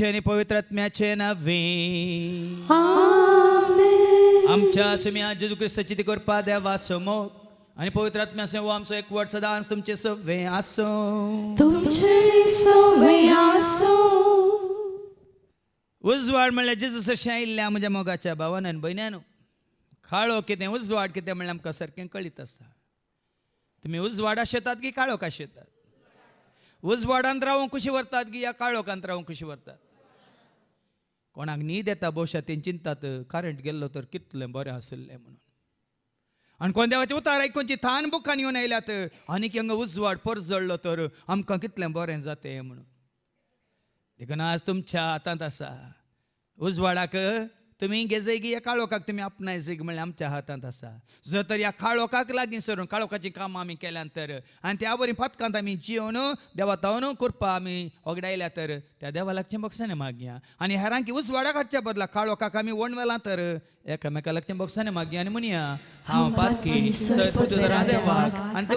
आणि पवित्रात्म्याचे नव्हे आमच्या आसमी आज जेजू क्रिस्ताची कृपा पाद्या वासमो आणि पवित्रात्म्या सेवो आमचो एक वर्ष दास तुमचे सव्वे असो तुमचे सव्वे आसो उजवाड म्हणल्यार जेजूस अशें आयिल्ल्या म्हज्या मोगाच्या भावान आनी भयण्यान काळो कितें उजवाड कितें म्हणल्यार आमकां सारकें कळीत आसा तुमी उजवाडा शेतात की काळोखा शेतात उजवाडांत रावूं कुशी व्हरतात की या काळोखांत रावूंक कुशी व्हरतात कोणाक न्हीद येता बोशा तें चिंतात करंट गेल्लो तर कितले बरें आसले म्हणून आनी कोण देवाचे उतार आयकोनची थान बुकान येवन आयल्यात आनीक हांगा उजवाड परस तर आमकां कितलें बरें जातें म्हणून देखून आज तुमच्या हातांत आसा उजवाडाक तुम्ही इंगे या ह्या काळोखाक तुम्ही आपणाय जग म्हणल्यार आमच्या हातांत आसा जर तर ह्या काळोखाक लागीं सरून काळोखाची कामां आमी केल्यान तर आनी त्या बरी पातकांत आमी देवा तावन करपा आमी ओगडायल्या तर त्या देवा लागचें बक्षाणें मागया आनी हेरांकी उजवाडा काढच्या बदला काळोखाक आमी वणवेलां तर ఎక్కడ లక్ష్యం ఒకసారి మా జ్ఞాని ముని అంటే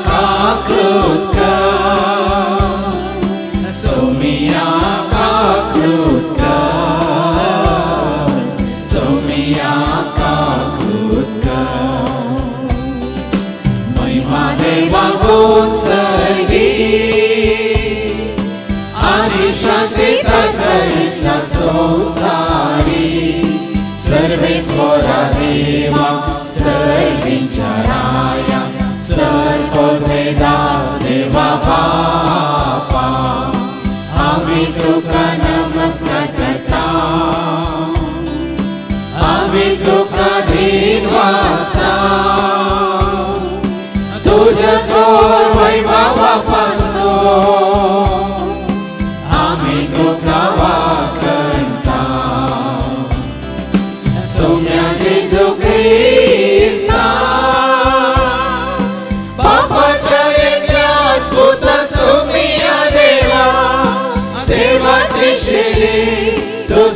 izbor adima, să-i din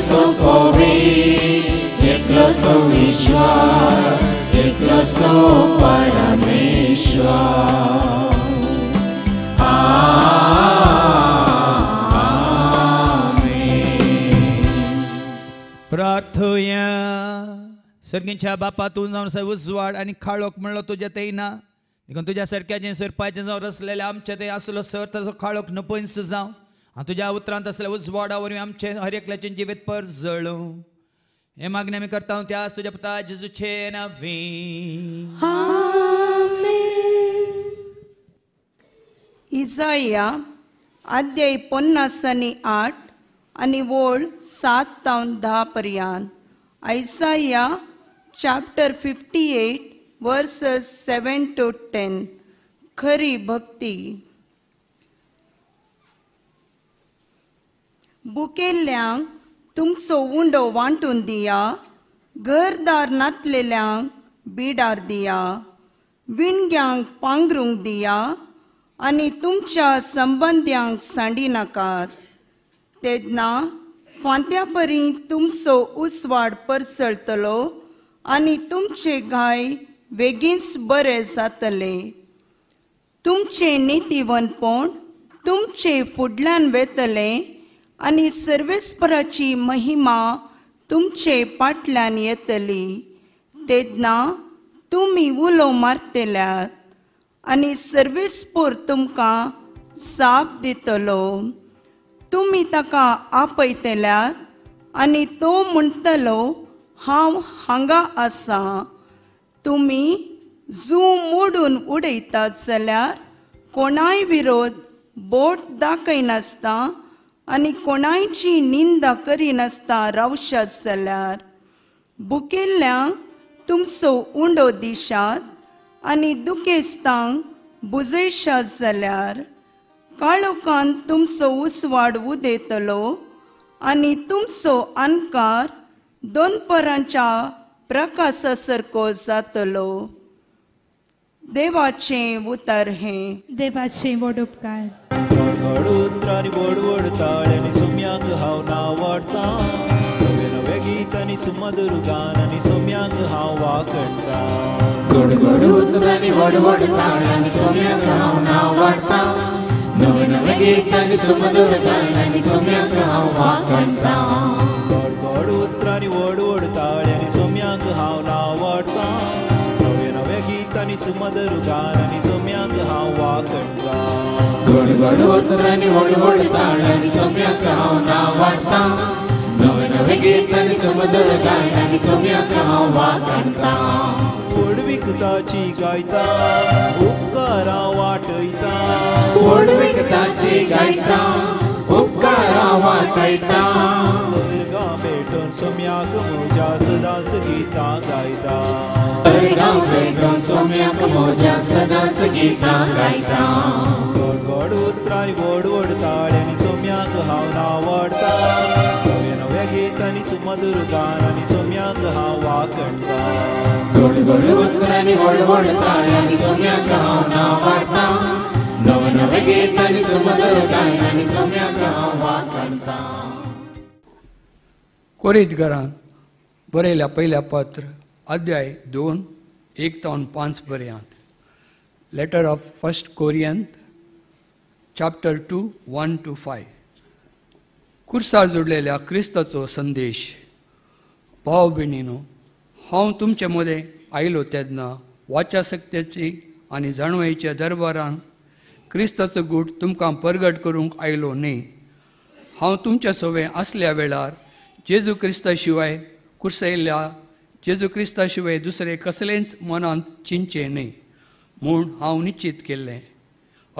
बापा तू जावन सर उजवाड आणि खाळोक म्हणलो तुझ्या ते ना तुझ्या तुज्या सर सरपाचें जावं रसलेले आमच्या ते असलो सर तसं खाळोक जावं हां तुज्या उतरांत असल्या उजवाडा वरवीं आमचे हर एकल्याचे जिवीत पर जळू हे मागणी आमी करता हांव आज तुज्या पुता जिजूचे नवी इजाया अध्याय पन्नास आणि आठ आनी वोळ सात तावन धा पर्यंत आयसाया चॅप्टर फिफ्टी एट वर्स सेवन टू टेन खरी भक्ती बुकेल्ल्यांक तुमचो उंडो वांटून दिया घरदार नातलेल्यांक बिडार दिया विणग्यांक पांघरूंक दिया आनी तुमच्या संबंद्यांक सांडी नाकात तेन्ना फांत्या परी तुमचो उसवाड परसळतलो आनी तुमचे गाय बेगीच बरे जातले तुमचे नितीवनपण तुमचे फुडल्यान वेतले आणि सर्वेस्पराची महिमा तुमचे पाटल्यान येतली तेदना तुम्ही उलो मारतल्यात आणि सर्वेस्पोर तुमकां साप दितलो तुम्ही ताका आपयतल्यात आणि तो म्हणटलो हांव हांगा आसा तुमी जू मोडून उडयतात जाल्यार कोणाय विरोध बोट दाखयनासतना आनी कोणायची निंदा करिनासता रावशात जाल्यार बुकिल्ल्यांक तुमचो उंडो दिशात आणि दुखेस्तांक बुजयशात जाल्यार काळोखान तुमचो उसवाड उदेतलो आणि तुमचो अंकार दोन परांच्या प्रकाशा सारको जातलो देवाचें उतर हें देवाचें वडोपकार ಡ ಉತ್ತರ ವಡ ವಡ ಸುಮ್ಯಾಂಗ ಸೋಮ್ಯಾಂಕ ಹಾ ನಾವಾರ್ತವ ಗೀತಾನ ಸುಮ್ಯಾಂಗ ಹಾಂ ವಾಗಾಡ ಉತ್ತರ ವಡ ವಡ ತಾಳ ಸುಮಧುರು ಹಾಂ ನಾವಾರತ ನವೇ ನವೇ गोडगोडोत्रनि ओडगोडताळनि सम्यक् हावना वाटता नवनवे गीतानि समदर गायनानि सम्यक् हावा काढता ओडविकताची गायता उपकारा वाटयता ओडविकताची गायता उपकारा वाटयता अर्गा भेटून सम्याक मोजा सदास गीता गायता अर्गा भेटून सम्याक मोजा सदास गीता गायता गोड गोड उत्तराने गोड गोड ताळ्याने सोन्या ग्रहावना वाटा नवनवे गीताने सुमधुर गायनाने सोन्या ग्रहावा काढता बरयल्या पहिल्या पात्र अध्याय दोन एक तावन पांच पर्यंत letter of first Corinthians chapter two one two five खुर्सार जोडलेल्या क्रिस्ताचो संदेश भाव बिणीनो हांव तुमचे मदें आयलो वाचा वाचासक्त्याची आणि जाणवेच्या दरबारान क्रिस्ताचो गूट तुमकां परगट करूंक आयलो न्ही हांव तुमच्या सवय असल्या वेळार जेजू क्रिस्ता शिवाय कुसयल्या जेजू क्रिस्ता शिवाय दुसरे कसलेच मनांत चिंचे न्ही म्हूण हांव निश्चित केल्लें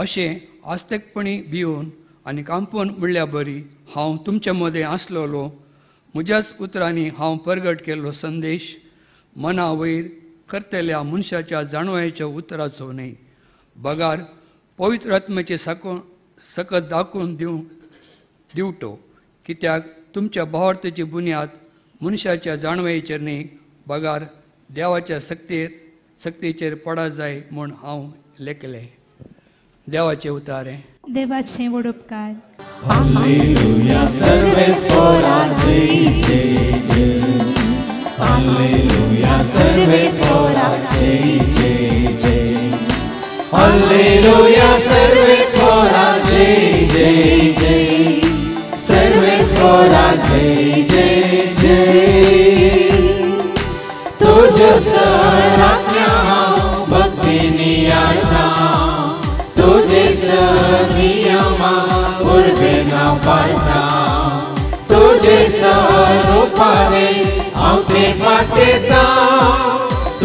अशें आस्तेकपणी भिवन आनी कांपोवन म्हणल्या बरी हांव तुमच्या मदें आसलोलो म्हज्याच उतरांनी हांव परगट केल्लो संदेश मनावयर करतल्या मनशाच्या जाणवायच्या उतराचो नाही बगार पवित्र आत्म्याचे सको सकत दाखवून देऊ दिवटो कित्याक तुमच्या भावार्थाची बुन्याद मनशाच्या जाणवायेचेर न्ही बगार देवाच्या सक्तेर सक्तीचेर पडा जाय म्हूण हांव लेखले देवाचे उतारे देवाचे वडोपकार सर्वे Alleluia, सर्वेश्वरा जय जय जय Alleluia, सर्वेश्वरा जय जय जय सर्वेश्वरा जय जय जय तुझ सराज्ञा भक्तीनी आणता तुझे सनियमा उर्गे ना पाडता तुझे सरूपाने întrebat de ta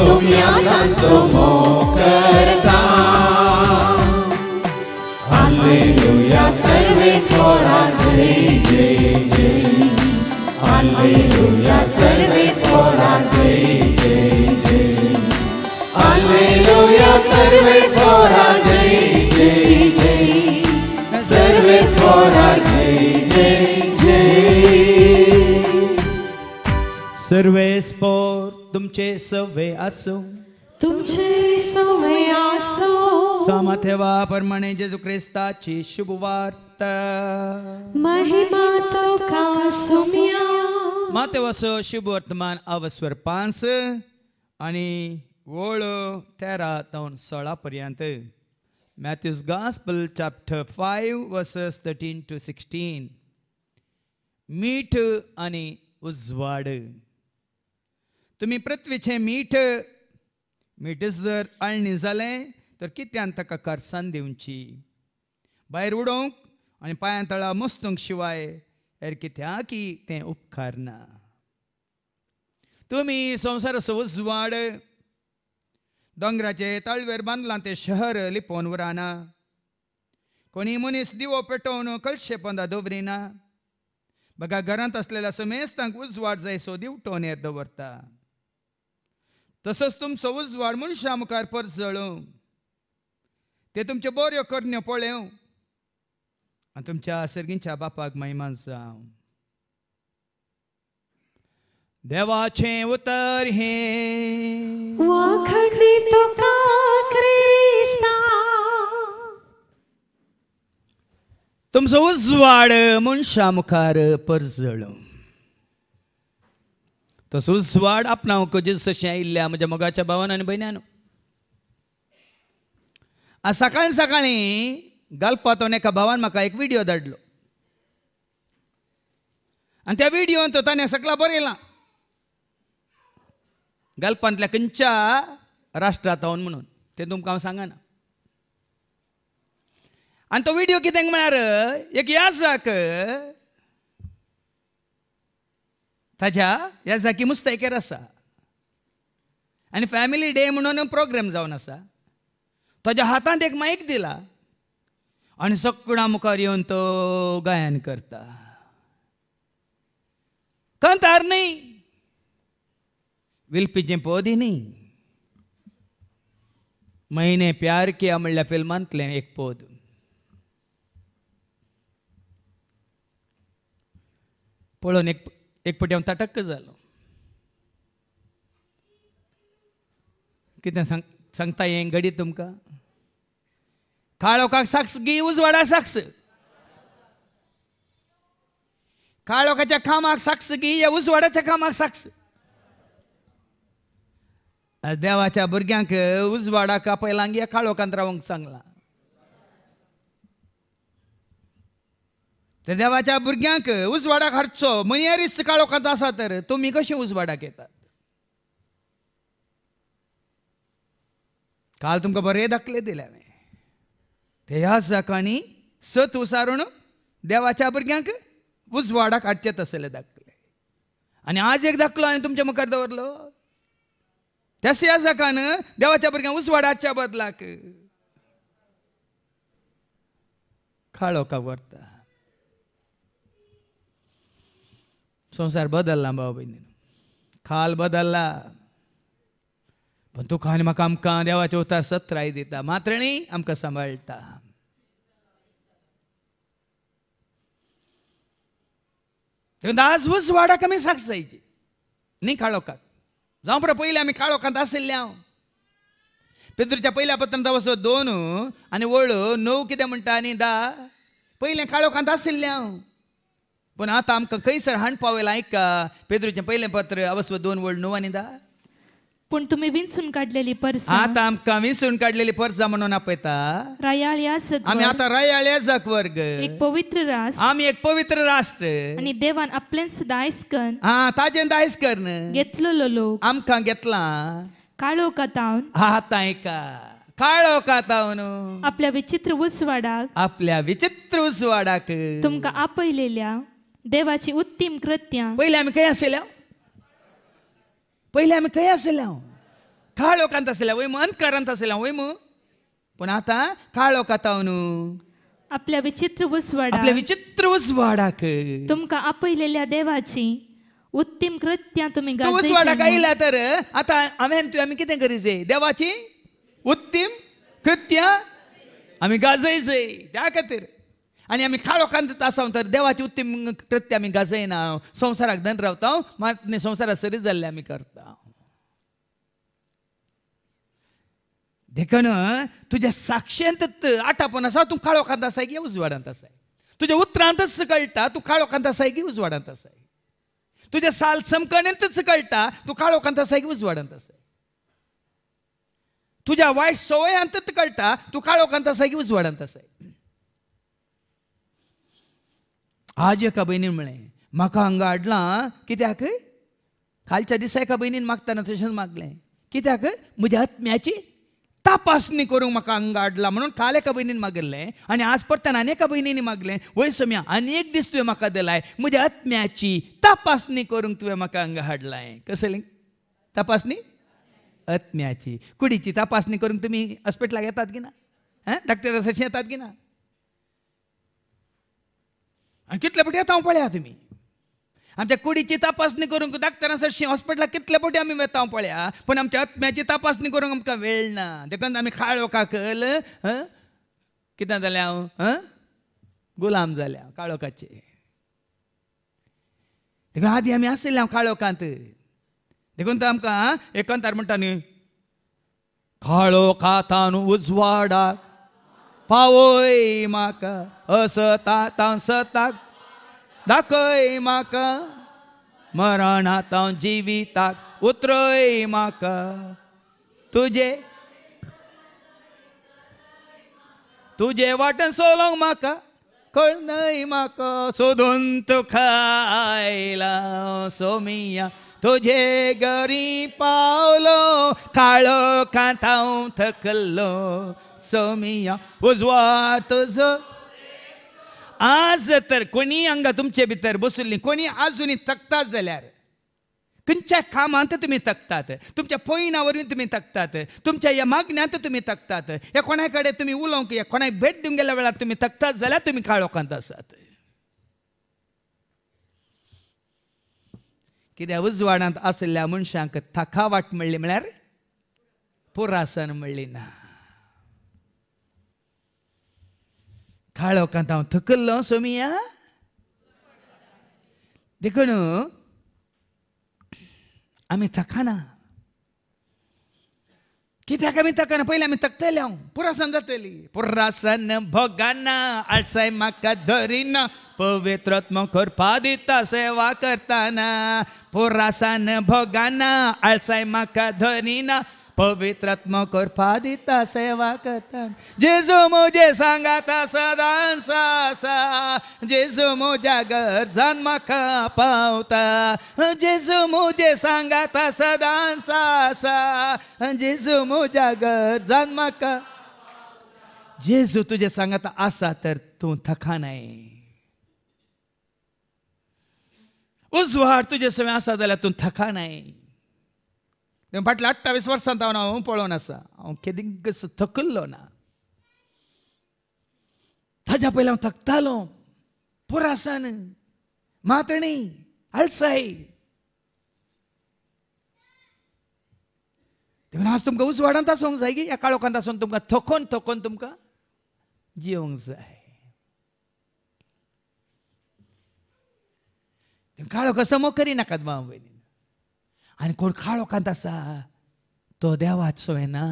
Soviata somocăr ta Aleluia, servis ora jei, jei, jei Aleluia, servis ora jei, jei, jei Aleluia, servis ora jei, jei, jei Servis ora jei, jei, jei सर्वे स्पोर तुमचे सवे असो तुमचे सवे असो सामा ठेवा परमणे जेजू शुभवार्ता महिमा तो का सुमिया माते वसो शुभ वर्तमान अवस्वर पांच आणि ओळ तेरा दोन सोळा पर्यंत Matthew's Gospel, chapter 5, verses 13 to 16. Meet आणि उजवाड तुम्ही पृथ्वीचे मीठ मीठच जर आळणी जालें तर कित्यान ताका खर्चान दिवची भायर उडोवंक आनी पांयां तळा मस्तूंक शिवाय हेर की तें उपकारना ना तुमी संवसाराचो उजवाड दोंगराचे तळवेर बांदलां तें शहर लिपोवन उराना कोणी मनीस दिवो पेटोवन कळशे पोंदा दवरिना बघा घरांत असलेल्या समेस्तांक उजवाड जाय सो दिवटोन येत दवरता तसंच तुम सवूज वाड म्हूण शा मुखार ते तुमच्यो बऱ्यो करण्यो पळेव आणि तुमच्या सर्गींच्या बापाक महिमा जाव देवाचे उतर हे तुमचं तुमचो उजवाड म्हूण मुखार परजळ तो सुस्वाड आपणाव कजेस सशें आयिल्ल्या म्हज्या मोगाच्या भावान आनी भयण्यान आज सकाळीं सकाळीं गालपातोन एका भावान म्हाका एक व्हिडियो धाडलो आनी त्या व्हिडियोन तो ताणें सगळां बरयलां गालपांतल्या खंयच्या राष्ट्रांत हांव म्हणून तें तुमकां हांव सांगना आनी तो व्हिडियो कितें म्हळ्यार एक यासाक ताच्या ह्या जाकी मुस्तायकेर आसा आनी फॅमिली डे म्हणून प्रोग्राम जावन आसा ताज्या हातांत एक माईक दिला आनी सगळ्या मुखार येवन तो गायन करता कंतार न्ही विलपीचे पोदी न्ही मैने प्यार किया म्हणल्या फिल्मांतलें एक पोद पळोवन एक एक पटी हांव ताटक्क जालो कितें सांग सांगता हें घडी तुमकां काळोखाक साक्ष गी उजवाडा साक्स काळोखाच्या कामाक साक्ष गी या उजवाडाच्या कामाक साक्स देवाच्या भुरग्यांक उजवाडा कापयलांग या काळोखांत रावंक सांगलां तर देवाच्या भुरग्यांक उजवाडाक हाडचो मनयारी सकाळ वखद आसा तर तुमी कशी उजवाडाक येतात काल तुमकां बरे दाखले दिले हांवें ते ह्या जाकांनी सत उसारून देवाच्या भुरग्यांक उजवाडाक हाडचे तसले दाखले आनी आज एक दाखलो हांवें तुमच्या मुखार दवरलो त्या ह्या जाकान देवाच्या भुरग्यांक उजवाडाच्या बदलाक काळोखा व्हरता संसार बदलला भाऊ बहिणीनं खाल बदलला पण तू खान म्हाका आमकां देवाच्या उतार सत्राय दिता मात्र न्ही आमकां सांबाळटा दासभूस वाडाक आमी साक्ष जायची न्ही काळोखात जावं पुरो पयलीं आमी काळोखांत आशिल्ले हांव पितृच्या पयल्या पत्रांत वचो दोन आनी वळ णव कितें म्हणटा आनी धा पयलें काळोखांत आशिल्लें हांव पण आता आमकां खंयसर हांडपावेल आयका पेद्रुचें पयलें पत्र अवस्व दोन वळ णवानिंदा पूण तुम्ही विंचून काढलेली पर्स आता आमकां विंचून काढलेली पर्सा म्हणून आपयता रायाळ आता रायाळ जग वर्ग एक पवित्र राष्ट्र आम्ही एक पवित्र राष्ट्र आणि देवान आपलेंच दायस कन हा ताजें दायस कर घेतलेलो लोक आमकां घेतला काळो कातावन हा तायका काळो कातावन आपल्या विचित्र उसवाडाक आपल्या विचित्र उसवाडाक तुमकां आपयलेल्या देवाची उत्तम कृत्य पहिले आम्ही काय असेल पहिले आम्ही काय असेल काळ लोकांत असेल वैम अंधकारांत असेल वैम पूण आतां काळ लोकात आपल्या विचित्र उसवाडा आपल्या विचित्र उसवाडाक तुमका आपयलेल्या देवाची उत्तम कृत्य तुम्ही उसवाडाक आयला तर आता हांवें तुवें आमी कितें करीचे देवाची उत्तम कृत्य आमी गाजयचे त्या खातीर आम्ही ఆమె कांदत असा तर देवाचे उत्तम कृत्य आमी गाजयना संवसाराक धन रावता संसारात सरी जाल्ले आमी करता देखण तुझ्या साक्षेंत आटापण आसा तूं काळोखांत आसाय की उजवाडांत आसाय तुज्या उतरांतच कळटा तूं काळोखांत आसाय की उजवाडांत असाय तुज्या साल समकणेंतच कळटा तूं काळोखांत आसाय की उजवाडांत असाय तुज्या वायट संवयांतच कळटा तूं काळोखांत आसाय की उजवाडांत असाय आज एका बहिणीन म्हणे म्हाका हांगा हाडला कित्याक कालच्या दिसा एका बहिणीन मागताना तशेंच मागले कित्याक म्हज्या आत्म्याची तपासणी करूंक म्हाका हांगा हाडला म्हणून काल एका बहिणीन मागिल्ले आनी आज परतान आनी एका भयणीनी मागलें वय सोम्या आनी एक दीस तुवें म्हाका दिलाय म्हज्या आत्म्याची तपासणी करूंक तुवें म्हाका हांगा हाडलाय कसली तपासणी आत्म्याची कुडीची तपासणी करूंक तुमी हॉस्पिटलाक येतात की ना डॉक्टर येतात की ना आणि कितले फावटी येता पळयात तुम्ही आमच्या कुडीची तपासणी करूंक डॉक्टरां सरशी हॉस्पिटलाक कितले पटी आमी वेता पळया पण आमच्या आत्म्याची तपासणी करूंक आमकां वेळ ना देखून आम्ही खाळो काकल कितें जालें हांव गुलाम जाल्या काळोखाचे देखून आदी आमी आसले हांव काळोखांत देखून तर आमकां एकांतार म्हणटा न्ही काळो उजवाडाक पावय माका असता तां दाखय माका मरणात जिविताक उतरय माका तुझे तुझे वाटण सोलोंग माका नय माका सोदून तुखायला सोमिया तुझे घरी पावलो काळो कांताव थकल्लो समिया उजवात ज आज तर कोणी हांगा तुमचे भितर बसुल्ली कोणी आजुनी तकतात जाल्यार खंयच्या कामांत तुमी तकतात तुमच्या पोयनावरवी तुम्ही तुमी तकतात तुमच्या ह्या मागण्यांत तुमी तकतात हे कोणा कडेन तुमी उलोवंक या कोणाक भेट दिवंक गेल्या वेळार तुमी तकतात जाल्यार तुमी काळोखांत आसात कित्याक उजवाडांत आसल्या मनशांक वाट म्हणली म्हळ्यार पुरासन म्हणली ना ಹಾಳೋಕ್ಕಂತ ಅವನು ತಕ್ಕಲ್ಲೋ ಸ್ವಾಮಿಯ देखून आमी तकाना कित्याक आमी तकाना पयलीं आमी तकतले हांव पुरासान जातली पुरासान भोगाना आळसाय म्हाका धरिना पवित्रत्म करपा दिता सेवा करताना पुरासान भोगाना आळसाय म्हाका धरिना पवित्रात्म कर सेवा करता जेजू मुझे सांगाता सदांस आसा जेजू मुझ्या गरजान म्हाका पावता जेजू मुझे सांगाता सदांस आसा जेजू मुझ्या गरजान म्हाका जेजू तुझे सांगाता आसा तर तू थका नाही उजवाड तुझे सवय आसा जाल्यार तू थका नाही देवा फाटल्या अठ्ठावीस वर्सांत हांव हांव पळोवन आसा हांव केदिग थकल्लो ना ताज्या पयलीं हांव थकतालो पुरासान मातणी आळसाई देखून आज तुमकां उजवाडांत आसूंक जाय गी एका लोकांत आसून तुमकां थकोन थकोन तुमकां जियोंक जाय काळो कसो करिनाकात नाकात मावली आनी कोण काळोखांत आसा तो देवाच ना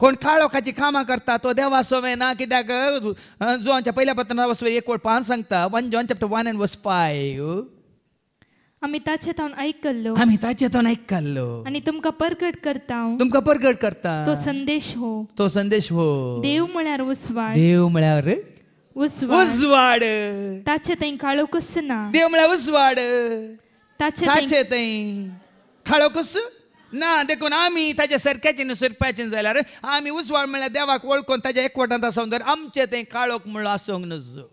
कोण काळोखाची कामां करता तो देवा ना कित्याक जोनच्या पयल्या पत्रांत वसवेर एक वट पान सांगता one John chapter one and verse five आमी ताचे तावन आयकल्लो आमी ताचे तावन आयकल्लो आनी तुमकां परगट करता तुमकां परगट करता तो संदेश हो तो संदेश हो देव म्हळ्यार उसवाड देव म्हळ्यार उसवाड ताचे काळो कस ना देव म्हळ्यार उसवाड తాచేతై కళకుసు ನಾ ದೇಕೋನ್ ಆಮಿ ತಾಜೆ ಸರ್ಕ್ಯಾಚಿನ ಸುರ್ಪ್ಯಾಚಿನ ಜಾल्यार ಆಮಿ उसवाळ देवाक वळखून ताजे एकवटांत आमचे तें काळोख म्हूण आसूंक नजो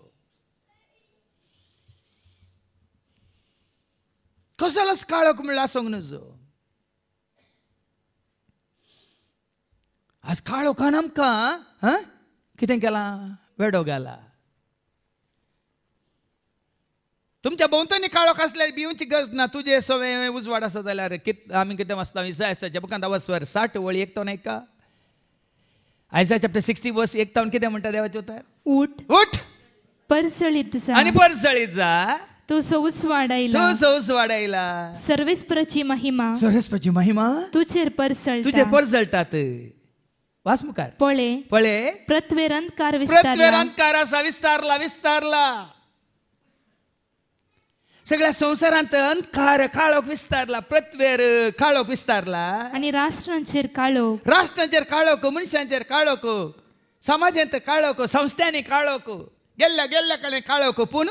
कसलोच काळोख म्हूण आसूंक नजो आज काळोखान आमकां कितें केला वेडो गाला तुमच्या भोवतणी काळोख असल्यार भिवची गरज ना तुजे सवय उजवाड आसा जाल्यार कित आमी कितें वाचता इसायसाच्या बुकांत वसवर साठ वळी एक तोन ऐका आयसा चॅप्टर सिक्स्टी वर्स एक कितें म्हणटा देवाचे उतर उठ उठ परसळीत जा आणि परसळीत जा तो सौस वाढायला तो सौस वाढायला सर्वेस्पराची महिमा सर्वेस्पराची महिमा तुझेर परसळ तुझे परसळतात वास मुखार पळे पळे प्रत्वेर अंधकार विस्तारला प्रत्वेर अंधकार असा विस्तारला विस्तारला सगळ्या संवसारांत अंधकार काळोख विस्तारला पृथ्वेर काळोख विस्तारला आणि राष्ट्रांचेर काळोख राष्ट्रांचेर काळोख मनशांचेर काळोख समाजांत काळोख संस्थांनी काळोख गेल्ला गेल्ल्या कडे काळोख पूण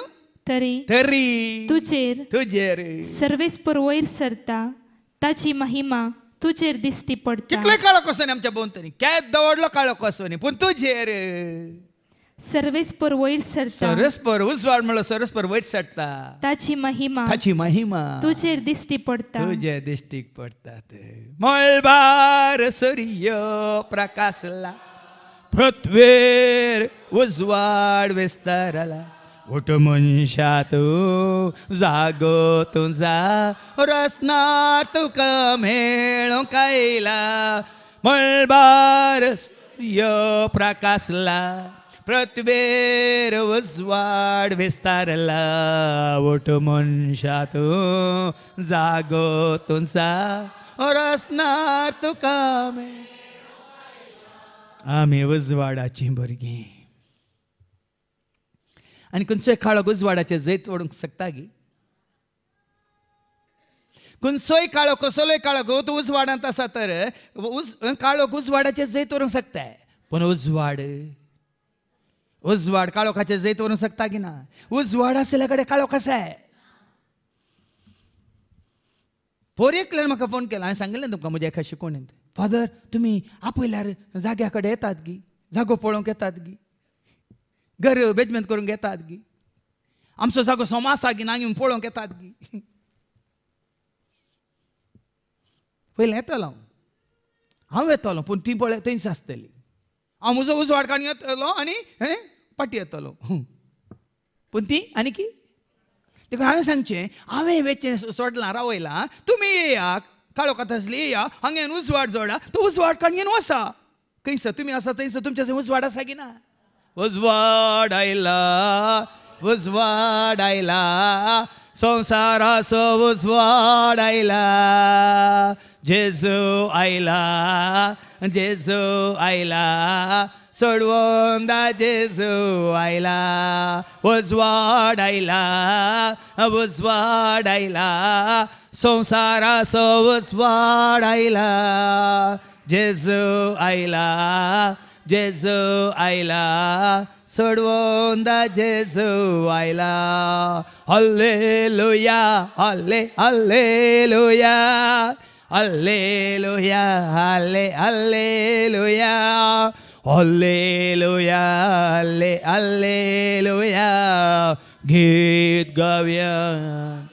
तरी तरी तुझेर तुजेर सर्वेस वैर सरता ताची महिमा तुझेर दिसती पडटा कितले काळोख आसोनी आमच्या भोंवतणी केद दवडलो काळोख आसोनी पण तुजेर सर्वेस्पर वयर सर सर्स्पर उजवाड म्हणजे सर्वस्पर वयर सरता ताची महिमा तुझे दिष्टी पडता तुझे पडता ते मळबार सूर्य प्रकाशला ला पृथ्वीर उजवाड विस्तारला उठ तू जागो तुझा रसना तुका मेण कायला लालबार्य सूर्य प्रकाशला उजवाड विस्तारला मनशा मनशात जागो तुमचा रसणार तुका आम्ही उजवाडाची भुरगीं आनी खंयचोय काळोख उजवाडाचे जैत ओडूंक शकता गी खंयचोय काळो कसलोय काळो तूं उजवाडांत आसा तर उज काळोख उजवाडाचें जैत ओडूंक शकताय पूण उजवाड उजवाड काळोखाचे जैत वरू शकता की ना उजवाड असल्याकडे काळो कसा आहे पोर म्हाका फोन केला हांवें सांगिल्लें तुमकां म्हज्या एका शिकोवणेन फादर तुमी आपयल्यार जाग्या कडेन येतात गी जागो पळोवंक येतात गी घर बेजमेंत करून येतात गी आमचो जागो सोमास की गी नांग पळोवंक येतात गी पयलीं येतलो हांव हांव येतलो पूण ती पळय थंयच आसतली हांव म्हजो उजो वाडकान येतलो आनी हे पाटी येतलो पूण ती आनी की देखून हांवें सांगचें हांवें वेचें सोडलां रावयलां तुमी येयात काळो कातासली येया हांगेन उजवाड जोडा तो उजवाड घेवन वसा खंयसर तुमी आसा थंयसर तुमच्या उजवाड आसा की ना उजवाड आयला उजवाड आयला संवसाराचो उजवाड आयला जेजू आयला जेजो आयला सोडवंदा जेजो आयला उजवाड आयला उजवाड आयला सो उजवाड आयला जेजो आयला जेजो आयला सोडवंदा जेजू आयला हल्ले लोया हल्ले हल्ले लोया Alleluia, ale, Alleluia, Alleluia, ale, aleluya. Git gavya.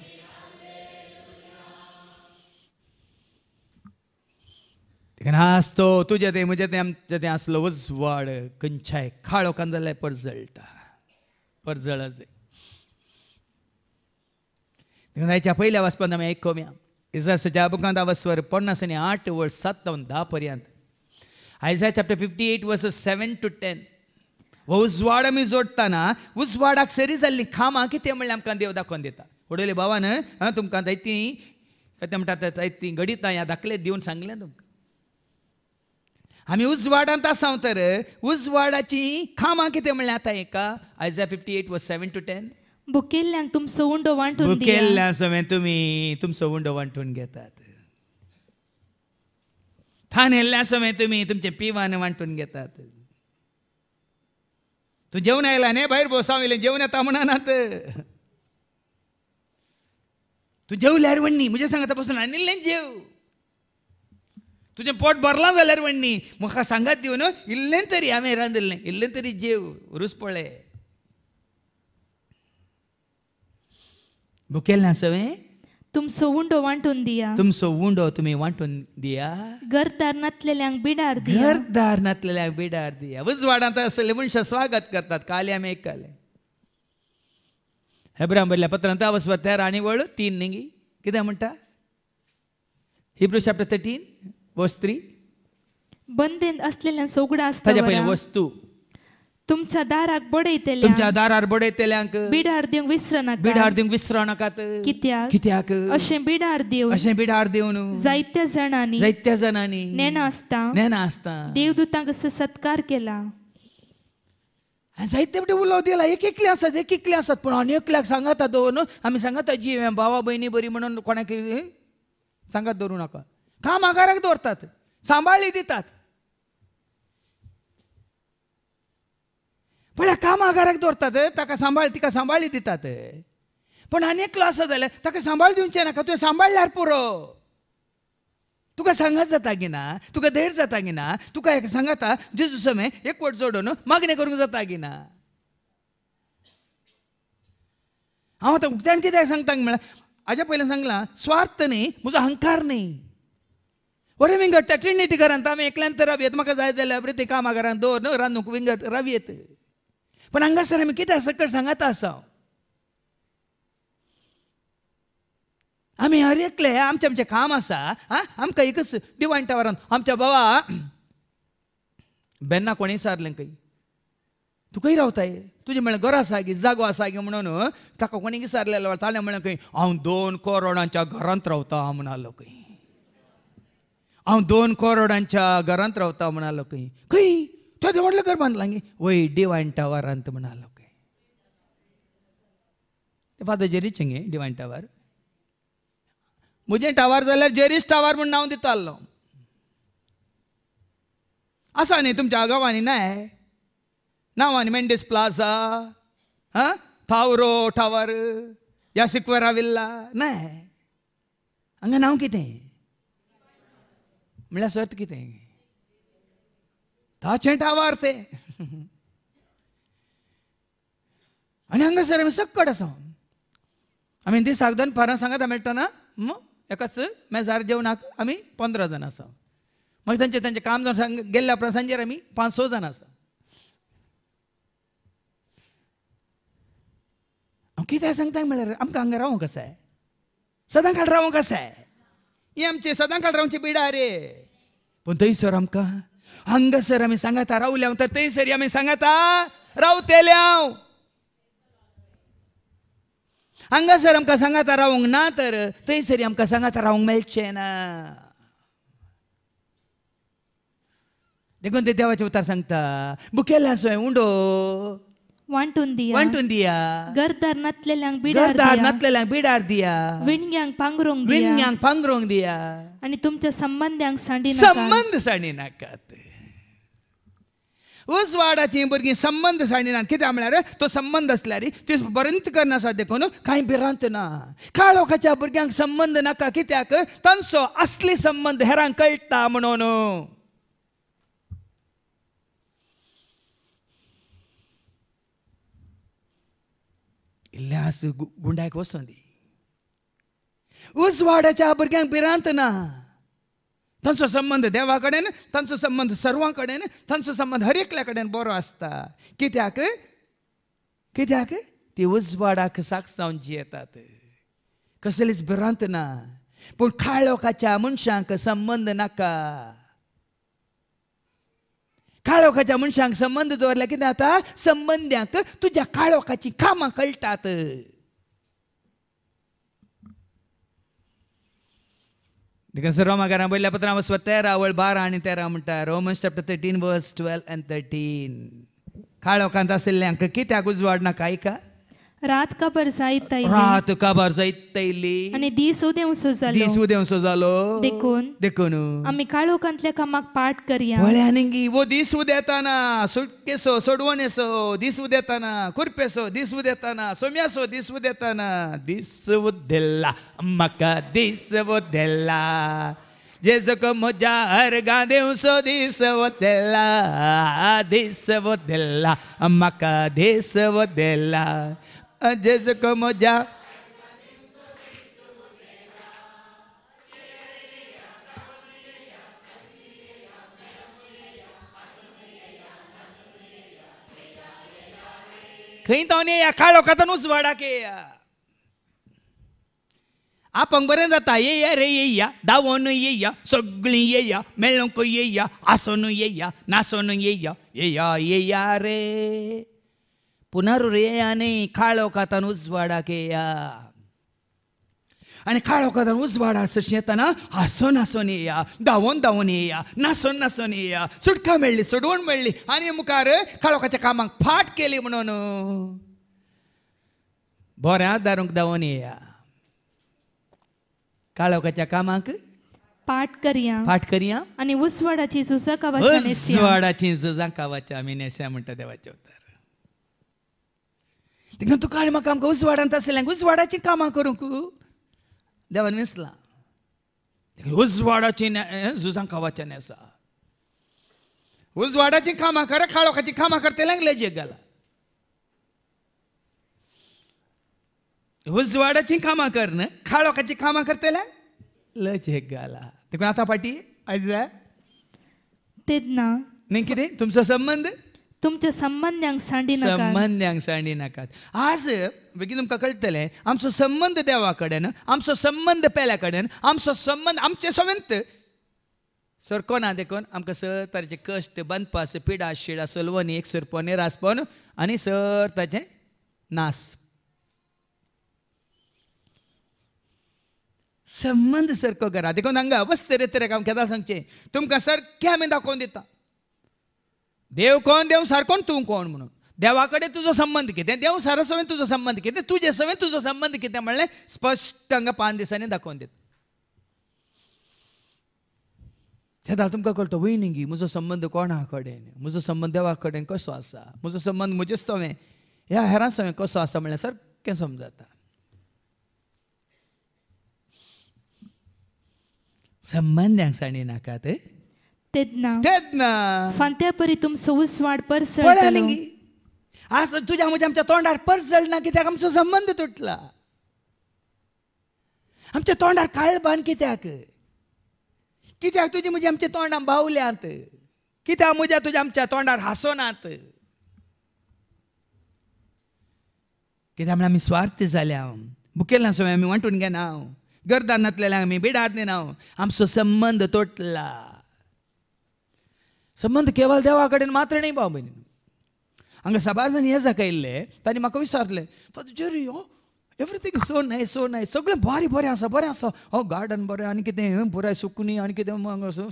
नास्तो तुझे ते म्हणजे ते आमच्या ते असलं वजवाड कंचाय खाळो कांजालाय परजळटा परजळाचे जायच्या पयल्या वाचपान एको आयकोम्या इजाच्या जाबकांत वस्वर पन्नास आणि आठ वळ सातावन धा पर्यंत आयझाय चॅप्टर फिफ्टी एट वर्स सेवन टू टेन हो उजवाड आमी जोडटाना उजवाडाक सरी जाल्ली खामां कितें म्हणलें आमकां देव दाखोवन दिता उडयले भावान हां तुमकां जायती कितें म्हणटा जायती घडितां ह्या दाखले दिवन सांगलें तुमकां आमी उजवाडांत आसा तर उजवाडाची खामां कितें म्हणलें आतां एका Isaiah fifty eight verse seven to ten बुकेल्ल्यांक तुमचो उंडो वांटून बुकेल्ल्यांक सवें तुमी तुमचो उंडो वांटून घेतात थानेल्ल्या समें तुमी तुमचे पिवान वांटून घेतात तू जेवण आयला ने भायर भोसाव येयलें जेवण येता म्हणानात तू जेवल्यार वण्णी म्हजे सांगता बसून आणिल्लें जेव तुझे पोट भरलां जाल्यार वण्णी म्हाका सांगात दिवन इल्लें तरी हांवें रांदिल्लें इल्लें तरी जेव रुस पळय ना सवे तुम वांट वांटून दिया तुम उंडो तुम्ही वांटून दिया घर दारणातलेल्यांक बिडार दिया घर दारणातलेल्यांक बिडार दिया उजवाडांत आसले मनशां स्वागत करतात काल्या आमी एक काले हेब्राम बरल्या पत्रांत वसवत तेरा आनी वळ तीन निंगी कितें म्हणटा हिब्रू चॅप्टर थर्टीन वस्त्री बंदेन असलेल्या सोगडा असता ताज्या वस्तु वस्तू तुमच्या दाराक बडयतल्या तुमच्या दारार बडयतल्यांक बिडार दिवंक विसरनाका बिडार दिवंक विसरनाकात कित्याक कित्याक अशें बिडार देव अशें बिडार देऊन जायत्या जाणांनी जायत्या जाणांनी नेना आसता नेना आसता देवदूतांक असो सत्कार केला जायते म्हणटा उलोव दिला एक एकले आसात एक एकले आसात पूण अनेकल्याक सांगाता दोन आमी सांगाता जीव भावा भयणी बरी म्हणून कोणाक दोरू दवरूं नाका कामागाराक दवरतात सांबाळी दितात ಪಳೆ ಕಾಮಗಾರಕ್ಕೆ ದೋರ್ತದೆ ತಕ ಸಂಭಾಳ್ತಿಕ ಸಂಭಾಳಿ ದಿತಾತೆ पण अनेक क्लास जाल्यार ताका सांबाळ दिवचे नाका तुवें सांबाळल्यार पुरो तुका सांगत जाता की ना तुका धैर्य जाता की ना तुका एक सांगता जेजू समे एक वट जोडून मागणी करूंक जाता की ना हांव आतां उक्त्यान कित्याक सांगता म्हळ्यार हाज्या पयलीं सांगलां स्वार्थ न्ही म्हजो हंकार न्ही वरे विंगडटा ट्रिनिटी घरांत आमी एकल्यान तर रवी म्हाका जाय जाल्यार बरें ते कामागारांत दवर न्हू रांदूंक विंगड रवी पण हंगासर आम्ही किती सकट सांगाता आसा आम्ही हर एकले आमचे आमचें काम असा हा आमकां एकच डिवायन टावरान आमच्या बाबा बेन्ना कोणी सारलें काही तू खंय रावताय तुजें म्हणलें घर आसा गी जागो आसा गी म्हणून ताका कोणी विसारलेलो ताणें म्हणलें खंय हांव दोन करोडांच्या घरांत रावता म्हणालो खंय हांव दोन करोडांच्या घरांत रावता म्हणाल खंय खंय तो देवाडलं घर बांधलांगी वय डिवाईन टावर अंत म्हणाल ते फादर जेरी चिंगे डिवाईन टावर म्हजें टावर जाल्यार जेरीस टावर म्हूण नांव दिता आसलो आसा न्ही तुमच्या गांवांनी नाय नांवांनी मेंडेस प्लाझा हां थावरो टावर या सिक्वेरा विल्ला नाय हांगा नांव कितें म्हळ्यार सर्त कितें ताचेंटा वारते आनी सर आमी सक्कड असो आमी ती दोन फारां सांगाता मेळटना एकाच मेजार जेवणाक आमी पंधरा जण असो मग त्यांचे त्यांचे काम जाऊन सांग गेल्ल्या सांजेर आमी पांच स जण आसा हांव कितें सांगता म्हळ्यार आमकां हांगा रावूंक आहे सदां रावूं रावूंक आहे ही आमची सदां काळ रावची बिडा रे पूण थंयसर आमकां ಹಂಗ ಸರ್ ಆಮೇಲೆ ಸಂಗತ तर ತರ್ತೈ सरी आम्ही ಸಂಗತ ರಾವ್ ತೇಲ್ಯಾವ್ आमकां ಸರ್ रावूंक ना तर थंय सरी आमकां सांगात रावंक मेळचें ना देखून ते देवाचे उतार सांगता बुकेला सोय उंडो वांटून दिया वांटून दिया गरदार नातलेल्यांक बिडार गरदार नतलेल्यांक बिडार दिया विणग्यांक पांगरोंग दिया विणग्यांक पांगरोंग दिया आणि तुमच्या संबंध्यांक सांडी संबंध सांडी नाकात उज वाडाची भुरगीं संबंध साणिनान कित्याक म्हळ्यार तो संबंध आसल्यार ती बरंत करना साध्य कांय भिरांत ना काळोखाच्या भुरग्यांक संबंध नाका कित्याक तांचो असली संबंध हेरांक कळटा म्हणून इल्ल्यास गुंडाक वचों दी उजवाडाच्या भुरग्यांक भिरांत ना तांचो संबंध देवा कडेन तांचो संबंध सर्वां कडेन तांचो संबंध हर एकल्या कडेन बरो आसता कित्याक कित्याक ती उजवाडाक साक्ष जियेतात कसलीच भिरांत ना पूण काळ मनशांक संबंध नाका काळोखाच्या मनशांक संबंध दवरल्या कितें जाता संबंद्यांक तुज्या काळोखाची कामां कळटात Because Roma the Roma Garambilla Patrama Swatera, Well Barani munta Romans chapter 13, verse 12 and 13. Kalo Kanta Silanka Kita Guzwadna Kaika. रात का बरसाई तैली रात का बरसाई तैली आणि दिस उदें सो जालो दीस उदें सो झालो देखून देखून आम्ही काळ लोकांतल्या कामाक पाठ करया वळ्यानिंगी वो दीस उदेताना सुटकेसो सो दीस उदेताना कुरपेसो दीस उदेताना सोम्यासो दीस उदेताना दीस उदेल्ला मका दीस जे जेजक मजा हर सो दिस वदेला दिस वदेला मका दिस वदेला जिसको मजा खंय एका लोकांतूनच के आ आपंग बरें जाता या रे ये या येया ये या सगळीं येया मेळोंक येया आसोन या नासोन या ये या रे पुनरुरेयाने పునరురేయాని उजवाडा केया आणि काळोखात उजवाडा असं येताना हासो नासोन येया धावोन धावून येया नासोन नासून येया सुटका मेळ्ळी सोडवून मेळ्ळी आणि मुखार काळोखाच्या कामाक फाट केली म्हणून बोऱ्या दारूंक धावून येया काळोखाच्या कामाक पाठ करया पाठ करया आणि उसवाडाची झुजा कावाच्या उसवाडाची झुजा कावाच्या आम्ही नेस्या म्हणटा देवाच्या उतार तिंगा तुका हाडे म्हाका आमकां उजवाडांत आसलें उजवाडाचीं कामां करूंक देवान विसलां उजवाडाची झुजां खावाच्या नेसा उजवाडाची कामां कर खाळोखाची कामां करते लागले घाला उजवाडाची कामां कर न खाळोखाची कामां करते लजेक घाला तिकडून आतां फाटी आयज जाय तेदना ना न्ही कितें तुमचो संबंद तुमच्या संबंधांक सांडी संबंधांक सांडी नाकात आज बेगीन तुमकां कळटलें आमचो संबंध देवा कडेन आमचो संबंध पेल्या कडेन आमचो संबंध आमचे सवंत सरको ना देखून आमकां सर ताचे कश्ट बनपास पिडा शिडा सलवनी एक सरपोने रासपोन आनी सर ताचे नास संबंध सरको करा देखून हांगा वस्त तरे तरेक हांव केदा सांगचे तुमकां सारकें आमी दाखोवन दिता देव कोण देव सार कोण तू कोण म्हणून देवाकडे तुझो संबंध कितें देव सारा सवें तुजो संबंध कितें तुजे सवें तुजो संबंध कितें म्हणलें स्पश्ट हांगा पांच दिसांनी दाखोवन दिता तेन्ना तुमकां कळटा गी म्हजो संबंध कोणा कडेन म्हजो संबंध देवा कडेन कसो आसा म्हजो संबंध म्हजे सवें ह्या हेरां सवें कसो आसा म्हणल्यार सारकें समजाता संबंधांक साणी नाकात तुझ्या म्हणजे आमच्या तोंडार पर्स जाली ना कित्याक आमचो संबंध तुटला आमच्या तोंडार काळबान कित्याक कित्याक तुजी म्हणजे आमच्या तोंडा बावल्यात कित्याक म्हज्या तुझ्या आमच्या तोंडार हासोनात कित्याक म्हळ्यार आमी स्वार्थ जाल्या बुकेला सवय आमी वांटून घेना गर्दानांतलेल्या आमी बिडात दिना आमचो संबंध तोटला ಸಂಬಂಧ ಕೇವಲ ದೇವ કડીને માત્ર નહીં ભાવ બની ಹಂಗೆ ಸಬಾರ್ಸನ್ ಏಸಕ ಇಲ್ಲೇ ತನ್ನ ಮಕ್ಕ ವಿಸಾರ್ಲೆ ಫಸ್ಟ್ ಜರಿ oh everything so nice so nice ಸೊಗ್ಲೆ ಬಾರಿ ಬರೆ ಆಸ ಬರೆ ಆಸ ಓ ಗಾರ್ಡನ್ ಬರೆ ಅನ್ಕಿತೆ ಏನು ಪುರ ಸುಕ್ಕುನಿ ಅನ್ಕಿತೆ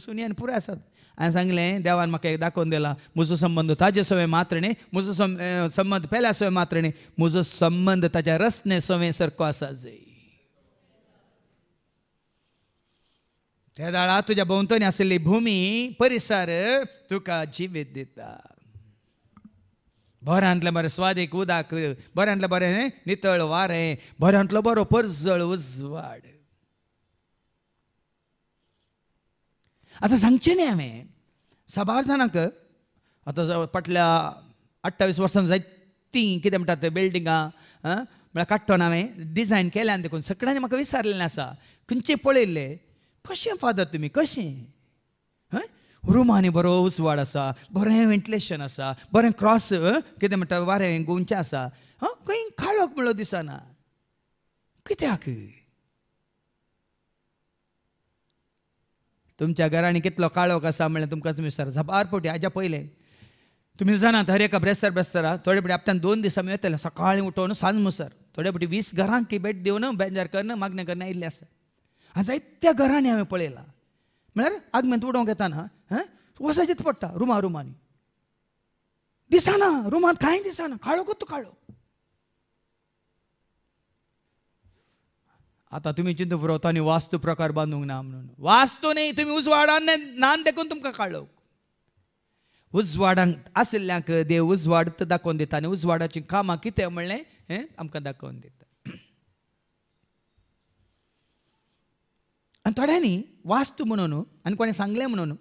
ಸುನಿ ಅನ್ ಪುರ ಆಸದ ಆಯ್ನ ಸಂಗ್ಲೆ ದೇವಾನ್ ಮಕ್ಕ ದಾಕೊಂದಿಲ್ಲ ಮುಜು ಸಂಬಂಧ ತಾಜೆ ಸೊವೆ ಮಾತ್ರನೆ ಮುಜು ಸಂಬಂಧ ಪೆಲ ಸೊವೆ ಮಾತ್ರನೆ ಮುಜು ಸಂಬಂಧ ತಾಜಾ ರಸ್ನೆ ಸೊವೆ ಸರ್ಕೋ ಆಸಾಜೆ त्या तुझ्या भोंवतणी असलेली भूमी परिसर तुका जिवीत दिता बऱ्यांतले बरें स्वादीक उदक बऱ्यांतले बरें नितळ वारें बऱ्यांतलो बरो परजळ उजवाड आतां सांगचें न्ही हांवें साबार जाणांक आतां फाटल्या अठ्ठावीस वर्सां जायतीं कितें म्हणटात ते बिल्डिंगां म्हळ्यार काडटना हांवें डिजायन केल्यान देखून सगळ्यांनी म्हाका विसरलेलें आसा खंयचें पळयल्लें कशें फादर तुमी कशें हय रुमांनी बरो उसवाड आसा बरें वेंटिलेशन आसा बरें क्रॉस कितें म्हणटा वारें गुंचे आसा हां खंय काळोख दिसना कित्याक तुमच्या घरांनी कितलो काळोख आसा म्हणल्यार तुमकां तुमी सर झबार पोटी हाज्या पयलें तुमी जाणात हर एका ब्रेस्तार ब्रेस्तारा थोडे पटी आपल्यान दोन दिसां येतले सकाळीं उठोवन सांज मुसर थोडे फावटी वीस घरांक बेट दिवन बेजार करून मागणें करना आयिल्ले आसा जायत्या घरांनी हांवें पळयलां म्हळ्यार आगमेंत उडोवंक येताना हं वसाचेच पडटा रुमा रुमांनी दिसना रुमांत कांय दिसना काळोकूच काळो आता तुम्ही चिंता पुरवतानी वास्तू प्रकार बांदूंक ना म्हणून वास्तू न्ही तुम्ही उजवाडान नान देखून तुमकां काळोक उजवाडांक आशिल्ल्यांक देव उजवाड दाखोवन दिता आनी उजवाडाचीं कामां कितें म्हणलें हें आमकां दाखोवन दिता आणि थोड्यांनी वास्तू म्हणून आणि कोणी सांगले म्हणून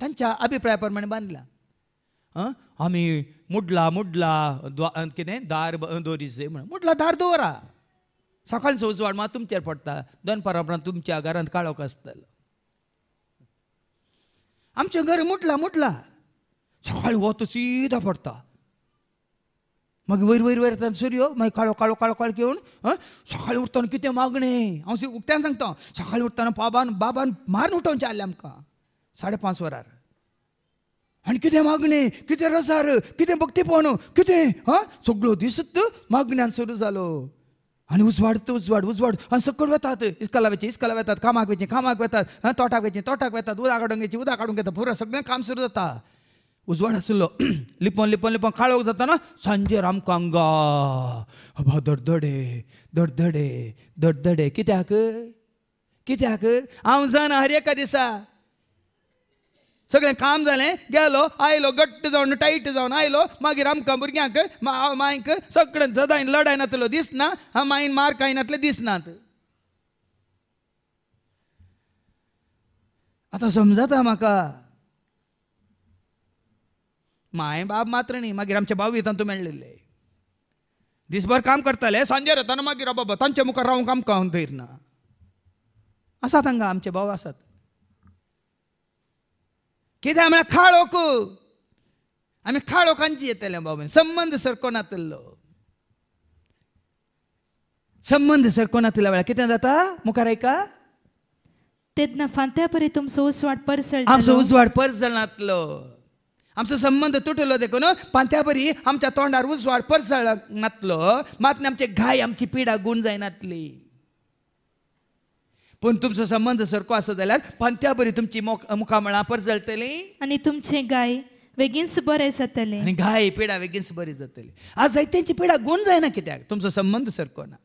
त्यांच्या अभिप्रायाप्रमाणे बांधला आम्ही मुडला मुडला द्वा कितें दार दोरीचे म्हणून मुडला दार दवरा सकाळी सोजवाड मात तुमचेर पडटा दनपारा उपरांत तुमच्या घरांत काळोख आसतलो आमचें घर मुटला मुटला सकाळी वत सीधा पडता मग वयर वयर वयर सूर्यो सूर्य मागीर काळो काळो काळो काळो घेवन सकाळीं उठताना कितें मागणें हांव उक्त्यान सांगता सकाळीं उरतना बाबान बाबान मारून उठोवचें आसलें आमकां साडे पांच वरार आनी कितें मागणे कितें रसार कितें पोवन कितें आं सगळो दिसत मागण्यान सुरू जालो आनी तर उजवाड उजवाड आनी सकयल वेतात इस्कला वेचे इस्कला वेतात कामाक वेचें कामाक वेतात तोटाक वेचें तोटाक वेतात उदक काडून घ्यायचे उदक काडून घेता पुरो सगळें काम सुरू जाता उजवाड आसलो लिपोन लिपोन लिपोन काळोख जाताना संजय रामकांगा अबा धडधडे धडधडे धडधडे कित्याक कित्याक हांव जाणा हर एका दिसा सगळें काम जालें गेलो आयलो घट्ट जावन टायट जावन आयलो मागीर आमकां भुरग्यांक मायक सगळें जदायन लडायनातलो दिसना हांव मायन मार काय नातलें दिसनात आतां समजता म्हाका माय बाब मात्र न्ही मागीर आमचे येतात तुमी मेळलेले दिसभर काम करताले सांजे येताना मागीर बाबा तांचे मुखार रावंक आमकां हांव धैर ना आसात हांगा आमचे भाव आसात कित्याक म्हळ्यार खाळोक आमी खाळोकांची येतले बाबा संबंध सरकोनातलो संबंध सरकोनातल्या वेळार कितें जाता मुखार आयका तेन्ना फांत्या परी तुमचो उसवाड परसळ आमचो उसवाड परसळ नातलो आमचो संबंध तुटलो देखून पण त्या परी आमच्या तोंडार उजवाड परसळ नातलो मात आमचे घाय आमची पिडा गुण जायनातली पण तुमचो संबंध सरको आसा जाल्यार पंथ्या बरी तुमची मुखामळां परसळतली आणि तुमचे गाय बेगीनच बरे जातले आणि गाय पिडा बेगीनच बरी जातली आज जायत्यांची पिडा गुण जायना कित्याक तुमचो संबंध सरको ना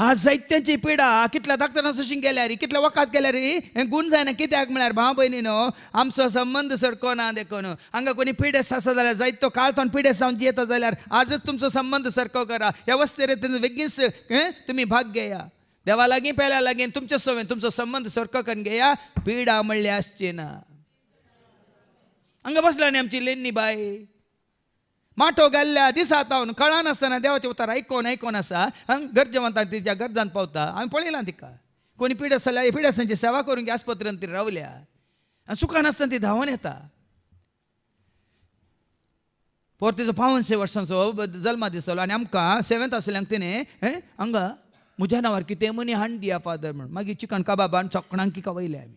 आज जायत्यांची पिडा कितल्या धाकट्यान सोशीन गेल्या रे कितल्या वकात गेल्या रे हे गुण जायना कित्याक म्हळ्यार भाव भयणी आमचो संबंध सर कोणा देखून हांगा कोणी पिडेस आसा जाल्यार जायत तो काळतान पिडेस जावन जियेता जाल्यार आजच तुमचो संबंध सरको करा ह्या वस्तेर बेगीच तुमी भाग घेया देवा लागीं पेल्या लागीं तुमच्या सवयन तुमचो संबंध सरको करून घेया पिडा म्हणल्यार आसची ना हांगा बसला न्ही आमची लेन्नी बाई माठो घाल्ल्या दिसा तावन कळनासतना देवाचे उतार आयकोन आयकोन आसा हांगा गरजेवंतांक तिच्या गरजान पावता हांवें पळयलां तिका कोणी पिडस जाल्यार पिडसांची सेवा करून आस्पत्रेन ती रावल्या आनी सुखान आसतना ती धांवन येता परतीचो पावनशे वर्सांचो जल्मा दिसलो आनी आमकां सेवेंत आसल्यांक तिणें हांगा म्हज्या नांवार कितें मनी हाण दिया फादर म्हण मागीर चिकन काबाबान चोकणांक तिका वयले आमी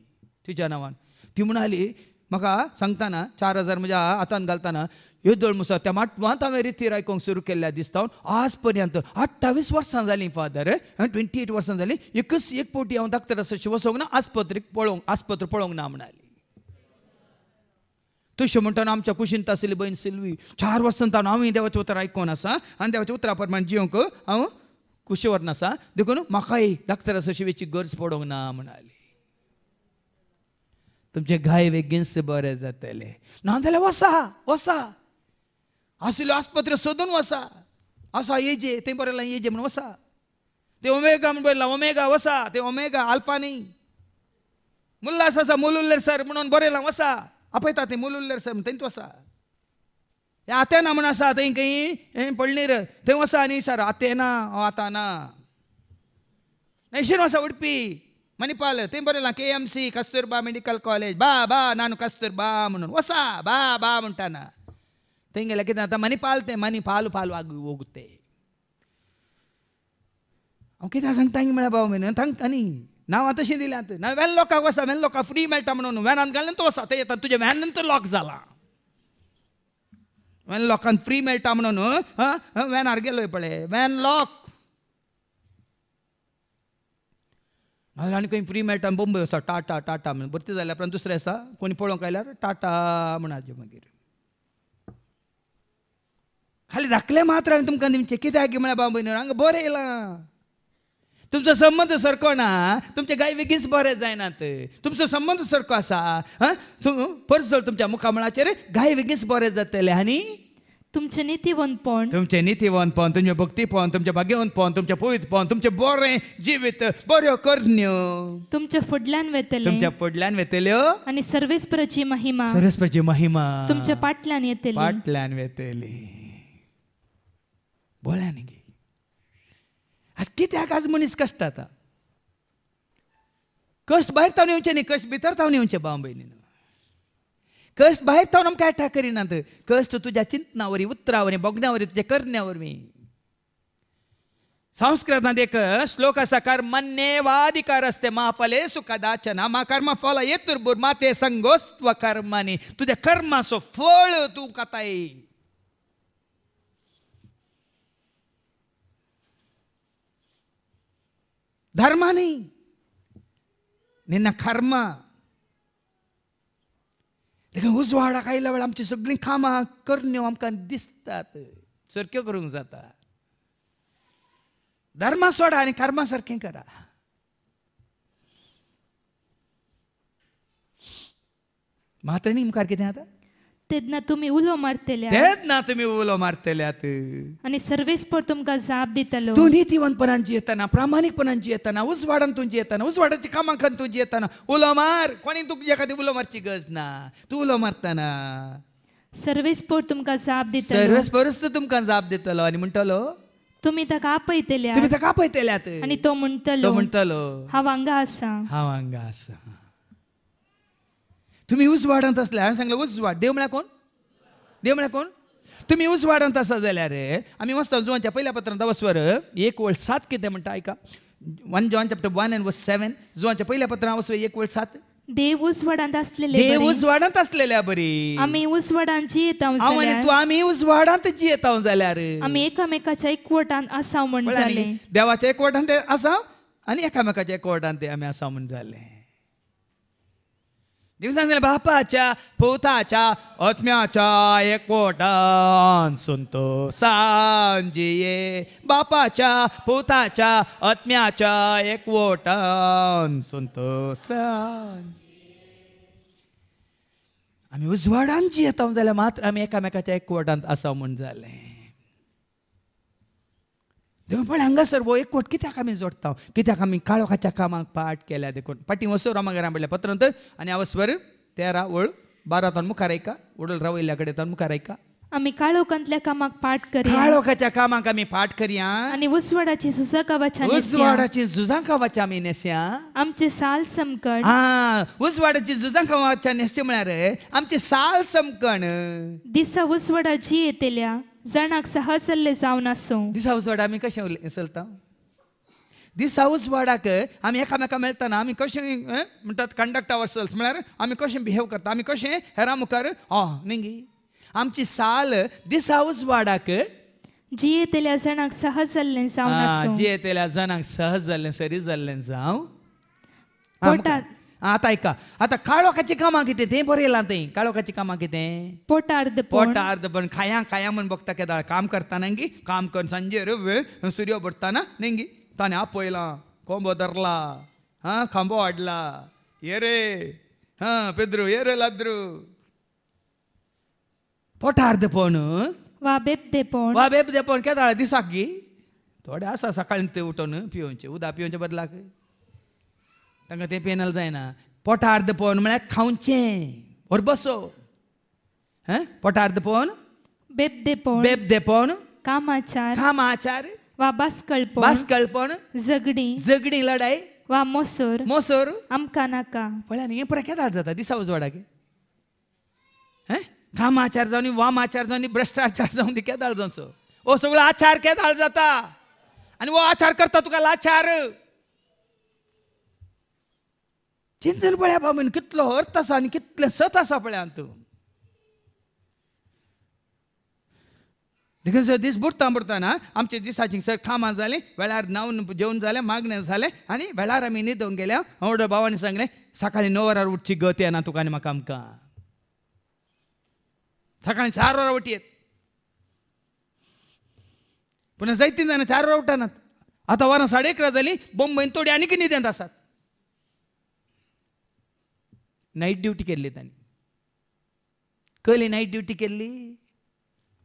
तिच्या नांवान ती म्हणाली म्हाका सांगताना चार हजार म्हज्या हातान घालताना येदोळ मुसा त्या माटवांत मात हांवें रिती आयकोंक सुरू केल्ल्या दिसता आज पर्यंत अठ्ठावीस वर्सां जालीं फादर ट्वेंटी एट वर्सां जालीं एकच एक पावटी हांव दाखतर वसोंक ना आस्पत्रीक पळोवंक आस्पत्र पळोवंक ना म्हणाली तशें म्हणटना आमच्या कुशींत आसली भयण सिल्वी चार वर्सां तावन हांवूय देवाचें उतर आयकोन आसा आनी देवाच्या उतरा प्रमाण जिवंक हांव कुशी वरन आसा देखून म्हाकाय दाखतर शिवेची गरज पडोंक ना म्हणाली तुमचे घाय बेगीनच बरें जातले नाजाल्यार वसा वसा असं अस्पत्रे सोदून वसा असेजे ते बरेला येजे म्हणून ते ओमेगा म्हण ओमेगा वसा ते ओमेगा आलपानी उल्लास असा मुलुल्ले सर म्हणून बरेला वसा आपलुल्लर सर म्हणून वसा हे आते ना म्हणून थं खी ये पडली रे थंय वसा न्ही सर आते ना आता नाशिण वसा उडपी मणिपाल थंय बरला K MC Kasturba medical college बा बा कस्तुरबा म्हणून वसा बा बा ಮನಿ ಪಾಲ ಫ್ರೀ ಪಾಲ ಪಾಲ ಓತೆ ಹಾಂ ಸೈನ ತೀಟಾ ವ್ಯಾನೆ ವ್ಯಾನು ಲ್ರೀ ಫ್ರೀ ವ್ಯನಾರ ವ್ಯ ಬೊಂಬೆ ಬೊಂಬೈಾ ಟಾಟಾ ಬರ್ತೀನಿ ಟಾಟಾ ದೂಸರೆ ಆ ಪಾಟಾಜೆ खाली ದಾಖಲೆ मात्र ಹಾಗೆ तुमकां ನಿಮ್ಮ कित्याक म्हळ्यार बाबा न्हू हांगा बरें येयलां तुमचो संबंद सारको ना तुमचे गाय बेगीच बरें जायनात तुमचो संबंद सारको आसा आं परस जर तुमच्या मुखामळाचेर गाय बेगीच बरें जातले आनी तुमचे नितीवंतपण तुमचे नितीवंतपण तुमचे पण तुमचे भाग्यवंतपण तुमचे पण तुमचे बरें जिवीत बऱ्यो करण्यो तुमच्या फुडल्यान वेतले तुमच्या फुडल्यान वेतल्यो आनी सर्वेस्पराची महिमा सर्वेस्पराची महिमा तुमच्या पाटल्यान येतली पाटल्यान वेतली गे आज कित्याक आज मनीस कश्टाता कष्ट भायर थावन येवचें न्ही भीतर भितर थावन येवचें भाव कष्ट बाहेर भायर थावन आमकां एटा करिनात कश्ट तुज्या चिंतनावरी उतरावरी बोगण्यावरी तुज्या करण्यावरी संस्कृतांत एक श्लोक आसा वाधिकार असते मा फले सुखदाचना मा कर्म फल येतुर्बुर मा ते संगोस्त्व तुज्या कर्माचो फळ तू काताय ధర్మాన్ని నిన్న कर्म देखून उजवाडाक आयल्या वेळार आमची सगळीं कामां करण्यो आमकां दिसतात सरक्यो करूंक जाता धर्मा सोडा आनी कर्मा सारकें करा म्हातणी मुखार कितें जाता तेदना तुम्ही उलो मारतेल्या तेदना तुम्ही उलो मारतेल्यात आणि सर्वेस तुमका तुमकां जाप तू दोन्ही तिवनपणांची येताना प्रामाणिकपणांची येताना उजवाडान तुमची येताना उजवाडाची कामांकन खान तुमची येताना उलो मार कोणी तुमची एखादी उलो मारची गज ना तू उलो मारताना सर्वेस तुमकां जाप देतलो सर्वेस पोरच तुमकां जाप दितलो आणि म्हणटलो तुम्ही तक आपयतेल्या तुम्ही तक आपयतल्यात आणि तो म्हणटलो तो म्हणटलो हा वांगा असा हा वांगा असा तुम्ही ऊस वाढत असल्या हांवें सांगलें ऊस देव म्हळ्यार कोण देव म्हळ्यार कोण तुम्ही ऊस वाडत आसा जाल्यार आमी वचता जुवांच्या पयल्या पत्रांत वसवर एक वळ सात कितें म्हणटा आयका one John chapter one and verse seven जुवांच्या पयल्या पत्रांत वसवर एक वळ सात देव उसवाडांत आसलेले देव उसवाडांत आसलेल्या बरी आमी उसवाडांची जियेताव हांव आनी तूं आमी उसवाडांत झाल्या जाल्यार आमी एकामेकाच्या एकवटान आसाव म्हण जाले देवाच्या एकवटान ते आसाव आनी एकामेकाच्या एकवटान ते आमी असा म्हण जाले दिवसांना बापाच्या पोताच्या आत्म्याच्या एकवटान सुनतो सांजिये बापाच्या पोताच्या आत्म्याच्या एकवटान सुनतो सांज आम्ही उजवाडांची येतो जाल्यार मात्र आम्ही एकामेकाच्या एकवटांत आसा म्हण जालें देवपण हांगा सर वो एक कोट कित्याक आमी जोडटा कित्याक आमी काळोखाच्या कामाक पाठ केल्या देखून पाटी वसो रामागरा म्हणल्या पत्रंत आनी अवस्वर तेरा वळ बारा तान मुखार ऐका उडल रावयल्या कडेन मुखार ऐका आम्ही काळोखांतल्या कामाक पाठ करया काळोखाच्या कामाक आम्ही पाठ करूया आणि उसवाडाची सुसाका वाचा उसवाडाची जुजांका वाचा आम्ही नेस्या आमचे साल समकण हा उसवाडाची जुजांका वाचा नेस्चे म्हळ्यार आमचे साल समकण दिसा उसवाडाची येतेल्या जाणाक सहसल्ले जावन आसूं दिसावसवाड आमी कशें चलता दिसावसवाडाक आम्ही एकामेका मेळटना आमी कशें म्हणटात कंडक्ट आवर सेल्स म्हळ्यार आमी कशें बिहेव करता आमी कशें हेरा मुखार ओह निंगी आमची साल दिसावसवाडाक जियेतेल्या जणांक सहज जाल्लें जावन जियेतेल्या जणांक सहज जाल्लें सरी जाल्लें जावं पोटांत आता ऐका आता काळोखाची कामां कितें तें बरयलां ते काळोखाची कामां कितें पोटार्ध पोटार्ध पण खाया खाया म्हण बघता केदार काम करता नंगी काम कर संजय रे वेळ सूर्य पडटाना नेंगी ताने आपयलां कोंबो धरला हा खांबो वाढला ये रे हां पेद्रू ये रे लाद्रू पोटार्ध पण वा देपण दे पण केदाळ दिसाक गी थोडे असा सकाळी ते उठोन पिऊनचे उदक पिवनचे बदलाक तांकां तें पेनल जायना पोटार दपोवन म्हळ्यार खावचें और बसो पोटार दपोवन बेब देपोवन बेब देपोवन कामाचार कामाचार वा बासकळपण बासकळपण झगडी झगडी लढाई वा मोसोर मोसोर आमकां नाका पळया न्ही हें प्रख्यात जाता दिसा उजवाडाक हैं कामाचार जावन वामाचार जावन भ्रश्टाचार जावन केदार जावचो हो सगळो आचार केदार जाता आनी हो आचार करता तुका लाचार चिंतन पळ्या बाबीन कितलो अर्थ आसा आनी कितलें सत आसा पळयान तूं देखील दीस बुडटा बुडटाना आमचे दिसाची सर कामां जालीं वेळार न्हावन जेवण जालें मागणें जालें आनी वेळार आमी न्हिदोंक गेल्या हांव भावांनी सांगलें सकाळीं णव वरार उठची गत येना तुका आनी म्हाका आमकां सकाळीं चार वरां येत पूण जायती जाणां चार वरां उठनात आतां वरां साडे अकरा जालीं बोंबईन तोडी आनीक न्हिदेंत आसात నైట్ ड्यूटी వెళ్ళేదని కోహ్లీ నైట్ డ్యూటీకి వెళ్ళి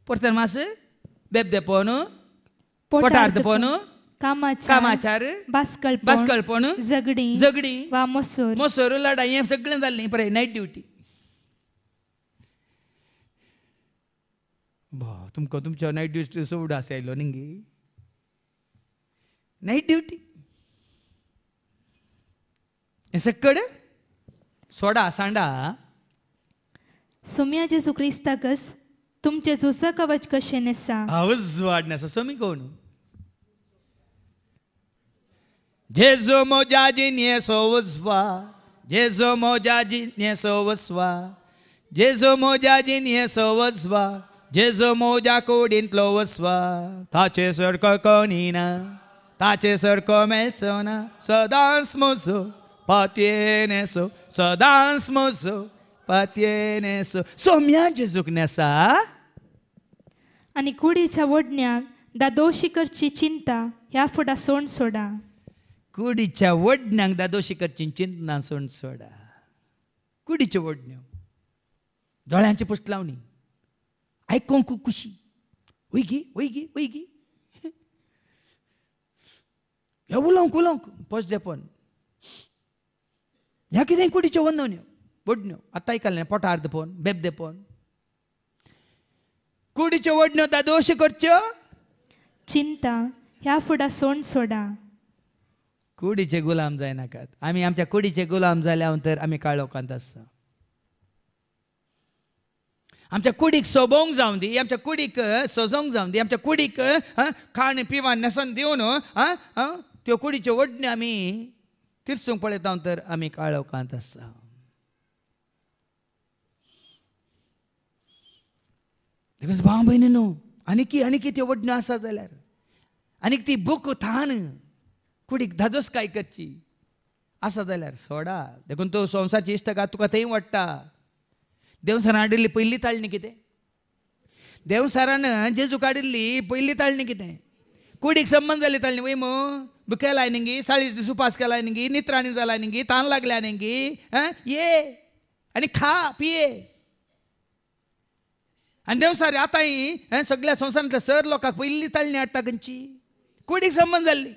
పుడతాను మాసు బెబ్దె పోను పొటార్ద कामाचार बास्कल बास्कल पण झगडी झगडी मसूर मसूर लढाई हे सगळें जाल्लें पळय नायट ड्युटी भो तुमकां तुमच्या नायट ड्युटी सोड आसा आयलो न्ही गे नायट सोडा सांडा सुम्या जेजू कस तुमचे जुस कवच कशे नेसा आवाज वाढण्याचा स्वामी कोण जेसो मोजाजी नेसो वसवा जेसो मोजाजी नेसो वसवा जेसो मोजाजी नेसो वसवा जेसो मोजा कोडींतलो वस्वा ताचे सरको कोणीना ताचे सरको मेळचो ना सदांच मोजो Patienes, सो patienes. सोम्या जुगण्यासा आणि कुडीच्या वडण्याक करची चिंता ह्या फुडा सोन सोडा कुडीच्या वडण्याक दादोशीकरची चिंता सोन सोडा कुडीचे वडण्यो दोळ्यांची पुष्ट लावणी ऐकूंक कुशी वयगी वयगी वयगी हे उलोवंक उलोवंक पोस्ट देपोन ಯಾಕೆ ಇದೇನು ಕುಡಿಚೋ ಒಂದು ನೀವು ಒಡ್ನು ಅತ್ತಾಯ್ಕಲ್ನೆ ಪೊಟ पोटार दपोवन बेब ಪೋನ್ कुडीच्यो ಒಡ್ನು ದ ದೋಷ करच्यो चिंता ह्या फुडा सोंड सोडा कुडीचे गुलाम जायनाकात आमी आमच्या कुडीचे गुलाम जाल्या तर आमी काळोखांत आसता आमच्या कुडीक सोबोंग जावं दी आमच्या कुडीक सजोंक जावं दी आमच्या कुडीक खाण पिवान न्हेसन दिवन त्यो कुडीच्यो वडण्यो आमी తీర్చం पळयता तर आम्ही కాళ్ళ आसा दिवस भाव न्हू आनीक आनीक त्यो वडण्यो आसा जाल्यार आनीक ती बूक थान कुडीक धाजोस काय करची आसा जाल्यार सोडा देखून तो संवसारची इश्टका तुका थंय वाडटा देवसारान हाडिल्ली पयली ताळणी कितें देवसारान जेजू काडिल्ली पयली ताळणी कितें कुडीक संबंद जाली ताळणी वय बुकेला निंगी साळीस दिस उपास केला निंगी नित्राणी तान निंगी ताण लागल्या निंगी ये आणि खा पिये आणि सारे आतांय सगळ्या संसारातल्या सर लोकांक पहिली ताळणी हाडटा खंयची कुडीक संबंध जाल्ली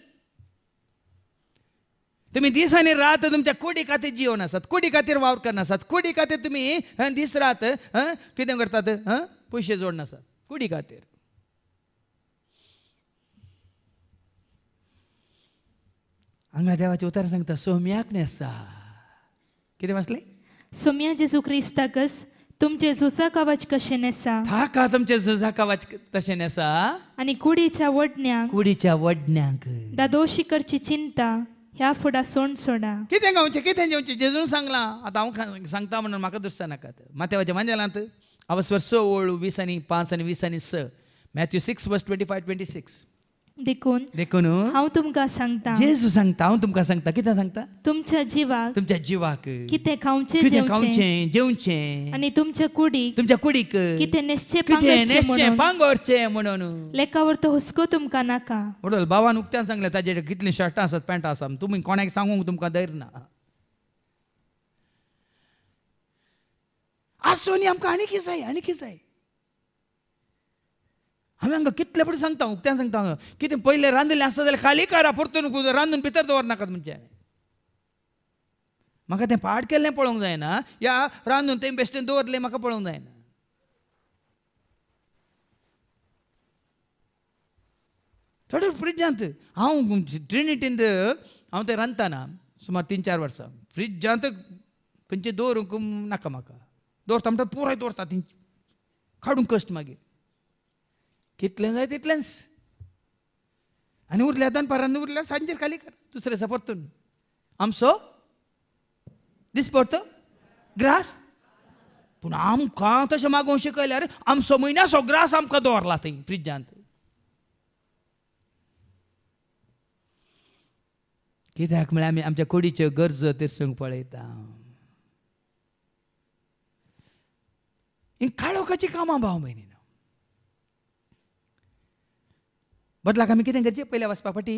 तुम्ही दीस आणि रात तुमच्या कुडी खातीर जिवन आसात कुडी खातीर वावर करनासात कुडी खातीर तुम्ही दीस रात कितें करतात पयशे जोडनासात कुडी खातीर आम्हाला देवाचे उतार सांगता सोम्याक नेसा कितें वाचलें सोम्या जेजू क्रिस्ताकस तुमचे झुसा कवच कसे नेसा का तुमचे झुसा कवच तशें नेसा आनी कुडीच्या वडण्यांक कुडीच्या दा दादोशी करची चिंता ह्या फुडा सोंड सोडा कितें गावचे कितें जेवचे जेजू सांगलां आतां हा सांगता म्हणून म्हाका दुसरा नाकात माथेवाच्या मांजलांत अवस्वर स ओळ वीस आनी पांच आनी वीस आनी स Matthew six verse twenty five twenty six देखून देखून हांव तुमकां सांगता जेजू सांगता हांव तुमकां सांगता कितें सांगता तुमच्या जिवाक तुमच्या जिवाक कितें खावचें खाऊचे खावचें जेवचें आनी तुमच्या कुडीक तुमच्या कुडीक कितें नेसचें पांगरचें पांगरचें म्हणून लेखावर तो हुस्को तुमकां नाका म्हणून बाबान उक्त्यान सांगलें ताजेर कितलीं शर्टां आसात पॅन्ट आसा तुमी कोणाक सांगूंक तुमकां दैर ना आसून आमकां आनी कितें जाय आनी कितें जाय हांवें हांगा कितले फावटी सांगता उक्त्यान सांगता हांगा कितें पयलें रांदलें आसा जाल्यार खाली कारा परतून रांदून भितर दवरनाकात म्हणजे म्हाका तें पाड केल्लें पळोवंक जायना या रांदून तें बेश्टें दवरलें म्हाका पळोवंक जायना थोडे फ्रिजांत हांव ट्रिनिटींत हांव तें रांदताना सुमार तीन चार वर्सां फ्रिजांत खंयचें दवरूंक नाका म्हाका दवरता म्हणटा पुराय दवरता तीं काडूंक कश्ट मागीर कितल्यान जाय तितल्यानच आनी उरल्या दनपारांनी उरल्या सांजेर खाली कर दुसऱ्याचा परतून आमचो दीस परतो ग्रास पूण आमकां तशें मागोवंक शिकयल्यार आमचो म्हयन्याचो ग्रास आमकां दवरला थंय फ्रिजांत कित्याक म्हळ्यार आमी आमच्या कुडीच्यो गरजो तिरसूंक पळयता काळोखाची कामां भाव म्हयने बदलाक आमी किती गरजे पहिल्या वचपा फाटी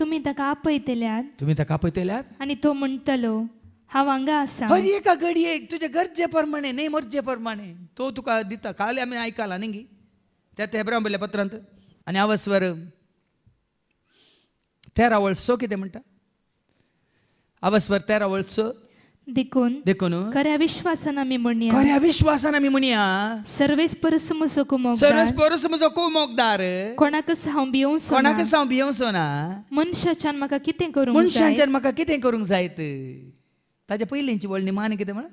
तुम्ही ताका आपयतल्यात तुम्ही ताका आपयतल्यात आणि तो म्हणटलो हा वांगा आसा हर एका एक तुजे गरजे प्रमाणे नाही मर्जे प्रमाणे तो तुका दिता काल आम्ही आयकलां न्ही गी त्या तेब्राम पत्रांत आनी हांव स्वर तेरा वळसो कितें म्हणटा आवस्वर वर तेरा वळसो देखून देखून खऱ्या विश्वासाना मी म्हणूया खऱ्या विश्वासाना मी म्हणूया सर्व परस मुसो कुमोग सर्वेस परस मुसो कुमोगदार कोणाक साव बियो सोना कोणाक साव सोना मनुष्याच्या मका किते करू मनुष्याच्या मका किते करू जायत ताजे पहिलेंची बोलणी मान किते म्हणा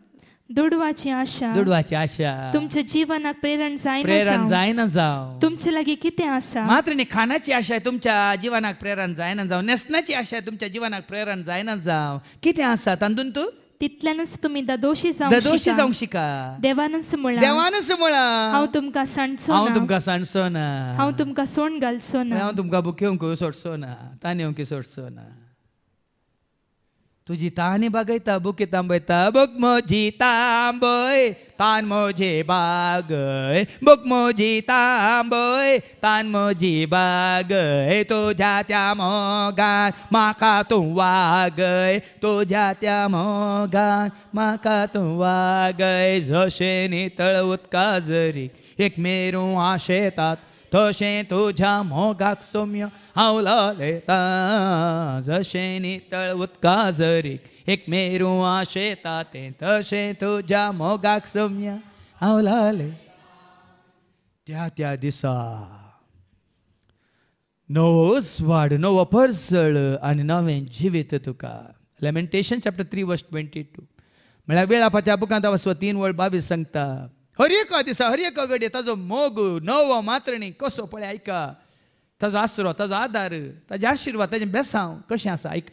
दुडवाची आशा दुडवाची आशा तुमच्या जीवनात प्रेरण जाय प्रेरण जायना जाव तुमच्या लागे किते आशा मात्र नी खानाची आशा आहे तुमच्या जीवनात प्रेरण जायना जाव नेसण्याची आशा आहे तुमच्या जीवनात प्रेरण जायना जाव किती आशा तांदून तू तितल्यानच तुम्ही ददोशी जावं ददोशी जावंक शिका देवानच मुळा देवानंच हांव मुळा तुमकां तुमका हांव हा तुमकां सांडसो ना हांव तुमकां सोन घालसो ना हांव तुमकां बुकेवंक सोडसो ना ताणेवंक सोडसो ना तुझी तानी बघायता बुके तांबयता बुक मोजी तांबय तान मोजे बागय बुक मोजी तांबय तान मोजी बागय तुझ्या त्या मोगान माका तू वागय तुझ्या त्या मोगान माका तू वागय जशे नितळ उदका जरी एक मेरू आशेतात तसे तुझ्या मोगाक सौम्य हावलाले जशे नितळ उदका जरीक एक मेरू आशे ताते तसे तुझ्या मोगाक सौम्य हावलाले त्या त्या दिसा नवोच वाड नवो परसळ आणि नवें जिवीत तुका Lamentation chapter three verse twenty two म्हळ्यार वेळ आपाच्या बुकांत वसो तीन वळ बावीस सांगता एक दिसा हरएक घडये ताजो मोग नवो मात्रणी कसो पळय आयका ताजो आसरो ताजो आदार ताजे आशिर्वाद ताजें बेसांव कशें आसा आयक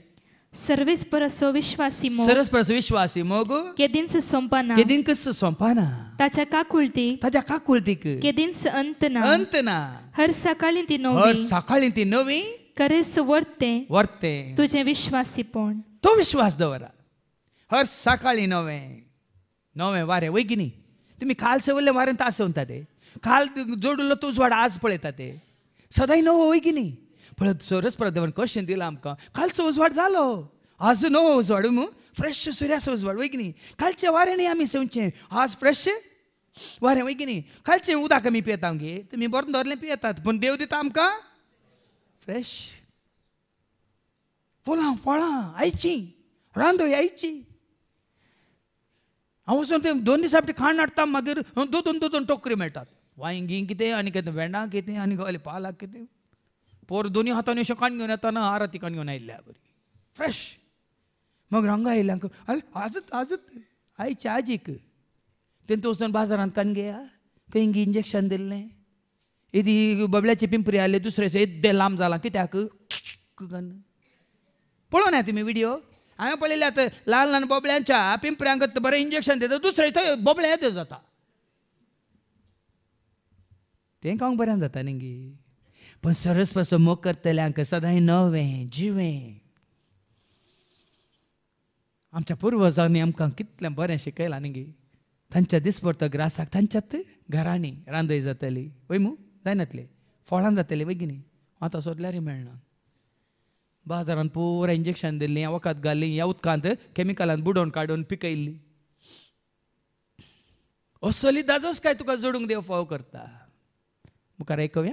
सर्वेस परस विश्वासी मोग सर्वेस विश्वासी मोग केदिंस सोंपाना केदिंकस सोंपाना ताच्या काकुळती ताच्या काकुळतीक केदिनस अंत ना अंत ना हर सकाळी ती नवी हर सकाळी ती नवी करेस वर्ते वर्ते तुझे पण तो विश्वास दवरा हर सकाळी नवे नवे वारे वय तुम्ही काल सेवल्ले मारेन तर असे म्हणता ते काल जोडलो तूच वाडा आज पळयता ते सदांय नव होय की न्ही पण सरस प्रधान क्वेश्चन दिला आमकां कालचो उजवाड जालो आज नवो उजवाड मू फ्रेश सुर्याचो उजवाड वय की न्ही कालचे वारें आमी सेवचे आज फ्रेश वारें वय की न्ही कालचे उदक आमी पियेता आमगे तुमी बरोवन दवरलें पियेतात पूण देव दिता आमकां फ्रेश फुलां फळां आयचीं रांदोय आयची हांव वचून ते दोन दिसा आपली खाण हाडटा मागीर दोतून दोतून टोकरी मेळटात वांयगी कितें आनी कितें वेंडां कितें आनी गले पालाक कितें पोर दोनी हातांनी अशें काण घेवन येताना आरा तिकान घेवन आयिल्ल्या बरी फ्रेश मग रंग आयिल्ल्यांक आजच आजच आयचे आजीक तें वचून बाजारांत काण घेया खंय इंजेक्शन दिल्लें इदी बबल्याची पिंपरी आसले दुसरे इद्दे लांब जालां कित्याक पळोवन तुमी व्हिडियो हांवें पळयल्यात आतां ल्हान ल्हान बोबल्यांच्या पिंपऱ्यांक बरें इंजेक्शन दिता दुसरे थंय बोबळे येत जाता तेंकां बऱ्यान जाता न्ही गी पण सरस पासून मोग करतल्यांक सदांय नवें जिवें आमच्या पुर्वजांनी आमकां कितलें बरें शिकयलां न्ही गी तांच्या तो ग्रासाक तांच्यात घरांनी रांदय जातली वय मू जायनातले फळां जातली वय आतां सोदल्यार मेळना बाजारांत पुरा इंजेक्शन दिल्लीं वखद घाल्लीं ह्या उदकांत कॅमिकलान बुडोवन काडून पिकयल्लीं असली दाजोस काय तुका जोडूंक देव फाव करता मुखार आयकव्या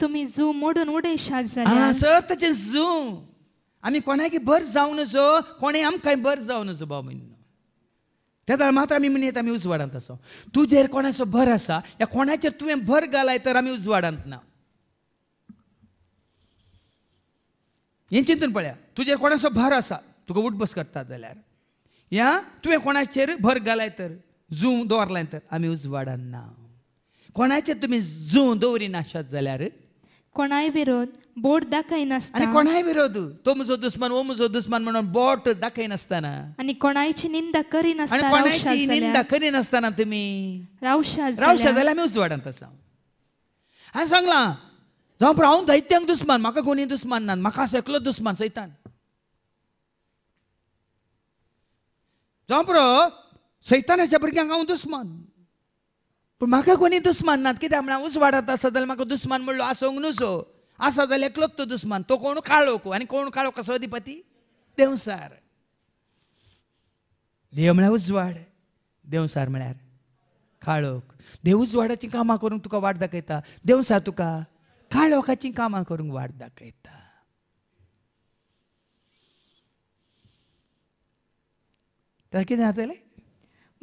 तुम्ही जू मोडून उडयशात सर ताचे जू आमी कोणाकी बर जावं नजो कोणे आमकां बर जावं नजो भाव म्हणून तेदळ मात्र आमी म्हणयत आमी उजवाडांत आसा तुजेर कोणाचो भर आसा या कोणाचेर तुवें भर घालाय तर आमी उजवाडांत ना हें चिंतन पळया तुजेर कोणाचो भर आसा तुका उठबस करता जाल्यार या तुवें कोणाचेर भर घालाय तर जूं दवरलाय तर आमी उजवाडान ना कोणाचेर तुमी जूं दवरिनाशात जाल्यार कोणाय विरोध बोट दाखयनासतना आनी कोणाय विरोध तो म्हजो दुस्मान वो मुजो दुस्मान म्हणून बोट दाखयनासतना आनी कोणाची निंदा करिनासतना कोणाची निंदा करिनासतना तुमी रावशा रावशा जाल्यार आमी उजवाडांत आसा हांवें सांगलां जावं पण हांव दैत्यांक दुस्मान म्हाका कोणी दुस्मान ना म्हाका सेकलो दुस्मान सैतान जावं पुरो सैतानाच्या भुरग्यांक हांव दुस्मान पूण म्हाका कोणी दुस्मान नात कित्याक म्हण हांव उसवाडात आसा जाल्यार म्हाका दुस्मान म्हणलो आसोंक न्हू सो आसा जाल्यार एकलोच तो दुस्मान तो कोण काळोक आनी कोण काळोक कसो अधिपती देवसार देव म्हळ्यार उजवाड देवसार म्हळ्यार काळोक देव उजवाडाची कामां करूंक तुका वाट दाखयता देवसार तुका कांय लोकांची कामां करून वाट दाखयता तर कितें जातलें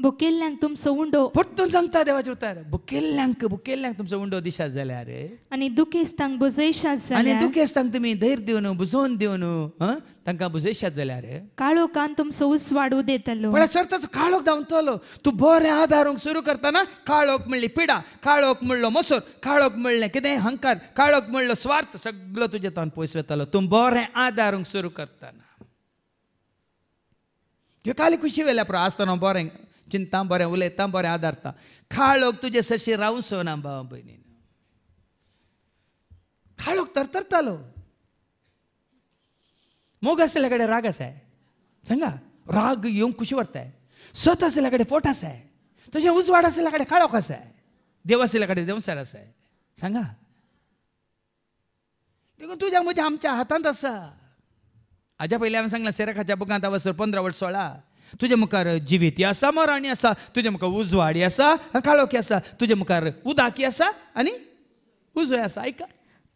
బొకేల్లాంగ్ तुमचो उंडो పొట్టం सांगता देवाचे उतार बुकेल्ल्यांक बुकेल्यांक तुमचो उंडो दिशा झाल्या रे आणि दुखेस्तांग बुजेशास झाल्या आणि दुखेस्तांग तुम्ही धैर्य देऊन बुझोन देऊन तांकां बुजेशास झाल्या रे काळो कान तुम सौस वाडू देतलो पण सरताच काळोक धांवतलो तू बरे आदारूंक सुरू करताना काळोक म्हणली पिडा काळोक म्हणलो मसूर काळोक म्हणलें कितें हंकार काळोक म्हणलो स्वार्थ सगळो तुजे तावन पयस वेतलो तूं बरें आदारूंक सुरू करताना त्यो काली खुशी वेल्या पुरो आसतना बरें चिंता बरें उलयता बरें आदारता खाळोक तुजे सशी रावूं सोना भाव भयणीन खाळोक तरतरतालो मोग आसल्या कडेन राग आसाय सांगा राग येवंक खुशी व्हरताय सत आसल्या कडेन फोट आसाय तशें उजवाड आसल्या कडेन काळोख आसाय देव आसल्या कडेन देवसार आसाय सांगा देखून तुज्या म्हज्या आमच्या हातांत आसा हाज्या पयलीं हांवें सांगलां सेराखाच्या बुकांत वसर पंदरा वर्स सोळा तुजे मुखार जिवीती आसा मरणी आसा तुजे मुखार उजवाडी आसा काळोखी आसा तुजे मुखार उदाकी आसा आनी उजवे आसा आयका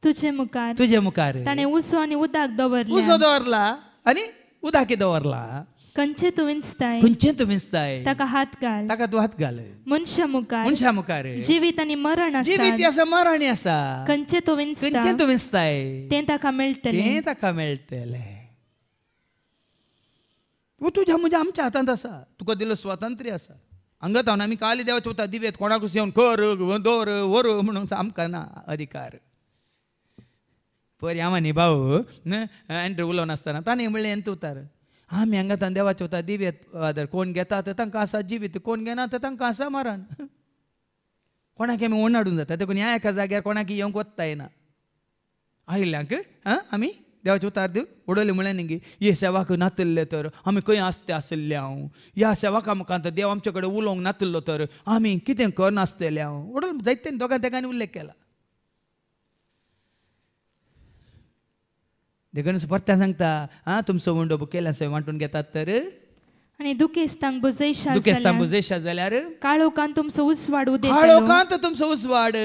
तुजे मुखार तुजे मुखार ताणें उसो आनी उदक दवरलें उसो दवरला आनी उदाकी दवरला खंयचे तूं विंचताय खंयचे तूं विंचताय ताका हात घाल ताका तूं हात घाल मनशा मुखार मनशा मुखार जिवीत आनी मरण आसा जिवीत आसा मरण आसा खंयचे तूं विंचताय खंयचे तें ताका मेळटलें तें ताका मेळटलें व तुझ्या म्हणजे आमच्या हातात असा तुका दिलं स्वातंत्र्य असा हांगा हांव आमी काली देवा उता दिवेत कोणाकूच येवन कर दोर वर म्हणून आमकां ना अधिकार परी हांव न्ही भाऊ अँड्रे उलोवन असताना ताणें म्हणलें एंत उतार आमी हांगा देवाच होता दिवेत आदर कोण घेता तर तांकां आसा जिवीत कोण घेना तर तांकां आसा मारण कोणाक आमी ओण हाडून जाता देखून ह्या एका जाग्यार कोणाक येवंक वत्ता येना आयिल्ल्यांक आमी देवाचे उतार देऊन उडोले म्हळ्या न्ही हे सेवाक नातल्ले तर आमी खंय आसते आसले हांव ह्या सेवाक आमकां देव आमचे कडेन उलोवंक नातल्लो तर आमी कितें करनासतले हांव उडोल जायते दोगां तेगांनी उल्लेख केला देखूनच परत्या सांगता हा तुमचो उंडो बुक केला सो वांटून घेतात तर आणि दुखेस्तांक बुजयशा दुखेस्तांक बुजयशा जाल्यार काळोखान तुमचो उसवाड उदेतलो काळोखान तुमचो उसवाड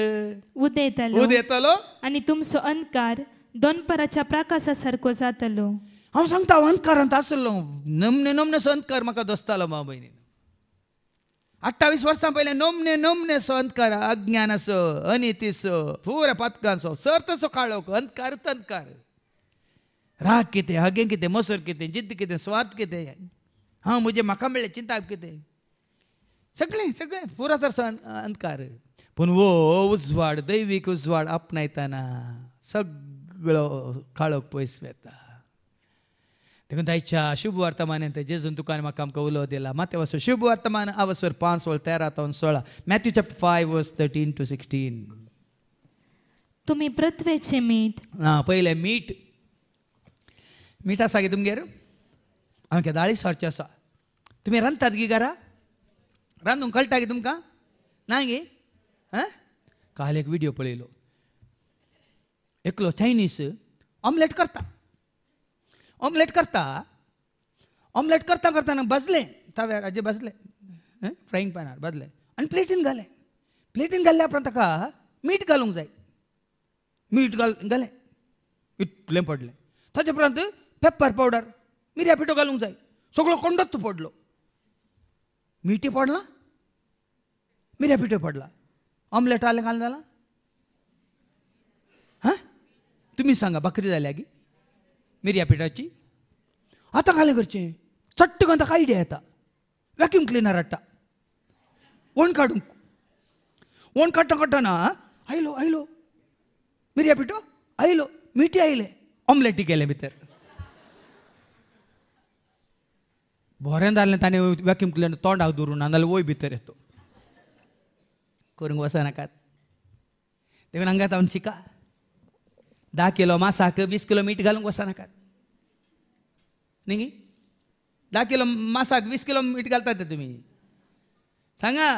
उदेतलो उदेतलो आणि तुमचो अंधकार दोनपराच्या प्रकाशा सारको जातलो हा सांगता अंधकारांत आसलो नमने नमने संतकार म्हाका दोस्तालो मा भयणीन अठ्ठावीस वर्सां पयलें नमने नमने सो अंधकार अज्ञानाचो सो पुरा पातकांचो सर्तचो काळो अंधकार तंधकार राग कितें हगे कितें मसर कितें जिद्द कितें स्वार्थ कितें हां म्हजें म्हाका मेळ्ळें चिंता कितें सगळें सगळें पुरा तर अंधकार पूण वो उजवाड दैवीक उजवाड आपणायताना सगळें सगळो काळोख पयस वेता देखून दायच्या शुभ वर्तमान जेजून तुकान म्हाका आमकां दिला माते वसो शुभ वर्तमान अवसर पांच वर्स तेरा तावन सोळा Matthew chapter five verse thirteen to sixteen तुम्ही पृथ्वेचे मीठ ना पहिले मीठ मीठ आसा गे तुमगेर आमगे दाळी वरचें आसा तुमी रांदतात की घरा रांदूंक कळटा गे तुमकां ना गे आं काल एक व्हिडिओ पळयलो एकलो चायनीस ऑमलेट करता ऑमलेट करता ऑमलेट करता करताना भाजले तव्यार हाजे भाजले फ्राईंग पॅनार भाजले आनी प्लेटीन घाले प्लेटीन घाल्ल्या उपरांत ताका मीठ घालूंक जाय मीठ घाल घालें इतलें पडलें ताचे उपरांत पेपर पावडर मिरया पिठो घालूंक जाय सगळो कोंडत पडलो मिठी पडला मिरया पिठो पडला ऑमलेट आले घाल जाला तुम्ही सांगा भाकरी जाल्या की मिरया आता आतां कसलें करचें चट्ट ताका आयडिया येता वॅक्यूम क्लिनर हाडटा ओण काडूंक ओण काडटा काडटना आयलो आयलो मिरया पिठो आयलो मिठी आयले ऑमलेटी गेलें भितर भोरें जालें ताणें वॅक्यूम क्लिनर तोंडाक दवरून ना जाल्यार वय भितर येतो करूंक वचनाकात देखून हांगा जावन शिका दहा किलो मासाक वीस किलो मीठ घालूंक वसनाकात न्ही दहा किलो मासाक वीस किलो मीठ घालतात तुम्ही सांगा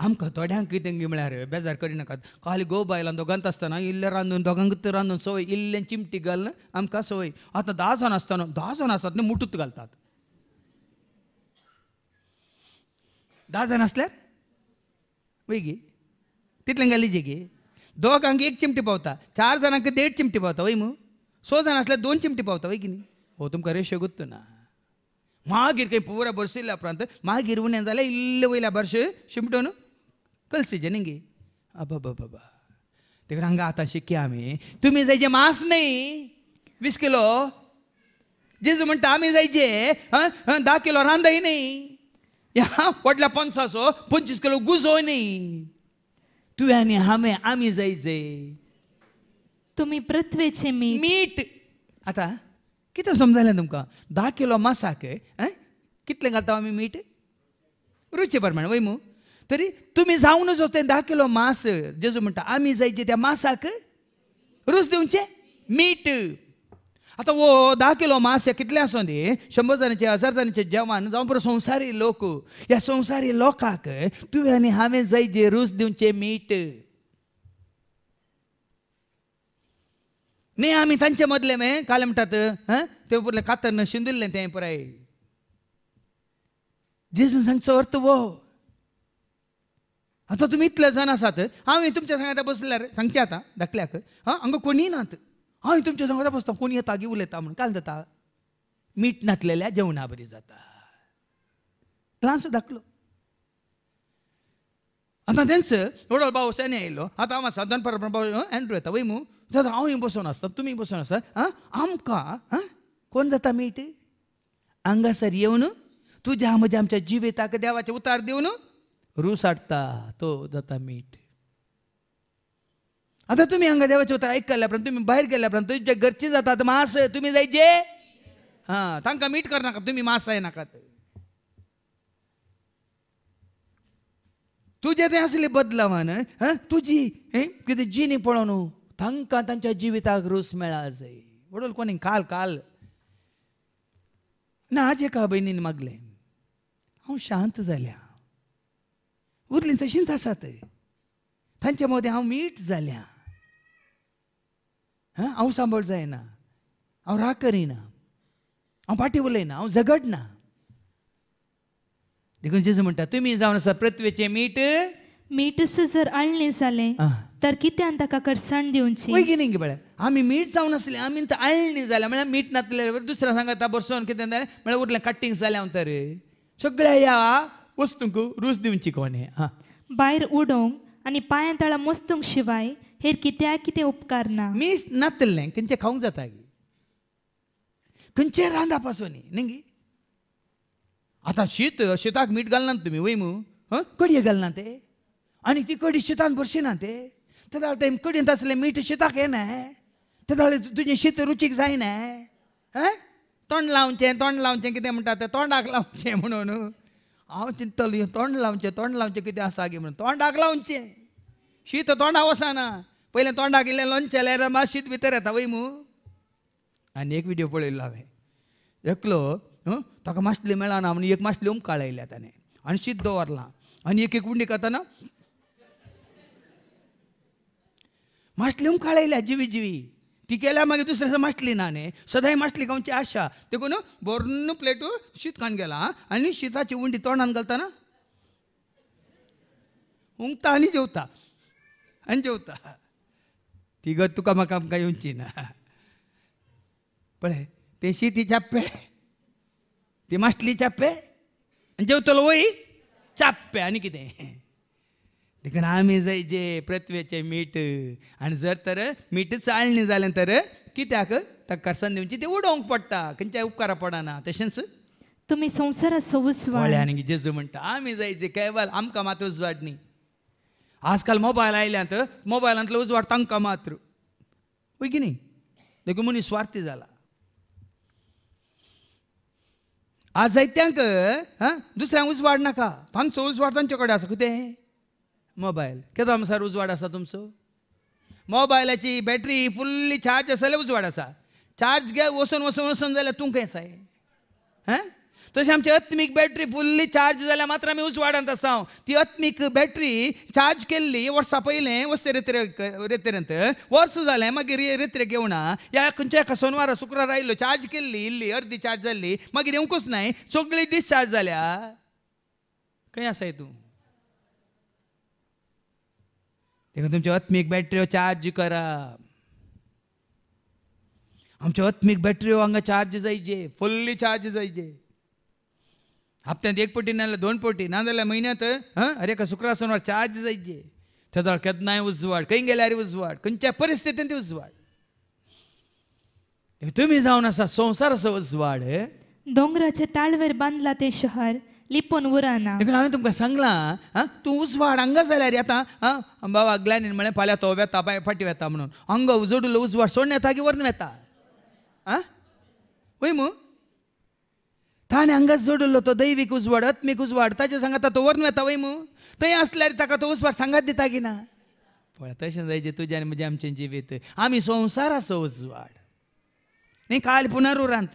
आमकां थोड्यांक कितें रे बेजार करिनाकात काल गो बायलां दोगांत आसतना इल्लें रांदून दोगांक रांदून सवय इल्लें चिमटी घालून आमकां सोय आतां धा जाण आसतना धा जाण आसात न्ही मुठूत घालतात धा जाण आसल्यार वय गे तितलें घाली जे गे दोघांक एक चिमटी पावता चार जाणांक देड चिमटी पावता वय मू सो जाण आसल्यार दोन चिमटी पावता वय की न्ही हो तुमकां रेशेगूत ना मागीर खंय पुरा बरशिल्ल्या उपरांत मागीर उणें जाल्यार इल्लें वयल्या बरशे शिमटोन कलसिजेन गे आबा बाबा बा हांगा आतां शिकया आमी तुमी जायचे मास नाही वीस किलो जेजू म्हणटा आमी जायचे धा किलो रांदय नाही ह्या व्हडल्या पणसाचो हो, पंचवीस किलो गुजोय नाही तू आणि हमे आम्ही जायचे तुम्ही पृथ्वीचे मी मीठ आता किती समजायला तुमका धा किलो मासाक कितले घालता आम्ही मीठ रुचे प्रमाण वैमू तरी तुम्ही जाऊनच होते दहा किलो मास जेजू म्हणटा आम्ही जायचे त्या मासाक रूच देऊनचे मीठ आता वो धा किलो मास या कितल्या असो दे शंबर जाणांचें हजार जाणांचें जेवण जावं पुरो संवसारी लोक या संसारी लोकांक तुवें आनी हांवें जाय जे रूच दिवचें मीठ न्ही आमी तांचे मदले मे काल म्हणटात ते पुरलें कातरन शिंदिल्लें तें पुराय जेजून सांगचो अर्थ वो आतां तुमी इतले जाण आसात हांव तुमच्या सांगात बसल्यार सांगचें आतां धाकल्याक हां हांगा कोणीय नात हांव तुमच्या सांगता बसता कोण येता गे उलयता म्हणून काल जाता मीठ नातलेल्या जेवणा बरी जाता प्लान्स दाखलो आतां तेंच वडोल भाऊ सेने येयलो आतां हांव आसा दोन परब्रम भाऊ एंड्रू येता वय मू जाता हांव बसून आसता तुमी बसून आसता आं आमकां आं कोण जाता मीठ हांगासर येवन तुज्या म्हज्या आमच्या जिविताक देवाचे उतार देऊन रूस हाडटा तो जाता मीठ आता तुम्ही हंगा देवाचे होता ऐकल्या केल्यापर्यंत तुम्ही बाहेर गेल्यापर्यंत तुमच्या घरचे जातात मास तुम्ही जायचे हां तांकां मीट करनाका तुम्ही मास जायनाकात तुझे ते असले बदलावान हां तुझी हे कितें जिणी पळोवन त्यांच्या तांच्या जिविताक रूस मेळा जाय कोणी काल काल ना आज का भयणीन मागले हांव शांत जाल्या उरली तशींच आसात तांच्या मध्ये हांव मीठ झाल्या हांव सांबाळ जायना हांव राग करिना हांव पाटी उलयना हांव झगडना देखून जेजू म्हणटा तुम्ही जावन आसा पृथ्वीचे मीठ मीठ जर आळणी झाले तर आणि ताका करसाण दिवची वय कितें बळे आमी मीठ जावन आसले आमी आळणी जाल्या म्हळ्यार मीठ नातले दुसऱ्या सांगता बसून किती जालें म्हळ्यार कटिंग कट्टींग जालें हांव तर सगळ्या ह्या वस्तूंक रूस दिवची कोण भायर उडोवंक आनी पांयां पायांतळा मस्तूंक शिवाय हेर कित्या कितें उपकार ना मी नातल्लें खंयचें खावंक जाता गे खंयचें रांदा पासोनी न्ही गी आतां शीत शेताक मीठ घालनात तुमी वय मू कडये घालना ते आनी ती कडी शेतान भरची ना ते तेदा ते कडयेंत तसले मीठ शेताक येना तेदा तुजें शीत रुचीक जायना हं तोंड लावचें तोंड लावचें कितें म्हणटा तें तोंडाक लावचें म्हणून हांव चिंतलो तोंड लावचें तोंड लावचें कितें आसा गे म्हणून तोंडाक लावचें शीत तोंडा वसाना पयलें तोंडाक इल्लें लोणचें लायल्यार मातशीत भितर येता वय मू आनी एक व्हिडियो पळयल्लो हांवें एकलो ताका माश्टली मेळना म्हणून एक मास्टली उमकाळ आयल्या ताणें आनी शीत दवरलां आनी एक एक उंडी करताना माश्टली उमकाळ आयल्या जिवी जिवी ती केल्या मागीर दुसरे मास्टली ना न्ही सदांय मास्टली गांवची आशा देखून बोर्न प्लेटू शीत खाण गेला आनी शिताची उंडी तोंडान घालताना उमता आनी जेवता आनी जेवता तिघ तुका म्हाका आमकां येवची ना पळय तेशी ती चाप्पे ती मास्टली चाप्पे आनी जेवतलो वय चाप्पे आनी कितें देखून आमी जर जे पृथ्वेचें मीठ आनी जर तर मीठ चाळणी जालें तर कित्याक ताका कर्सान दिवची ते उडोवंक पडटा खंयच्याय उपकारा पडना तशेंच तुमी संवसारा सवस्वाळ आनी जेजू म्हणटा आमी जाय जे केवल आमकां मात्र उजवाड न्ही आजकाल मोबायल आयल्यात मोबायलांतलो उजवाड तांकां मात्र वय की न्ही देखून मनीस स्वार्थी जाला आज जायत्यांक हां दुसऱ्यांक उजवाड नाका हांगचो उजवाड तांचे कडेन आसा कितें मोबायल केदो उजवाड आसा तुमचो मोबायलाची बॅटरी फुल्ली चार्ज आसा जाल्यार उजवाड आसा चार्ज घे वसून वचून वचून जाल्यार तूं खंय साय हां तशी आमची अत्मीक बॅटरी फुल्ली चार्ज जाल्यार मात्र आमी उसवाडांत आसा ती अत्मीक बॅटरी चार्ज केल्ली वर्सा पयलें वस्ते रेत्रेक रेत्रेंत वर्स जालें मागीर रेत्रेक येवना या खंयच्या एका सोनवारा शुक्रार आयिल्लो चार्ज केल्ली इल्ली अर्दी चार्ज जाल्ली मागीर येवंकूच नाय सगळी डिस्चार्ज जाल्या खंय आसा तूं देखून तुमच्यो अत्मीक बॅटरी चार्ज करा आमच्यो अत्मीक बॅटरी हांगा चार्ज जायचे फुल्ली चार्ज जायचे हप्त्यात एक पोटी नाही दोन पोटी नांदल्या महिन्यात अरे का शुक्रार सोमवार चार्ज जायचे कद नाही उजवाड खंय गेल्यार अरे उजवाड खंयच्या परिस्थितीन ते उजवाड तुम्ही जावन आसा संवसार असो उजवाड दोंगराचे ताळवेर बांदला ते शहर लिपून उराना देखून हांवें तुमकां सांगलां तूं उजवाड हांगा जाल्यार आतां आता बाबा अगल्यान म्हणे फाल्यां तो वेता बाय फाटी वेता म्हणून अंग उजोडुलो उजवाड सोडण्यात आगी वरून वेता हा वय ताणें తానే అంగస్ జోడులతో దైవికి ఉజ్వాడత్ మీకు ఉజ్వాడ్ ताचे सांगा तो वर्ण वयता थंय आसल्यार ताका तो उसवाड सांगात दिता की ना पळय तशें जायचें तुज्या आनी म्हज्या आमचे जिवीत आमी संवसार आसो उजवाड न्ही काल पुनरुरांत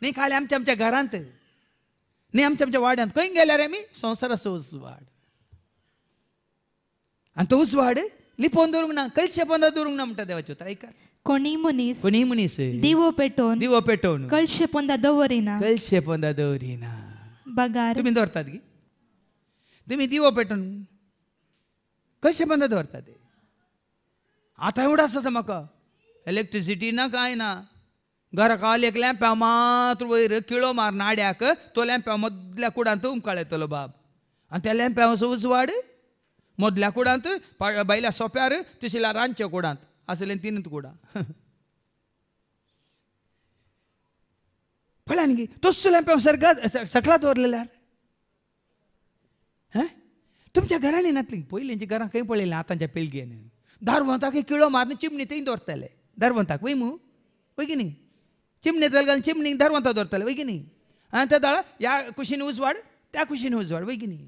न्ही काल आमच्या आमच्या घरांत न्ही आमच्या आमच्या वाड्यांत खंय गेल्यार आमी संवसार आसो उजवाड आनी तो उजवाड लिपोवन दवरूंक ना कळचे पोंदा दवरूंक ना म्हणटा देवाच्यो तर आयकात ಕೊನಿ ಮುನಿಸ್ ಕೊನಿ ಮುನಿಸ್ ದಿವೋ ಪೆಟೋನ್ ದಿವೋ ಪೆಟೋನ್ ಕಲ್ಶೆ ಪೊಂದ ದವರಿನ ಕಲ್ಶೆ ಪೊಂದ ದವರಿನ ಬಗಾರ್ ತುಮಿ ದೋರ್ತದ್ಗಿ ತುಮಿ आता एवढं इलेक्ट्रिसिटी ना काय ना घरा काल एक लॅम्प्या मात वयर किळो मार नाड्याक तो लॅम्प्या मदल्या कुडांत उमकाळ येतलो बाब आनी त्या लॅम्प्या उजवाड मदल्या कुडांत बायला सोंप्यार तिशिला रांदच्या कुडांत అసలేం తినదు కూడా ಫಳಾನಿಗೆ ತುಸ್ಸು ಲೆಂಪೆ ಸರ್ಗ सकला दौरलेल्यार हैं तुमच्या घरांनी नातली पयलींच्या घरां खंय पळयलें आतांच्या पिळगेन दारवंताक किळो मारून चिमणी थंय दवरताले दारवंताक वय मू वय की न्ही चिमणी जाल्यार घालून चिमणीक दारवंता दवरताले वय की न्ही आनी त्या दाळा ह्या कुशीन उजवाड त्या कुशीन उजवाड वय की न्ही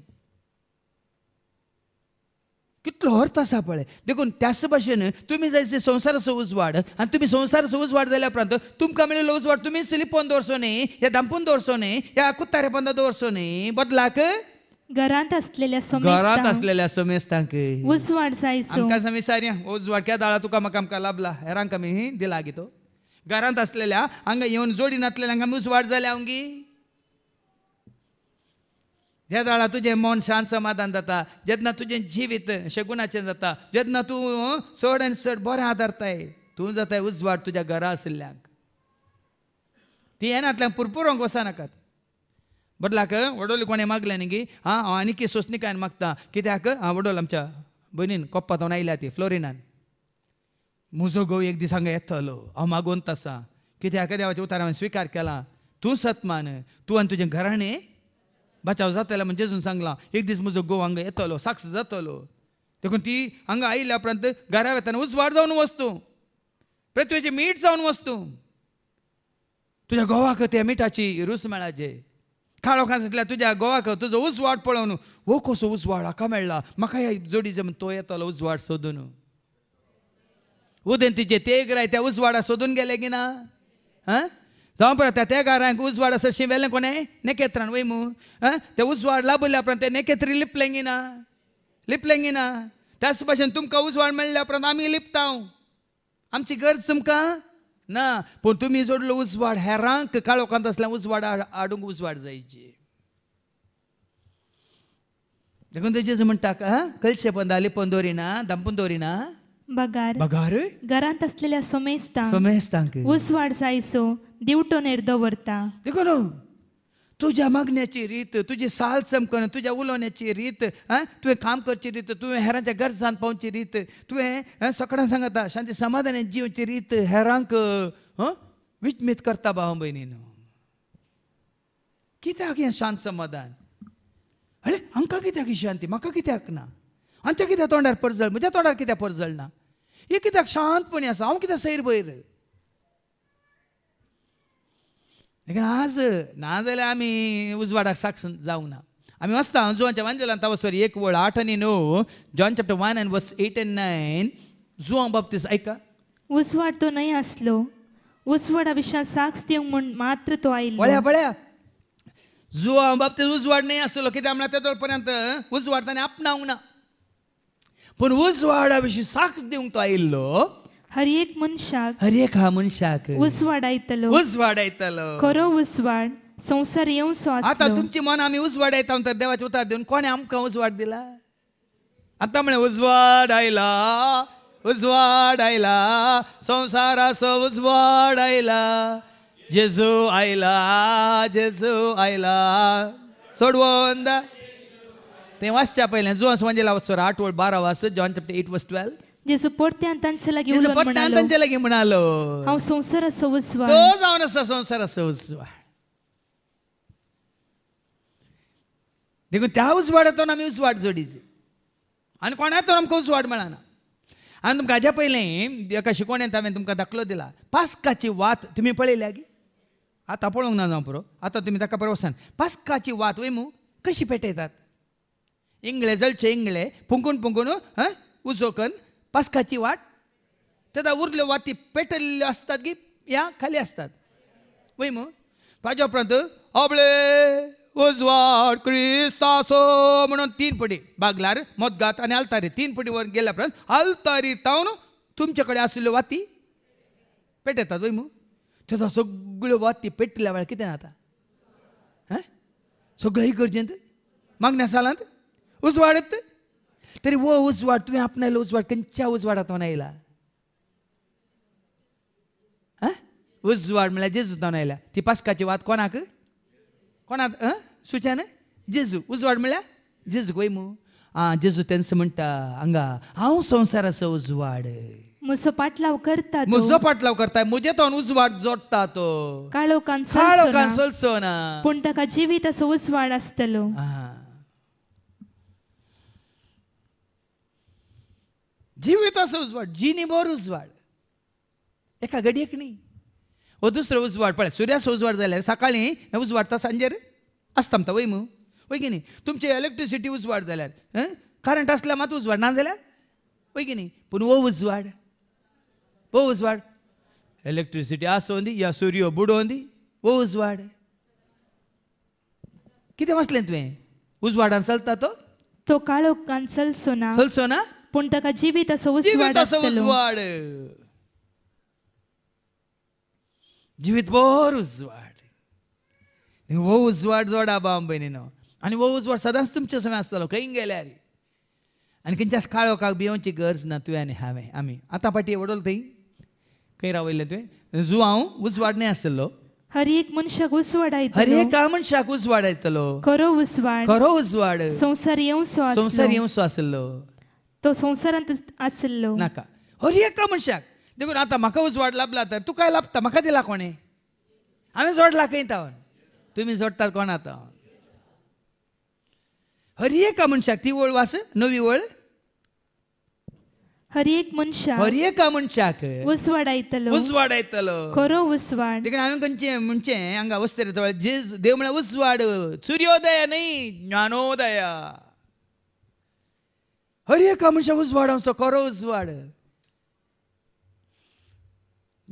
कितलो अर्थ आसा पळय देखून त्याच भाशेन तुमी जशी संवसाराचो उजवाड आनी तुमी संवसाराचो उजवाड जाल्या उपरांत तुमकां मेळिल्लो उजवाड तुमी स्लिपोन दवरचो न्ही या दामपून दवरचो न्ही या कुत्तारेपोंदा दवरचो न्ही बदलाक घरांत असलेल्या घरांत असलेल्या सोमेस्तांक उजवाड जायचो आमकां उजवाड क्या दाळा तुका म्हाका आमकां लाबला हेरांक आमी दिला गी तो घरांत असलेल्या हांगा येवन जोडी असलेल्या हांगा उजवाड जाल्या आमगी त्या दाळा तुझे मन शांत समाधान जाता जेदना तुझे जिवीत शगुणाचे जाता जेदना तूं चड आनी चड बरें आदारताय तूं जाताय उजवाड तुज्या घरा आशिल्ल्यांक ती येनांतल्यान पुरपुरोंक वचनाकात बदलाक वडोल कोणी मागलें न्ही की हां हांव आनी की सोसनिकायन मागता कित्याक हांव वडोल आमच्या भयणीन कोप्पातोन आयल्या ती फ्लोरिनान म्हजो घोव एक दीस हांगा येतलो हांव मागोवन आसा कित्याक देवाच्या उतारा हांवें स्विकार केला तूं सत्मान तूं आनी तुजें घराणें बचाव ಜಾತೆಲ್ಲ म्हणजे जेजून सांगला एक दीस म्हजो घोव हांगा येतलो साक्ष जातलो देखून ती हांगा आयिल्ल्या उपरांत घरा वेताना उजवाड जावन वस्तू पृथ्वीचे मीठ जावन वस्तू तुज्या गोवाक त्या मिठाची रूस मेळाचे काळोखांतल्या तुज्या गोवाक तुजो उजवाड पळोवन वो कसो उजवाड हाका मेळ्ळा म्हाका ह्या जोडी जमून तो येतलो उजवाड सोदून उदेन तिचे तेग राय त्या उजवाडा सोदून गेले की ना आं जावं त्या घरांक उजवाड असं शिंवेलें कोणें नेकेत्रान वयमू आं तें उजवाड लाबुल्या उपरांत ते नेकेत्री लिपलेंगिना लिपलेंगिना त्याच भाशेन तुमकां उजवाड मेळ्ळ्या उपरांत आमी लिपतां आमची गरज तुमकां ना पूण तुमी जोडलो उजवाड हेरांक काळोखांत आसल्या उजवाड हाडूंक उजवाड जायची देखून तेजेच म्हणटा कळशे पंदा लिपोवन दवरिना दामपून दवरिना बगार बगार घरांत असलेल्या सोमेस्तांक सोमेस्तांक उसवाड जायसो दिवटो नेर्दो देखो न्हू तुझ्या मागण्याची रीत तुझी साल चमकणं तुझ्या उलोवण्याची रीत तुवें काम करची रीत तुवें हेरांच्या गरजान पावची रीत तुवें सकाळां सांगता शांती समाधानान जिवची रीत हेरांक विचमीत करता भाव भयणीन कित्याक हें शांत समाधान अरे हांकां कित्याक ही शांती म्हाका कित्याक ना आमच्या कित्या तोंडार परजळ म्हज्या तोंडार कित्याक परजळ ना हे कित्याक शांतपणी आसा हांव कित्याक सैर भयर देखीन आज ना जाल्यार आमी उजवाडाक साक्ष जावंक ना आमी वाचता जुवांच्या वांजेलान तावसरी एक वळ आठ आनी णव John chapter one and verse eight and nine जुवां बाबतीस आयका उसवाड तो न्हय आसलो उसवाडा विशयांत साक्ष दिवंक म्हूण मात्र तो आयलो पळया पळया जुवां बाबतीत उजवाड न्हय आसलो कित्याक म्हणल्यार तेजो पर्यंत उजवाड ताणें आपणावंक ना पण उजवाडा विशीं साक्ष दिवंक तो आयिल्लो हर एक मनशाक हर एक हा मनशाक उजवाड आयतलो उजवाड आयतलो खरो संसार संवसार स्वास आता तुमची मन आम्ही उजवाड येता तर देवाचे उतार दिवन कोणी आमकां उजवाड दिला आता म्हणे उजवाड आयला उजवाड आयला संवसाराचो उजवाड आयला जेजू आयला जेजू आयला सोडवंदा ನೀವು ವಾಸ್ಚಾ ಪೈಲೆ म्हणजे ಒಂಜೆಲ ಅವಸರ ಆಟೋಲ್ ಬಾರ ವಾಸ ಜಾನ್ ಚಾಪ್ಟರ್ 8 ವರ್ಸ್ 12 जेसो पोट्यान तांचेलागी म्हणालो पोट्यान तांचेलागी म्हणालो हांव संवसार सवस्वा तो जावन आसा संवसार सवस्वा देखून त्या उजवाडातून आमी उजवाड जोडीचे आनी कोणातून आमकां उजवाड मेळना आनी तुमकां हाज्या पयलें एका शिकवण्यात हांवें तुमकां दाखलो दिला पास्काची वात तुमी पळयल्या गी आतां पळोवंक ना जावं पुरो आतां तुमी ताका बरोबर वसान पास्काची वात वयमू कशी पेटयतात इंगळे जळचे इंगळे फुंकून फुंकून उजोकन पासकाची वाट तेदा उरले वाती पेटल्ल्यो असतात की या खाली असतात वय मग ताज्या उपरांत अबळे उजवाड क्रिस्तासो म्हणून तीन पटी बागलार मदगात आणि आलतारी तीन पटी वर गेल्या उपरांत आलतारी तावन तुमच्याकडे आशिल्ल्यो वाती पेटयतात वय मग तेदा सगळ्यो वाती पेटल्या वेळार कितें जाता हं सगळे इगर्जेंत मागण्या सालांत उजवाडत तरी वो उजवाड तुम्ही आपणायला उजवाड कंच्या उजवाडात म्हणायला हा उजवाड जेजू तो म्हणायला ती पासकाची वाद कोणाक कोणाक सुचान जेजू उजवाड म्हणल्यार जेजू गोय मू आ जेजू त्यांचं म्हणटा हांगा हांव संवसाराचो उजवाड म्हजो पाटलाव करता म्हजो पाटलाव करता म्हजे तोन उजवाड जोडटा तो काळोखान काळोखान सलचो ना पूण ताका जिविताचो उजवाड आसतलो जीव उजवाड जिनी बोर उजवाड एका घडयेक न्ही हो दुसरो उजवाड पळय सुर्यास उजवाड जाल्यार सकाळीं हे उजवाड सांजेर आसता वय मू वय की न्ही तुमची इलेक्ट्रिसिटी उजवाड जाल्यार करंट आसल्यार मात उजवाड ना जाल्यार वय की न्ही पूण वो उजवाड वो उजवाड इलेक्ट्रिसिटी आसोंदी या सूर्यो बुडोंदी वो उजवाड कितें वाचलें तुवें उजवाडान चलता तो तो काळो कांसल सोना चलसो పుంటక జీవిత जीवित ఉజ్వాड जीवित भर उजवाड हो उजवाड जोडा बांबयनीन आनी हो उजवाड सदांच तुमच्या असतो आसतलो गेल्या गेल्यार आनी खंयच्याच काळोखाक भियोवची गरज ना तुवें आनी हांवें आमी आतां फाटी वडोल थंय खंय रावयलें तुवें जू उजवाड न्ही आसतलो हर एक मनशाक उसवाडायतलो हर एक मनशाक आयतलो खरो उसवाड खरो उजवाड संसार येवसो संवसार येवसो आसलो तो संसारात असलो नाका हर एका मनशाक देखून आता म्हाका उजवाड लाभला तर तू तुका लाभता म्हाका दिला कोणे हांवें जोड लाकयता तुम्ही जोडटात कोण आतां हर एका मनशाक ती ओळ वास नवी ओळ हर एक मनशा हर एका मनशाक उजवाड आयतलो उजवाड आयतलो खरो उसवाड देखून हांवें खंयचे म्हणचे हांगा वस्तेर देव म्हळ्यार उसवाड सूर्योदय न्ही ज्ञानोदया हर एक उजवाड उजवाडांचो कोरो उजवाड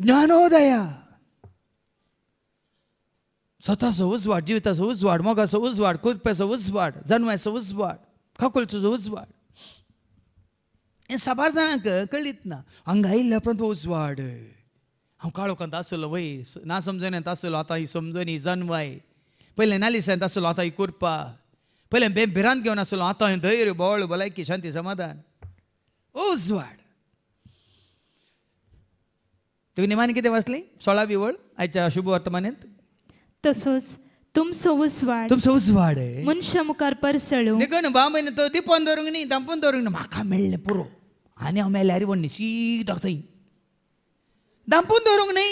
ज्ञानोदया स्वतःचो उजवाड जिविताचो उजवाड मोगाचो उजवाड कुरपेचो उजवाड जन्माचो उजवाड खाकुलचो उजवाड हें साबार जाणांक कळीत ना हांगा आयिल्ल्या उपरांत उजवाड हांव काळोखांत आसलो वय ना समजून येता आसलो आतां ही समजून ही जन्माय पयलें नालिसांत आसलो आतां ही कुरपा पहिले बे भिरांत घेवन आसलो आतां हांवें धैर्य बोळ भलायकी शांती समाधान उजवाड तुका निमान कितें वाचली सोळावी वळ आयच्या शुभ वर्तमानेंत तसोच तुमचो उसवाड तुमचो उजवाड मनशा मुखार परसळो देखून बाबन तो दिपोन दवरूंक न्ही दांपून दवरूंक न्ही म्हाका मेळ्ळें पुरो आनी हांव मेळ्ळ्यार वण्णी शीक थंय दांपून दवरूंक न्ही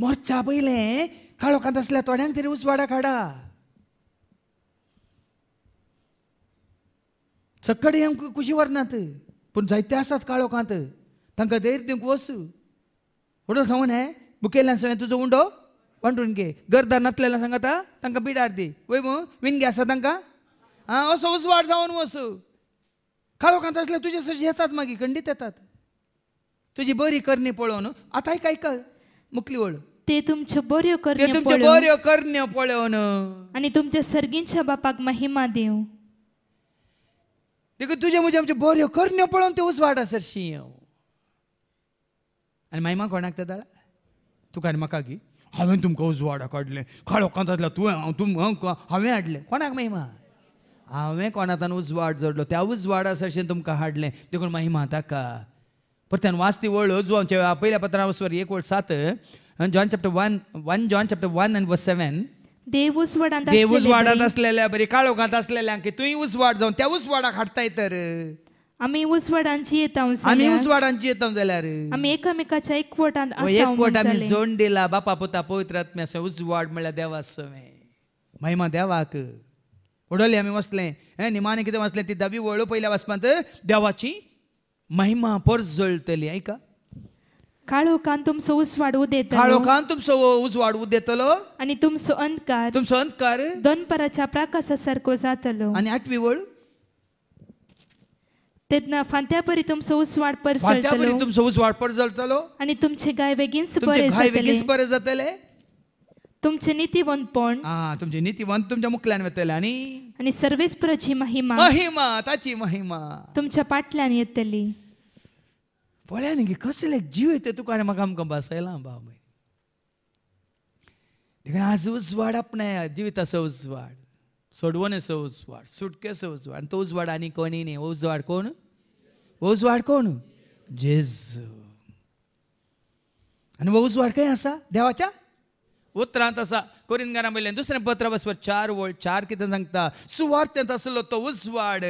मोर्चा पयलें काळोखांत आसल्या थोड्यांक तरी उजवाडा काडा सकाळी हे कुशी वरनात पूण जायते आसात काळोखांत तांकां धैर्य दिवंक वस उडो सांगून हे मुखेल्यान सांगें तुजो उंडो वांटून घे गर्दा नातलेल्यान सांगता तांकां बिडार दी वय मू विनगे आसा तांकां आं असो वाड जावन वस काळोखांत आसल्यार तुजे सर येतात मागीर खंडीत येतात तुजी बरी करणी पळोवन आतां काय कर मुकली ओळ ते तुमच्यो बऱ्यो करण्यो बऱ्यो करण्यो पळोवन आनी तुमच्या सर्गींच्या बापाक महिमा देव देखो तुजे म्हजे आमच्यो बऱ्यो करण्यो पळोवन त्यो उजवाड आसरशी आनी मायमा कोणाक ते दाळ तुका आनी म्हाका गी हांवें तुमकां उजवाडा काडलें जातलो तुवें हांव तुम हांवें हाडलें कोणाक महिमा हांवें कोणातान उजवाड जोडलो त्या उजवाडा सशें तुमकां हाडलें देखून महिमा ताका परत्यान वाचती जो जुवांच्या पयल्या पत्रां एक वळ सात John chapter one one John chapter one and one seven देव उसवडांत देव उसवाडांत असलेल्या बरी काळोखांत की तुवें उसवाड जावन त्या उसवाडाक खाडताय तर आम्ही उसवाडांची येत आम्ही उसवाडांची येत जाल्यार आम्ही एकामेकाच्या एकवटांत वट आम्ही जोड दिला बापा पोता पवित्र आत्म्यासो उजवाड म्हणल्या देवा सवे महिमा देवाक उडवले आम्ही वसले निमाने कितें वसले ती दावी वळू पयल्या वसपांत देवाची महिमा पर जळतली ऐका काळ ओकान तुमचो ऊस वाडवू देतलो काळ तुमचो देतलो आणि तुमचो अंधकार तुमचो अंधकार दोन पराच्या प्रकाशा सारको जातलो आणि आठवी वळ तेन्ना फांत्या परी तुमचो ऊस वाड पर फांत्या परी तुमचो ऊस वाड पर आणि तुमचे गाय बेगीनच बरे जातले बेगीनच बरे जातले तुमचे पण हा तुमचे नितीवंत तुमच्या मुखल्यान येतले आणि आणि सर्वेस्पराची महिमा महिमा ताची महिमा तुमच्या पाटल्यान येतली Polênica, cancelediu e tu cara magam kamba sai lá bamba. Diga आज उजवाड आपणा जीविताचा उजवाड सोडवण्याचा उजवाड सुटकेचा उजवाड आणि तो उजवाड आणि कोणी नाही उजवाड कोण उजवाड कोण जेज आणि वो उजवाड काय असा देवाच्या उत्तरांत असा कोरिनगारा वयल्यान दुसऱ्या पत्र बसवर चार वळ चार कितें सांगता सुवार्थ असलो तो उजवाड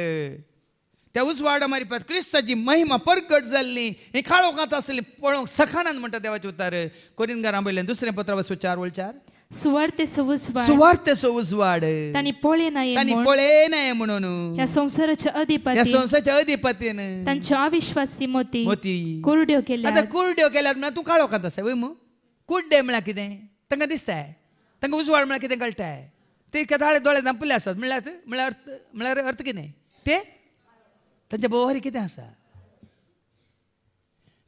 वाडा मारी मारिपात क्रिस्ताची महिमा परकट जाल्ली हे काळोख आतां आसली पळोवंक सखानान म्हणटा देवाचे उतार कोरीन घरा वयल्यान दुसरें पत्र सुचार चार वळ चार सुवार्ते सवूस वाड सुवार्ते सवूस वाड ताणी पळे नाये पळे म्हणून या संसाराच्या अधिपती या संसाराच्या अधिपतीने तांचे अविश्वासी मोती मोती कुरड्यो केल्या आता कुरड्यो केल्यात म्हणल्यार तूं काळोख आतां आसा वय मू कुड्डे म्हळ्यार कितें तांकां दिसताय तांकां उजवाड म्हळ्यार कितें कळटाय ते केदाळे दोळे दांपले आसात म्हळ्यार अर्थ म्हळ्यार अर्थ कितें ते तांच्या बोवारी कितें असा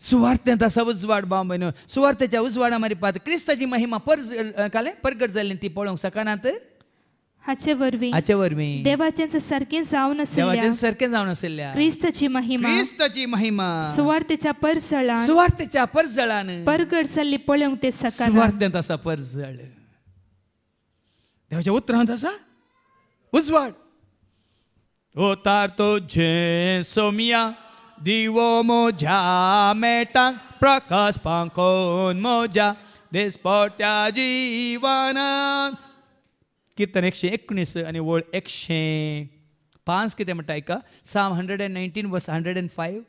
सुवार्थ्यान तसा उजवाड बाव बन सुवार्थ्याच्या उजवाडा मारी पात क्रिस्ताची महिमा पर काले परगट जाल्ली ती पळोवंक सकाळांत हाचे वरवीं हाचे वरवीं देवाचें सारकें जावन आशिल्लें देवाचें सारकें जावन आशिल्लें क्रिस्ताची महिमा क्रिस्ताची महिमा सुवार्थेच्या परजळान सुवार्थेच्या परजळान परगट जाल्ली पळोवंक ते सकाळ सुवार्थेंत आसा परजळ देवाच्या उतरांत आसा उजवाड Otartogensomiya मोजा moja metang prakas मोजा moja desportya जीवना कीर्तन एकशे एकोणीस आणि वर्ड एकशे पाच किती म्हणता ऐका Psalm hundred and nineteen verse hundred and five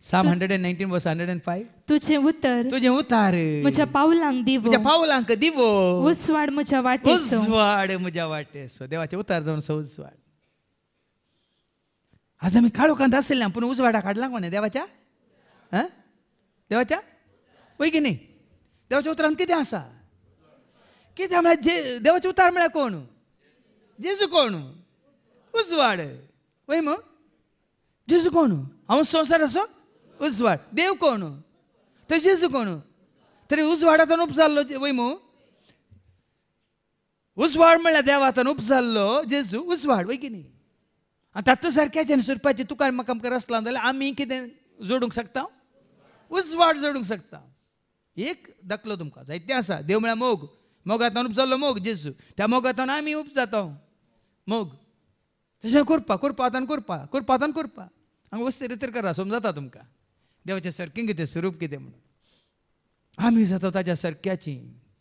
Psalm 119 verse 105. तुझे उतर तुझे उतार मुझ्या पावलांक दिवो मुझ्या पावलांक दिवो उसवाड मुझे वाटे उसवाड मुझे वाटे सो देवाचे उतार जाऊन सो उसवाड आज आम्ही काळोखांत ना पूण उजवाडा काढला कोणी देवाच्या देवाच्या वय की नाही देवाच्या उतरांत कितें आसा कितें म्हळ्यार जे देवाचे उतार म्हळ्यार कोण जेजू कोण उजवाड वय मग जेजू कोण हांव संसार असो उजवाड देव कोण तर जेजू कोण तरी उजवाडातून उपजाल्लो वैमो उजवाड म्हणल्यार देवातून उपजाल्लो जेजू उजवाड वै की न्ही आनी तातूंत सारक्याच्यान सुरपाचें तुका म्हाका आमकां जाल्यार आमी कितें जोडूंक शकता उजवाड जोडूंक शकता एक दाखलो तुमकां जायतें आसा देव म्हळ्यार मोग मोगांतल्यान उपजाल्लो मोग जेजू त्या मोगांतल्यान आमी उपजाता मोग तशें करपा करपा आतां करपा करपा आतां करपा हांगा वस्ती रेतीर करा समजाता तुमकां देवाच्या सारखें कितें स्वरूप कितें म्हणून आमी जाता ताच्या सारक्याची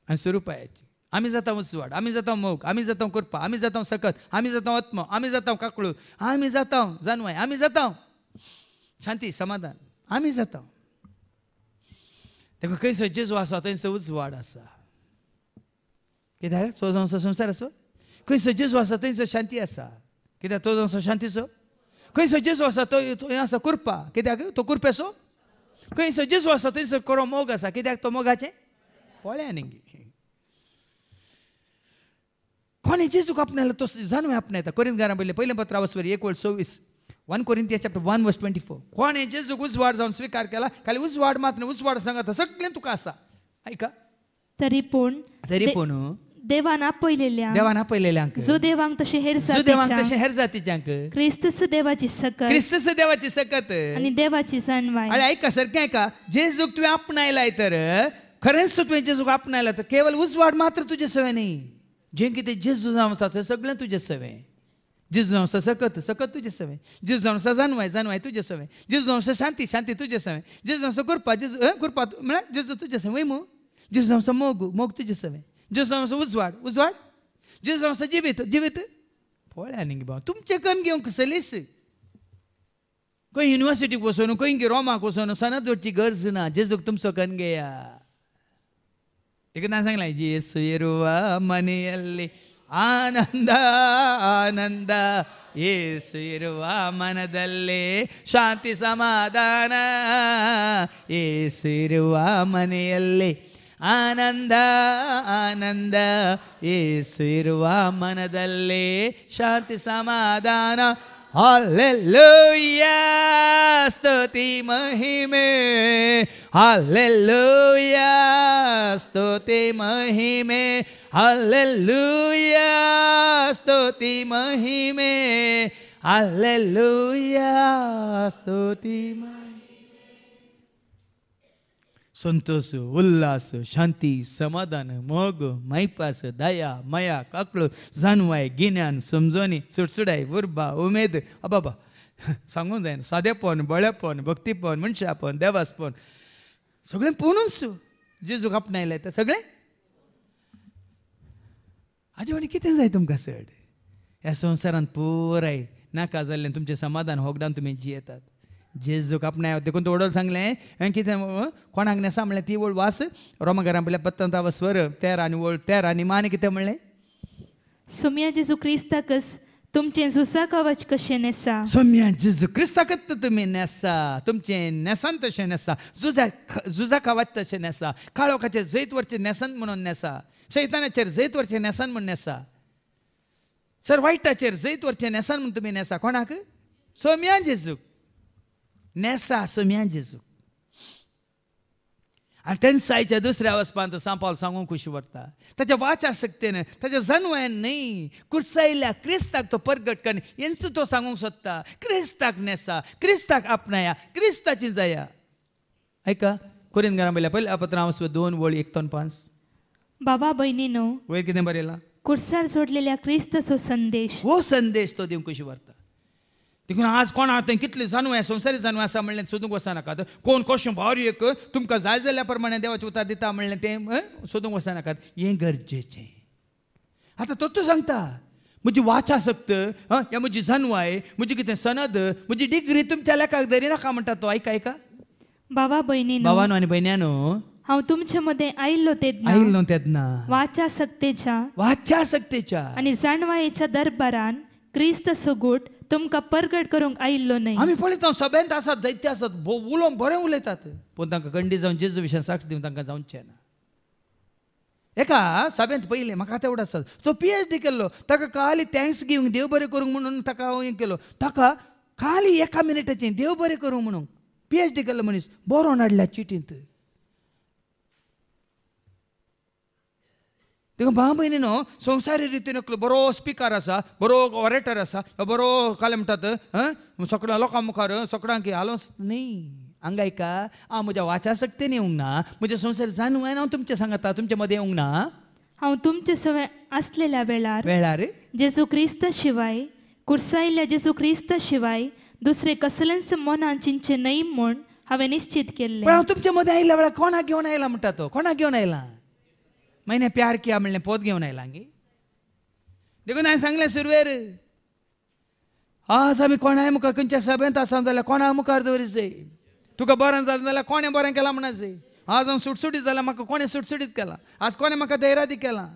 आनी स्वरुपायाची आमी जाता उंचवाड आमी जाता मोग आमी जाता करपा आमी जाता सकत आमी जाता आत्म आमी जाता काकळू आमी जाता जानवाय आमी जाता शांती समाधान आमी जाता तेका खंयसर जेजू आसा थंयसर उजवाड आसा कित्याक तो जावंचो संवसार आसा खंयसर जेजू आसा थंयसर शांती आसा कित्याक तो जावंचो शांतीचो खंयसर जेजू आसा तो हें आसा कुरपा कित्याक तो कुरपेचो Când se Isus a tins मोग आसा कित्याक तो मोगाचे moga che? Polyaningi. कोणी जेजू आपल्याला तो जाणून आपण येतात कोरिंत गारा पहिले पहिले पत्र वसवरी एक वर्ष सव्वीस one Corinthians chapter one verse twenty four कोणे जेजूक उजवाड जाऊन स्वीकार केला खाली उजवाड मात्र उजवाड सांगता सगळें तुका आसा ऐका तरी पूण तरी पूण देवान आपयलेल्या देवान आपयलेल्या जो देवांग तसे हेर जो देवांग तसे हेर जातीचे अंक देवाची सकत ख्रिस्त देवाची सकत आणि देवाची जाणवाय आणि ऐका काय का जे जुग तुम्ही आपणायलाय तर खरंच तुवें जे जुग आपणायला तर केवळ उजवाड मात्र तुझे सवय नाही जे ते ते जावं ते सगळें तुझे सवय जिजू सकत सकत तुझे सवय जिजू जावसा जाणवाय जाणवाय तुझे सवय जिजू शांती शांती तुजे सवय जिजू जावसा कृपा जिजू कुरपा म्हळ्यार जिजू तुझे सवय मग जिजू जावसा मोग मोग तुझे सवय जेजूस नाव आसा उजवाड उजवाड जेजूस नाव जिवीत जिवीत पळया न्ही बाबा तुमचे कन घेवंक कसलीस खंय युनिवर्सिटीक वचून खंय घे रोमाक वचून सनत जोडची गरज ना जेजूक तुमचो कन घेया तिका ना सांगला जेस येरुवा मनयल्ले आनंद आनंद येस येरुवा मनदल्ले शांती समाधान येस येरुवा मनयल्ले ಆನಂದ ಆನಂದ ಏಸು ಇರುವ ಮನದಲ್ಲೇ ಶಾಂತಿ ಸಮಾಧಾನ Hallelujah, ಸ್ತುತಿ ಮಹಿಮೆ Hallelujah, ಸ್ತುತಿ ಮಹಿಮೆ Hallelujah, ಸ್ತುತಿ ಮಹಿಮೆ Hallelujah, ಸ್ತುತಿ ಮಹಿಮೆ संतोष उल्हास शांती समाधान मग मैपास दया माया काकळ जाणवाय गिन्यान समजवणी सुडसुडाय उर्बा उमेद अबाबा सांगूंक जायना सादेपण बळेपण भक्तीपण मनशापण देवासपण सगळे पोवनूच जेजूक आपणायलाय तें सगळें हाजे म्हणे कितें जाय तुमकां सड ह्या संवसारांत पुराय नाका जाल्लें तुमचें समाधान होगडान तुमी जियेतात जेजूक आपणाय देखून तो ओडोल सांगलें हांवें कोणाक नेसा म्हणलें ती ओळ वास रोमाघरा म्हणले पत्तंताव स्वर तेर आणि ओळ तेर आणि मान कितें म्हणलें सोम्या जेजू क्रिस्ताकच तुमचे झुसा कवच कसे नेसा सोम्या जेजू क्रिस्ताक तुम्ही नेसा तुमचे नेसन तसे नेसा झुजा झुजा कवच तसे नेसा काळोखाचे जैत वरचे नेसन म्हणून नेसा शैतानाचेर जैत वरचे नेसन म्हणून नेसा सर वायटाचेर जैत वरचे नेसन म्हणून तुमी नेसा कोणाक सोम्या जेजूक Nessa semeangezu. आणि तेन्ना साईच्या दुसऱ्या वचपांत सांपावल सांगूंक खुशी पडटा ताच्या वाचा सक्तेन ताच्या जन्वायन न्हय कुर्सायल्या क्रिस्ताक तो प्रगट कर हेंच तो सांगूंक सोदता क्रिस्ताक नेसा क्रिस्ताक आपणाया क्रिस्ताची जाया आयका कोरीन घरा वयल्या पयल्या पत्र हांव दोन वळ एक पांच बाबा भयणीनो वयर कितें बरयलां सोडलेल्या संदेश हो संदेश तो दिवंक खुशी देखून आज कोण तें कितले जाणू आहे संवसारी जाणू आसा म्हणलें सोदूंक वचनाका कोण कशें भावर एक तुमकां जाय जाल्या प्रमाणे देवाचें उतार दिता म्हणलें तें सोदूंक वचनाकात हें गरजेचें आतां तो सांगता म्हजी वाचा सक्त या म्हजी जनवाय म्हजी कितें सनद म्हजी डिग्री तुमच्या लेखाक धरिनाका म्हणटा तो आयका आयका बाबा भयणी भावानो आनी भयण्यानो हांव तुमचे मदें आयिल्लो तेदना आयिल्लो तेदना वाचा सक्तेच्या वाचा सक्तेच्या आनी जाणवायेच्या दरबारान क्रिस्त ಸೊಗೂಟ್ तुमकां परगट करूंक आयिल्लो न्हय आमी पळयता सबेंत आसात दैत्य आसात उलोवंक बरें उलयतात पूण तांकां गंडी जावन जेजू विशय साक्ष दिवन तांकां जावचें ना एका सभेंत पयलें म्हाका तेवडो आसा तो पी एच डी केल्लो ताका काली थँक्स गिवींग देव बरें करूंक म्हणून ताका हांव हें केलो ताका काली एका मिनिटाचें देव बरें करूंक म्हणून पी एच डी केल्लो मनीस बरो नाडल्या चिटींत देखून भाव भयणीनो संवसारी रितीन बरो स्पिकार आसा बरो ऑरेटर आसा बरो काल म्हणटात सगळ्या लोकां मुखार सगळ्यांक हालोस न्ही हांगा आयका हांव म्हज्या वाचा सक्तेन येवंक ना म्हज्या संवसार जाणून हांव तुमचे सांगता तुमच्या मदीं येवंक ना हांव तुमचे सवय आसलेल्या वेळार वेळार जेजू क्रिस्त शिवाय कुर्सायिल्ल्या जेजू क्रिस्त शिवाय दुसरे कसलेंच मनान चिंचे न्हय म्हूण हांवें निश्चित केल्लें पण हांव तुमच्या मदीं आयल्या वेळार कोणाक घेवन आयला म्हणटा तो कोणाक घेवन आयला मैंने प्यार किया मिळणे पोत उन्हें लांगी देखून ना सांगलें सुरवेर आज आमी कोणाय मुखार खंयच्या है आसा जाल्यार कोणा मुखार का तुका बरें कौन जाल्यार कोणें बरें केलां से आज हांव सुटसुटीत कौन म्हाका कोणें सुटसुटीत केलां आज कोणें म्हाका दी केलां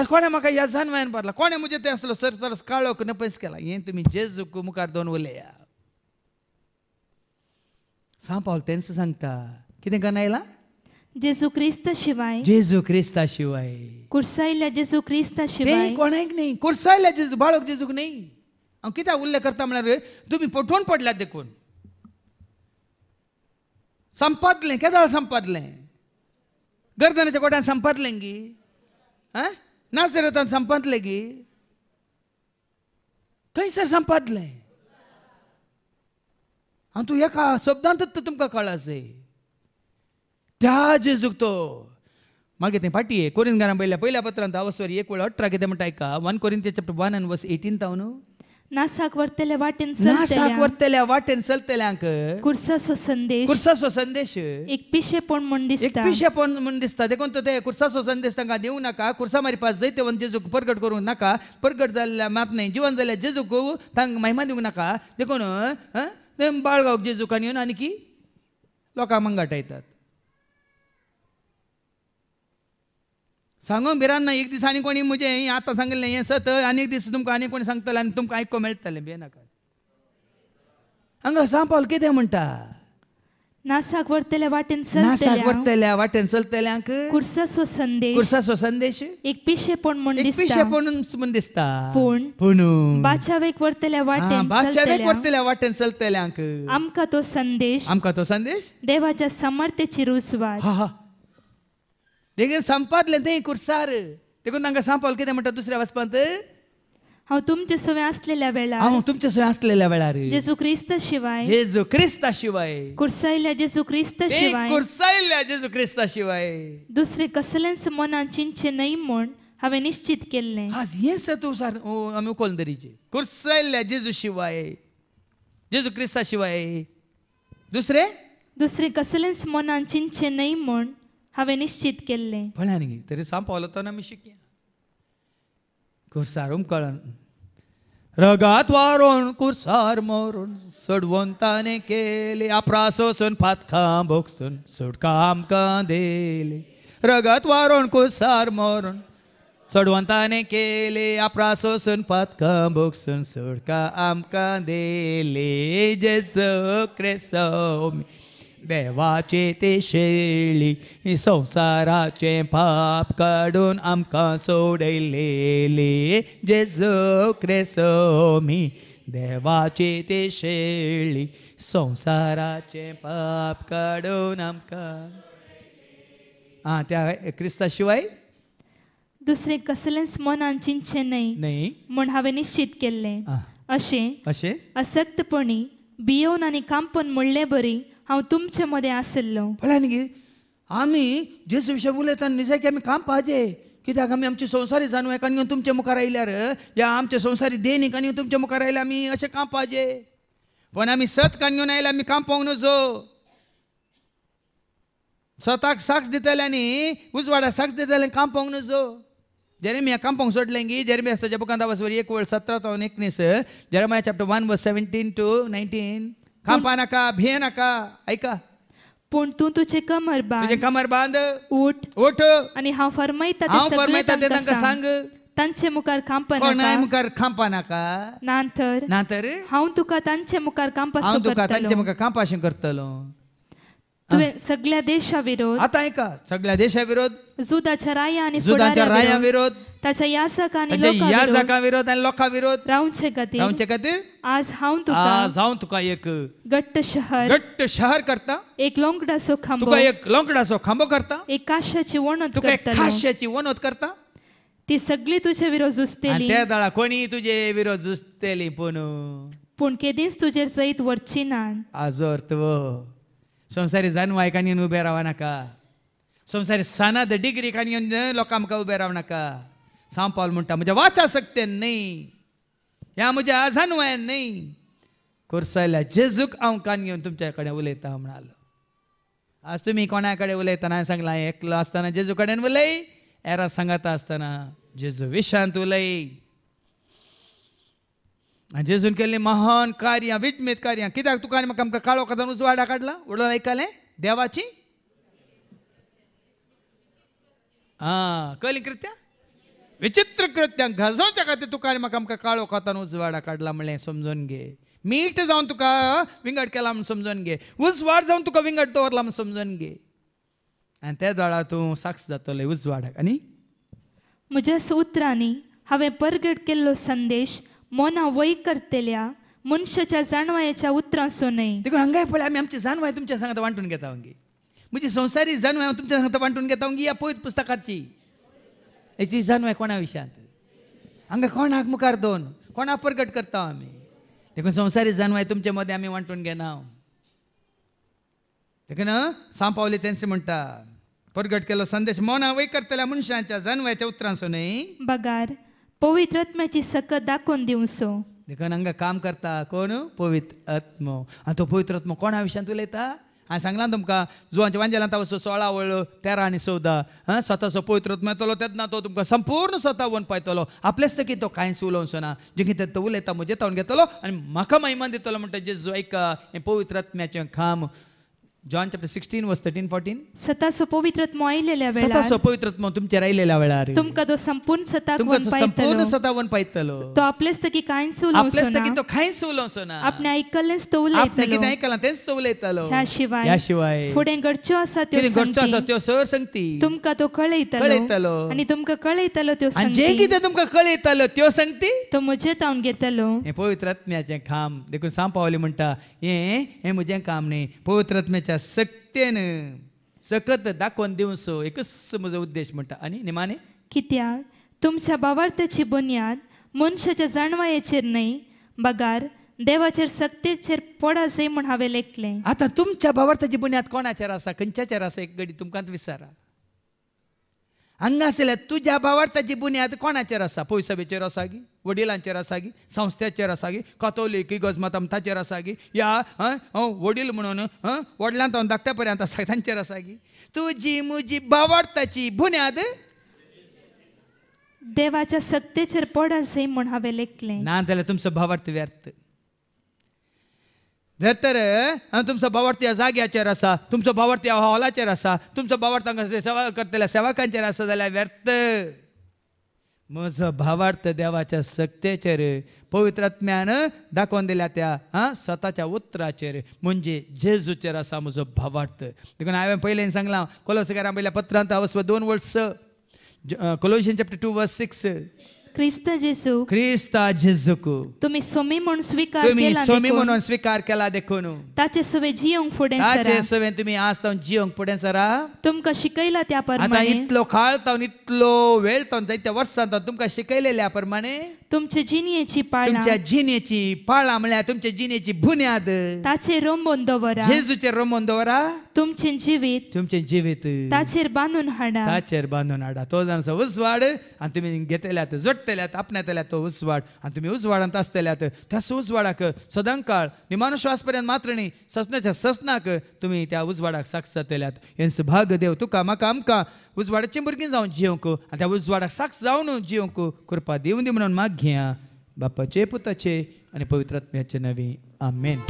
आज कोणें म्हाका येजान वायन भरलां कोणें मुझे तें आसलो सर तर काळोक नपयस केला हें तुमी झुकू मुखार दोन या सांग पावल संगता सांगता कितें करून आयलां शिवाय जेजू शिवाय जेसू जेजू शिवाय कोणाक नाही कुर्साईला जेजू बाळक जेजूक नाही हांव कित्याक उल्लेख करता म्हणल्यार तुम्ही पटवून पडल्यात देखून संपादले केदार संपादले गर्दनाच्या गोट्यात संपादले गी आं संपादले गी खंयसर संपादले हा तू एका शब्दांतच तुमकां असे त्या जेजूक तो मागे ते फाटी कोरीन घरान पयल्या पहिल्या पत्रांत अवस्वर एक वेळ अठरा कितें म्हणटा आयका वन कोरीन ते chapter one and verse eighteen तावन नासाक वर्तल्या वाटेन नासाक वर्तल्या वाटेन चलतल्यांक कुर्साचो संदेश कुर्सासो संदेश एक पिशेपण म्हण दिसता एक पिशेपण म्हण दिसता देखून तो ते कुर्साचो संदेश तांकां देवं नाका कुर्सा मारी पास जैते वन जेजूक परगट करूंक नाका परगट जाल्ल्या मातने जीवन जाल्ल्या जेजूक तांकां महिमा दिवंक नाका देखून बाळगावक जेजूकान येवन आनी की लोकांक मंगाटायतात सांगूंक ना एक आनी कोणी म्हजें हें आतां सांगिल्लें हें सत आनी एक दीस तुमकां आनी कोणी सांगतले आनी तुमकां आयकूंक मेळटलें नाका हांगा पावल कितें म्हणटा नासाक वरतले वाटेन नासाक वरतले वाटेन चलतल्यांक कुर्सासो संदेश कुर्सासो संदेश एक पिशेपण म्हण दिसता पिशेपण म्हूण दिसता पूण पूण बाचावेक वरतल्या वाटेन बाचावेक वरतल्या वाटेन चलतल्यांक आमकां तो संदेश आमकां तो संदेश देवाच्या समर्थेची रुसवात देखून संपादले तें कुर्सार देखून तांकां सांपावल कितें म्हणटा दुसऱ्या वचपांत हांव तुमचे सोय असलेल्या वेळार हांव तुमचे सोय आसलेल्या वेळार जेजू ख्रिस्त शिवाय जेजू ख्रिस्त शिवाय कुर्सायल्या जेजू क्रिस्ता शिवाय कुर्सायल्या जेजू ख्रिस्त शिवाय दुसरे कसलेंच मनान चिंचे न्हय म्हूण हांवें निश्चित केल्लें आज हें सतू सार आमी उखोल दरीचे कुर्सायल्या जेजू शिवाय जेजू ख्रिस्ता शिवाय दुसरे दुसरे कसलेंच मनान चिंचे न्हय म्हूण હવે નિશ્ચિત કેલ્લે ભલાની તરી સામ तो ના મિશિક્યા कुर्सारूम कळण रगात वारोन कुर्सार मोरून सोडवंताने केले आपरासोसून फातखा भोगसून सोडका आमकां देले रगत वारोन कुरसार मोरून सोडवंताने केले आपरासोसून फातखा भोगसून सोडका आमकां देले जेजो क्रेसो देवाचे ते शेली संसाराचे पाप काढून आमकां सोडलेले जेजो सोमी देवाचे ते शेळी संसाराचे पाप काढून आमकां आं त्या क्रिस्ता शिवाय दुसरे कसलेच मन आमचे नाही न्हय म्हूण हांवें निश्चित केल्लें अशें अशें असक्तपणी भियोन आनी कांपून म्हणलें बरी हांव तुमचे मदें आसलो म्हळ्यार न्ही आमी जेस विशय उलयता की आमी काम पाहजे कित्याक आमी आमची संवसारी जाणू काणी घेवन तुमच्या मुखार आयल्यार या आमचे संवसारी देणी काणी तुमच्या मुखार आयल्या आमी अशें काम पाहजे पण आमी सत काणी आयल्या आमी काम पावंक नजो स्वताक साक्ष दितल्यांनी उजवाडा साक्ष दितल्यान काम पावंक नजो काम पावंक सोडलें की आसा सजा बुकांत वर एक वर्ड सतरा तावन एकनीस Jeremiah chapter one verse seventeen to nineteen खापा नका भिय नका ऐका पण तू तुझे कमर बांध तुझे कमर बांध उठ उठ आणि हांव फरमायता हांव फरमायता ते तांकां सांग तांचे मुखार खांपा मुखार खांपा नाका नांतर नांतर हांव तुका तांचे मुखार खांपा तुका तांचे मुखार खांपा करतलो तुवें सगळ्या देशा विरोध आतां ऐका सगळ्या देशा विरोध जुदाच्या राया आनी जुदाच्या राया विरोध તાચા યાસક અને લોકા યાસકા વિરોધ અને લોકા વિરોધ રાઉન છે गती आज हांव तुका आज हांव तुका एक गट्ट शहर घट्ट शहर करता एक सो खांबो तुका एक सो खांबो करता एक काश्याची वणत तुका एक काश्याची वणत करता ती सगळी तुझे विरोध झुजतली त्या दळा कोणी तुझे विरोध झुजतली पूण पण केदीच तुजेर सयत वरची ना आजो अर्थ संवसारी जानवायक आनी उबे रावनाका संवसारी सानाद डिग्री आनी लोकांक आमकां उबे रावनाका ಸಾಂಪಾಲ್ म्हणजे वाचा सकते नाही या म्हज्या आझान वयान न्हय कोरसायल्या जेजूक हांव कान घेवन तुमच्या उलयता म्हणालो आज तुम्ही कोणाकडे कडेन उलयतना हांवें सांगलां एकलो आसतना जेजू कडेन उलय एरा सांगाता आसतना जेजू विशांत उलय जेजून केल्ली महान कार्यां विटमीत कार्यां कित्याक तुका आनी म्हाका आमकां काळो कातान उजवाडा काडला उडोवन आयकलें देवाची आ कळली कृत्या विचित्र कृत्या घाजोवच्या खातीर तुका आनी म्हाका आमकां काळो कोतान उजवाडा काडला म्हणलें समजून घे मीठ जावन तुका विंगड केला म्हूण समजून घे उजवाड जावन तुका विंगड दवरला म्हूण समजून घे आनी त्या झाडा तूं साक्ष जातले उजवाडाक आनी म्हज्या सूत्रांनी हांवें परगट केल्लो संदेश मोना वय करतेल्या मनशाच्या जाणवायाच्या न्हय देखून हांगाय पळय आमी आमची जाणवाय तुमच्या सांगात वांटून घेता हांगी म्हजी संवसारी जाणवाय हांव तुमच्या सांगात वांटून घेता हांगी या पुस्तकाची हेची आहे कोणा अंग कोण कोणाक मुखार दोन कोणा प्रगट करता आमी देखून संवसारी आहे तुमचे मध्ये आमी वांटून घेना देखून सांपावले तेंचे म्हणटा प्रगट केलो संदेश मोना वय करतल्या मनशांच्या जाणवायच्या उतरांसो नाही बगार पवित्र आत्म्याची सकत दाखोवन सो देखून हांगा काम करता कोण पवित्र आत्म आणि तो पवित्र कोणा विषयात उलयता हांवें सांगलां तुमकां जुवांच्या वांजेलांत वचो सोळा वळ तेरा आनी चवदा आं स्वताचो पवित्रत मेळटलो तेन्ना तो तुमकां संपूर्ण स्वता वन पायतलो आपलेच थकीत तो कांयच उलोवंक सोना जे कितें तो उलयता म्हजे तावन घेतलो आनी म्हाका महिमान दितलो म्हणटा जेजू आयका हें पवित्रात्म्याचें खाम जॉन चॅप्टर 16 वर्स 13 14 सता सपवित्रत्म आयलेल्या वेळार सता सपवित्रत्म तुमच्या राहिलेल्या वेळार तुमका तो संपूर्ण सता कोण संपूर्ण सता वन पायतलो तो आपलेस तकी कांयच उलोवसना आपलेस तकी तो कांयच उलोवसना आपने ऐकलेस तो उलयतलो आपने कितें ऐकलां तेंच तो उलयतलो या शिवाय ह्या शिवाय फुडें घडच्यो आसा त्यो संगती असा आसा त्यो सर संगती तुमका तो कळयतलो कळयतलो आणि तुमका कळयतलो त्यो संगती जे किते तुमका कळयतलो त्यो संगती तो म्हजे तावन घेतलो हे पवित्र आत्म्याचे काम देखून सांपावली म्हणता हे हे म्हजें काम नाही पवित्र आत्म्याचें त्याच्या सक्तेन सकत दाखोवन दिवचो एकच म्हजो उद्देश म्हणटा आणि निमाने कित्याक तुमच्या बावार्थाची बुन्याद मनशाच्या जाणवायेचेर न्हय बगार देवाचेर सक्तेचेर पडासय म्हूण हांवें लेखलें आतां तुमच्या बावार्थाची बुन्याद कोणाचेर आसा खंयच्याचेर आसा एक घडी तुमकां विचारा आसल्यार तुज्या बावार्थाची बुन्याद कोणाचेर आसा पयसभेचेर आसा की वडिलांचेर आसा गी संस्थेचेर आसा गी कातोलिकी गजमतमताचेर आसा गी या वडील म्हणून वडिलां तो धाकट्या पर्यंत आसा तांचेर आसा गी तुजी मुजी बावडताची बुन्याद देवाच्या सक्तेचेर पडासय म्हूण हांवें लेखले ना जाल्यार तुमचो भावार्थ व्यर्थ जर तर तुमचो भावार्थ ह्या जाग्याचेर आसा तुमचो भावार्थ ह्या हॉलाचेर आसा तुमचो भावार्थ हांगा सेवा करतल्या सेवकांचेर आसा जाल्यार व्यर्थ माझं भावार्थ देवाच्या सक्तेचे रे पवित्रात्म्यानं दाखवून दिल्या त्या हा स्वतःच्या उत्तराचे रे म्हणजे जेजूचेर असा म्हजो भावार्थ देखून हांवें पहिले सांगला कोलोसकारा पहिल्या पत्रांत अवस्व दोन verse Colossians chapter two verse six क्रिस्ता जेसू क्रिस्ता जेजूकू तुम्ही सोमी म्हणून स्वीकार तुम्ही सोमी म्हणून स्वीकार केला देखून ताचे सुवे जियोंग फुडें ताचे सुवे तुम्ही आज तावन जियोंग फुडें सरा तुमका शिकयला त्या प्रमाणे आता इतलो काळ तावन इतलो वेळ तावन जायत्या वर्सां तावन तुमका शिकयलेल्या प्रमाणे तुमचे जिनेची पाळा तुमच्या जिनेची पाळा म्हळ्यार तुमच्या जिनेची भुन्याद ताचे रोमोन दवरा जेजूचे रोमोन दवरा तुमचे जीवित तुमचे जीवित ताचेर बांधून हाडा ताचेर बांधून हाडा तो जाण उजवाड आणि तुम्ही घेतल्यात जोडतल्यात आपणातल्यात तो उजवाड आणि तुम्ही उजवाडांत आसतल्यात त्यास उजवाडाक सदां काळ निमानो श्वास पर्यंत मात्र न्ही ससनाच्या ससनाक तुम्ही त्या उजवाडाक साक्ष जातल्यात यांच भाग देव तुका म्हाका आमकां उजवाडाची भुरगीं जावन जिवंक आनी त्या उजवाडाक साक्ष जावन जिवंक कृपा देऊन दी म्हणून माग घ्या बापाचे पुताचे आणि पवित्रात्म्याचे नवी आमेन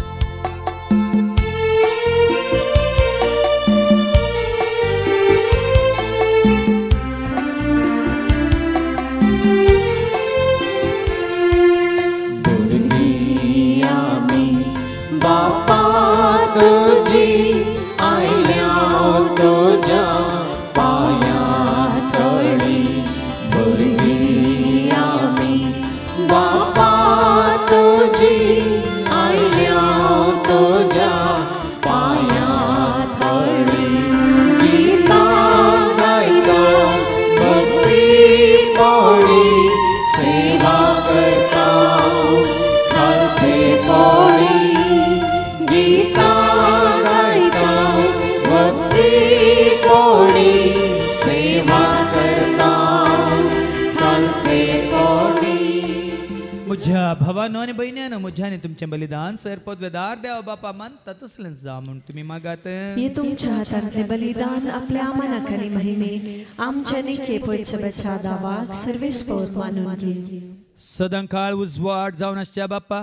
भावानो आनी भयण्यानो मुझ्याने तुमचें बलिदान सरपत वेदार देवा बापा मन तसलेंच जा म्हणून तुमी मागात हे तुमच्या हातांतले बलिदान आपल्या आमानाखाली महिमे आमच्या खेपयत सभेच्या दावा सर्वेश मानून घे सदांकाळ उजवाड जावन आसच्या बाप्पा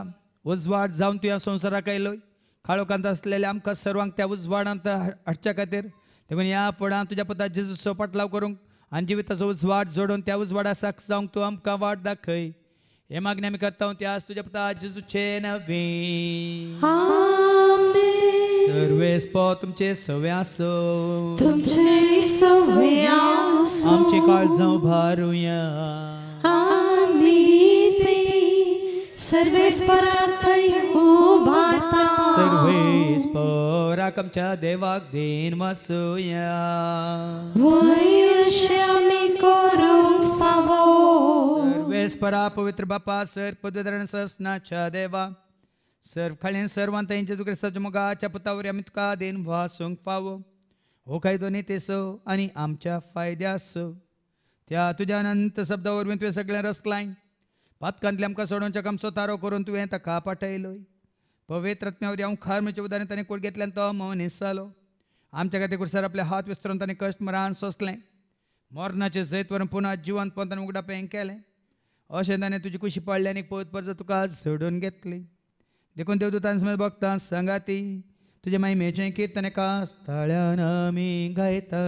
उजवाड जावन या संवसाराक आयलो काळोखांत आसलेले आमकां सर्वांक त्या उजवाडांत हाडच्या खातीर देखून ह्या फुडां तुज्या पदा जेजूचो सोपाटलाव करूंक आनी जिविताचो उजवाड जोडून त्या उजवाडा साक्ष जावंक तूं आमकां वाट दाखय ये मागण्या मी करता हूं त्यास तुझ्या पता जिजू छे नवे सर्वे स्पो तुमचे सव्यासो तुमचे सव्यासो आमचे काळजाव भारूया सर्वेस्पराकं च देवाग्धीन् वसूया सर्वेस्परा पवित्र बापा सर पदधरण सहस्नाच्या देवा सर्व खळीन सर्वांत जेजू क्रिस्ताच्या मुगाच्या पुतावर आम्ही तुका देन वासूंक फावो हो कायदो नेतेसो आणि आमच्या फायद्यास त्या तुझ्या अनंत शब्दावर मी तुझ्या सगळ्या रसलाय पातकांतले आमकां सोडोवच्या कामचो तारो करून तुवें ताका पाठयलोय पवेत रत्नावरी हांव खार म्हजे उदारें ताणें कूड घेतल्यान तो मनीस जालो आमच्या खातीर कुरसर आपले हात विस्तरून ताणें कश्ट मरान सोंसलें मरणाचे जैत वरून पुना जिवांत पोवन ताणें उगडापें केलें अशें ताणें तुजी कुशी पडली आनी पळत परत तुका सोडून घेतली देखून देवदूतान समज भक्तां सांगाती तुजे मेचे कीर्तने का स्थळान आमी गायता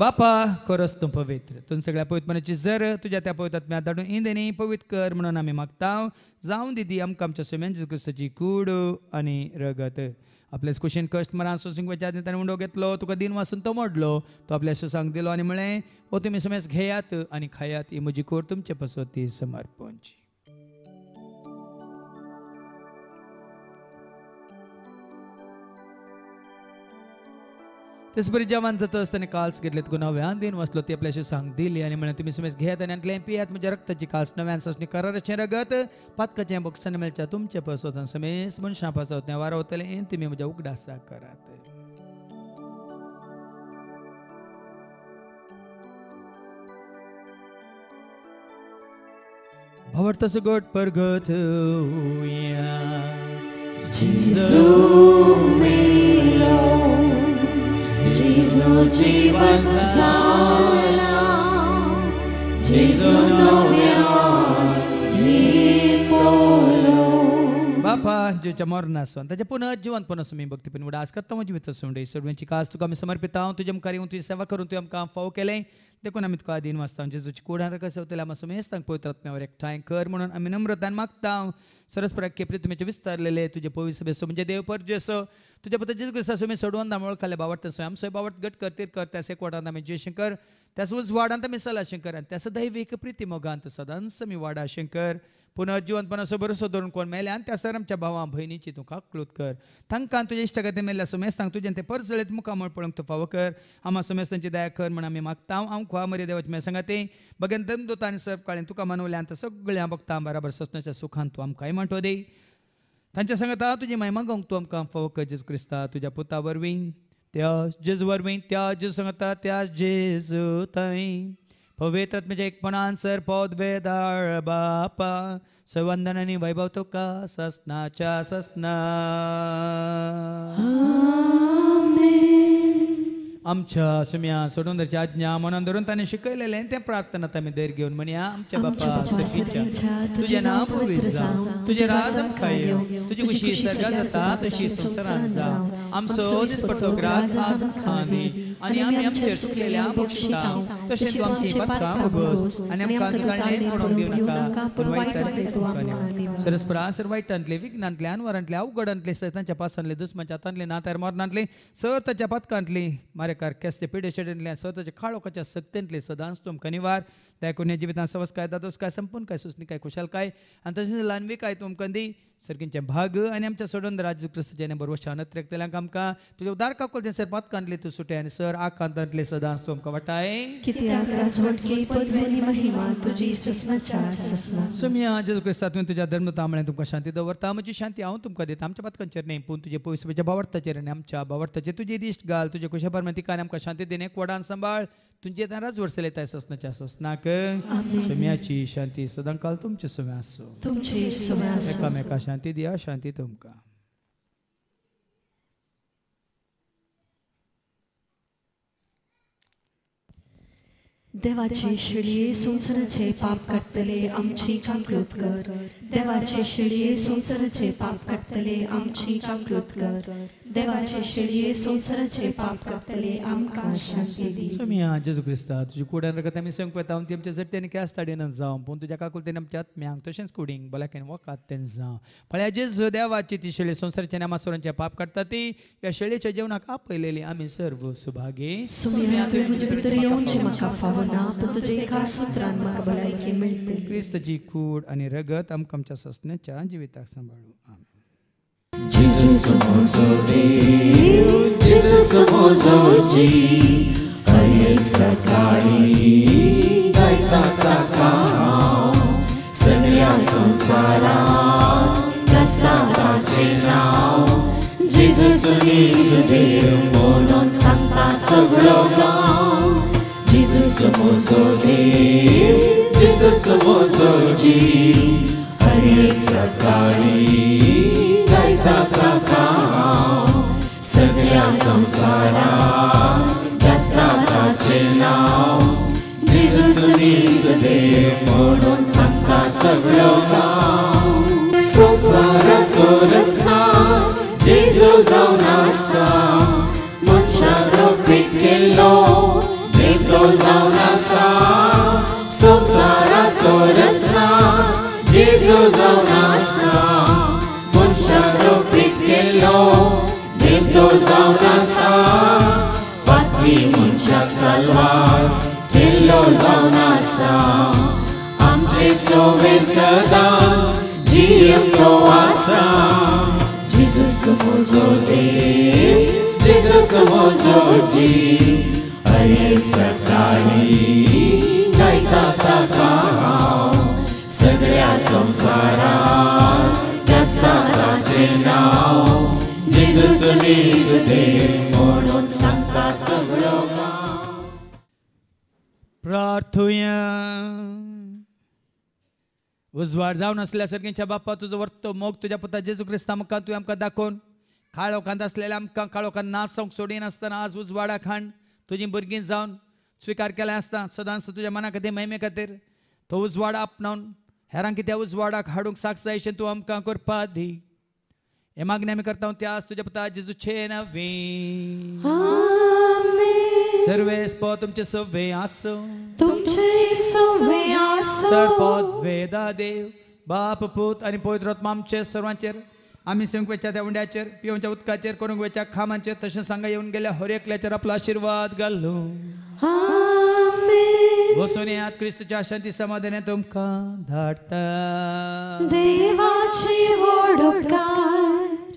बापा करस तू पवित्र तुम सगळ्या पवित्रपणाची जर तुज्या त्या मी धाडून इंदेनी पवित्र कर म्हणून आम्ही मागता जावं दिदी आमकां आमच्या सोम्यांची क्रिस्ताची कूड आणि रगत आपल्याच कुशीन कष्ट मरा सोसूंक वयच्या ताणें उंडो घेतलो तुका दिन वाचून तो मोडलो तो आपल्या सुसांग दिलो आनी म्हळें ओ तुमी समेस घेयात आणि खायात ही म्हजी कोर तुमचे पसोती समर्पणची त्यसपरी जेवण जाता असताना काल्स घेतलेत गुन्हा व्यान दिन वसलो ते आपल्याशी सांग दिली आणि म्हणे तुम्ही समज घेत आणि आणले पियात म्हणजे रक्ताची काल्स नव्यान करार करारचे रगत पातकाचे बक्षण मिळच्या तुमच्या पसवतान समेस म्हणून शापास होत नाही वारा होतले तुम्ही म्हणजे उघडासा करात भवट तस गोट परगत मी जय जना बापा जेच्या मरणासून ताचे पुनः जिवन पुनः मी भक्ती पण आज करता म्हजी भितर सोंडे सोडवेची काज तुका आमी समर्पिता हांव तुजे मुखार येवन तुजी सेवा करून तुवें आमकां फाव केलें देखून आमी तुका आदीन वाचता जेजूची कुडार कसवतले आमी समेज तांकां पवित्र आत्म्यावर एकठांय कर म्हणून आमी नम्रतान मागता सरस्पराक केपरी तुमेचे विस्तारलेले तुजे पवित्र सभेसो म्हणजे देव परजेसो तुज्या पत्र जेजू क्रिस्ता मी सोडवून दामोळ खाले बावट तसो आमी सोय बावट गट करते कर त्यास एक वाटांत आमी जे शंकर वाडांत उजवाडांत आमी सला शंकर आनी त्यास दैवीक प्रिती मोगांत सदांच मी वाडा शंकर पुनः जिवंतपण असो धरून कोण मेले आनी त्या सरमच्या भावां भयणीची तुका क्लोत कर तांकां तुज्या इश्टा खातीर मेल्ल्या सोमेस ते तुजें तें परसळेत मुखामळ पळोवंक तूं फावो कर आमा सोमेस तांची दया कर म्हण आमी मागता हांव खुवा मरे देवाचे मेळ सांगा तें बगेन दोता आनी सर काळें तुका मनवलें आनी सगळ्यां भक्तां बराबर सस्नाच्या सुखान तूं आमकांय म्हणतो दे तांच्या सांगता तुजी महिमा गावंक तूं आमकां फावो कर जेजू क्रिस्ता तुज्या पुता वरवीं त्या जेजू वरवीं त्या जेजू सांगता त्या जेजू थंय पवित्र म्हणजे एक पण आन्सर दाळ बापा संवंदनाने वैभव तो का ससनाच्या ससना आमच्या सुम्या सोडूनची आज्ञा म्हणून धरून ताणे शिकयलेले ते प्रार्थना तामी धैर्य घेऊन म्हणया आमच्या बापा सखीच्या तुझे नाव पवित्र जावं तुझे राजम खायो हो. तुझी खुशी सर्गात जाता तशी संसारात जा आमचो दीस पडटोक राज हो. आज खानी आनी आमी आमचेर चुकलेल्या बक्षिता तशेंच आमची पात्रां उगोस आनी आमकां निकाळ्ळें म्हणून दिवं नाका पूण वायटांतले तुका सरस्परासर वायटांतले विघ्नांतले अनवरांतले अवघडांतले सैतांच्या पासांतले दुस्माच्या हातांतले नात्यार मरणांतले सर ताच्या पथकांतली मारे कार कॅस्ते पिढे शेडेनल्या स्वतःच्या काळोखाच्या सत्तेंतले सदांस कनिवार त्या कोणी जीवित सवस काय दादोस काय संपून काय सुस्नी काय खुशाल काय आणि तशेंच लानवी काय तुमकंदी सर्गींचे भाग आणि आमच्या सोडून कृष्ण जेणे बरोबर शानत रेखतल्यांक आमकां तुज्या उदार काकोल जे पात कांदले तूं सुटे आनी सर आ कांतले सदांच तूं आमकां वाटाय सुमिया जेजू क्रिस्ता तुवें तुज्या धर्म तांबळे तुमकां शांती दवरता म्हजी शांती हांव तुमकां दिता आमच्या पातकांचेर न्ही पूण तुजे पयस म्हज्या भावार्थाचेर आनी आमच्या भावार्थाचेर तुजी दिश्ट घाल तुजे खुशापर माती कान आमकां शांती दिने कोडान सांबाळ तुमचे दाराच वर्षले ताय सस्नाच्या सस्नाक शम्याची शांती सदांकाल तुमचे सुमे आसो एकामेका शांती दिया शांती तुमका देवाचे शिळी सुसरचे पाप काडटले आमची कांक्लोत कर देवाचे शिळी सुसरचे पाप काडटले आमची कांक्लोत कर देवाचे शरीर संसाराचे पाप कापतले आमकां शांती दी स्वामी जेजू क्रिस्ता तुजी कुड्यान रगत आमी संग पेता हांव तेमच्यासाठी तेणे केस ताडेन जावं पूण तुज्या काकूल तेणे आमच्या आत्म्यांक तशेंच कुडींग बोला भलायकेन वकात तेन्ना जावं पळया जेजू देवाची ती शेळी संसाराचे नामासुरांचे पाप काडटा ती ह्या शेळयेच्या जेवणाक आपयलेली आमी सर्व सुभागी क्रिस्तची कूड आणि रगत आमकां आमच्या ससण्याच्या जिविताक सांबाळू आमी Jesus Mozodeu, Jesus Mozodi, Ai Sakari, Dai Tataka, Sanya Samsara, Yastata Chenao, Jesus Mozodeu, Monon Santa Sovrogao, Jesus Mozodeu, Jesus Mozodi, Ai Sakari, samsara that's not touching now Jesus is a day born on Santa Savlona samsara so that's now Jesus on us now mucha lo pique lo Jesus on us now samsara so that's now Jesus on us now mucha lo pique lo Jesus on us now toți au nasat, patrimon și-a salvat, te toți au nasat. Am ce sove să dați, giem ploasa, Jesus mozote, Jesus de. ai exatari, dai tata ta, să vrea somsara, de asta ta ce n-au. Jesus मीच दे म्हणून उजवाड जावन असल्यासारखेच्या बाप्पा तुझं वर्तो मोग तुझ्या पुता जेजू ख्रिस्ता मुखात तुम्ही आमकां दाखोवन काळोखांत असलेल्या आमकां काळोखांत नासोंक सोडिनासतना आज उजवाडा खाण तुजी भुरगीं जावन स्विकार केलें आसता सदांच तुज्या मना खातीर महिमे खातीर तो उजवाडा आपणावन हेरांक कित्या उजवाडाक हाडूंक अशें तूं आमकां करपा दी हे मागणी आम्ही करता ते आज तुझे पता जिजू छे नवी सर्वे स्पो तुमचे सव्वे आसो तुमचे सव्वे आसो वेदा देव बाप पूत आणि पवित्र आमचे सर्वांचेर आम्ही सिंकवेच्या त्या उंड्याचेर पिवच्या उदकाचेर कोरुंगवेच्या खामांचे तशें सांगा येऊन गेल्या हर एकल्याचेर आपला आशीर्वाद घालू सुनियात क्रिस्तच्या शांती समाधाने तुमका धाडता देवाची ओढ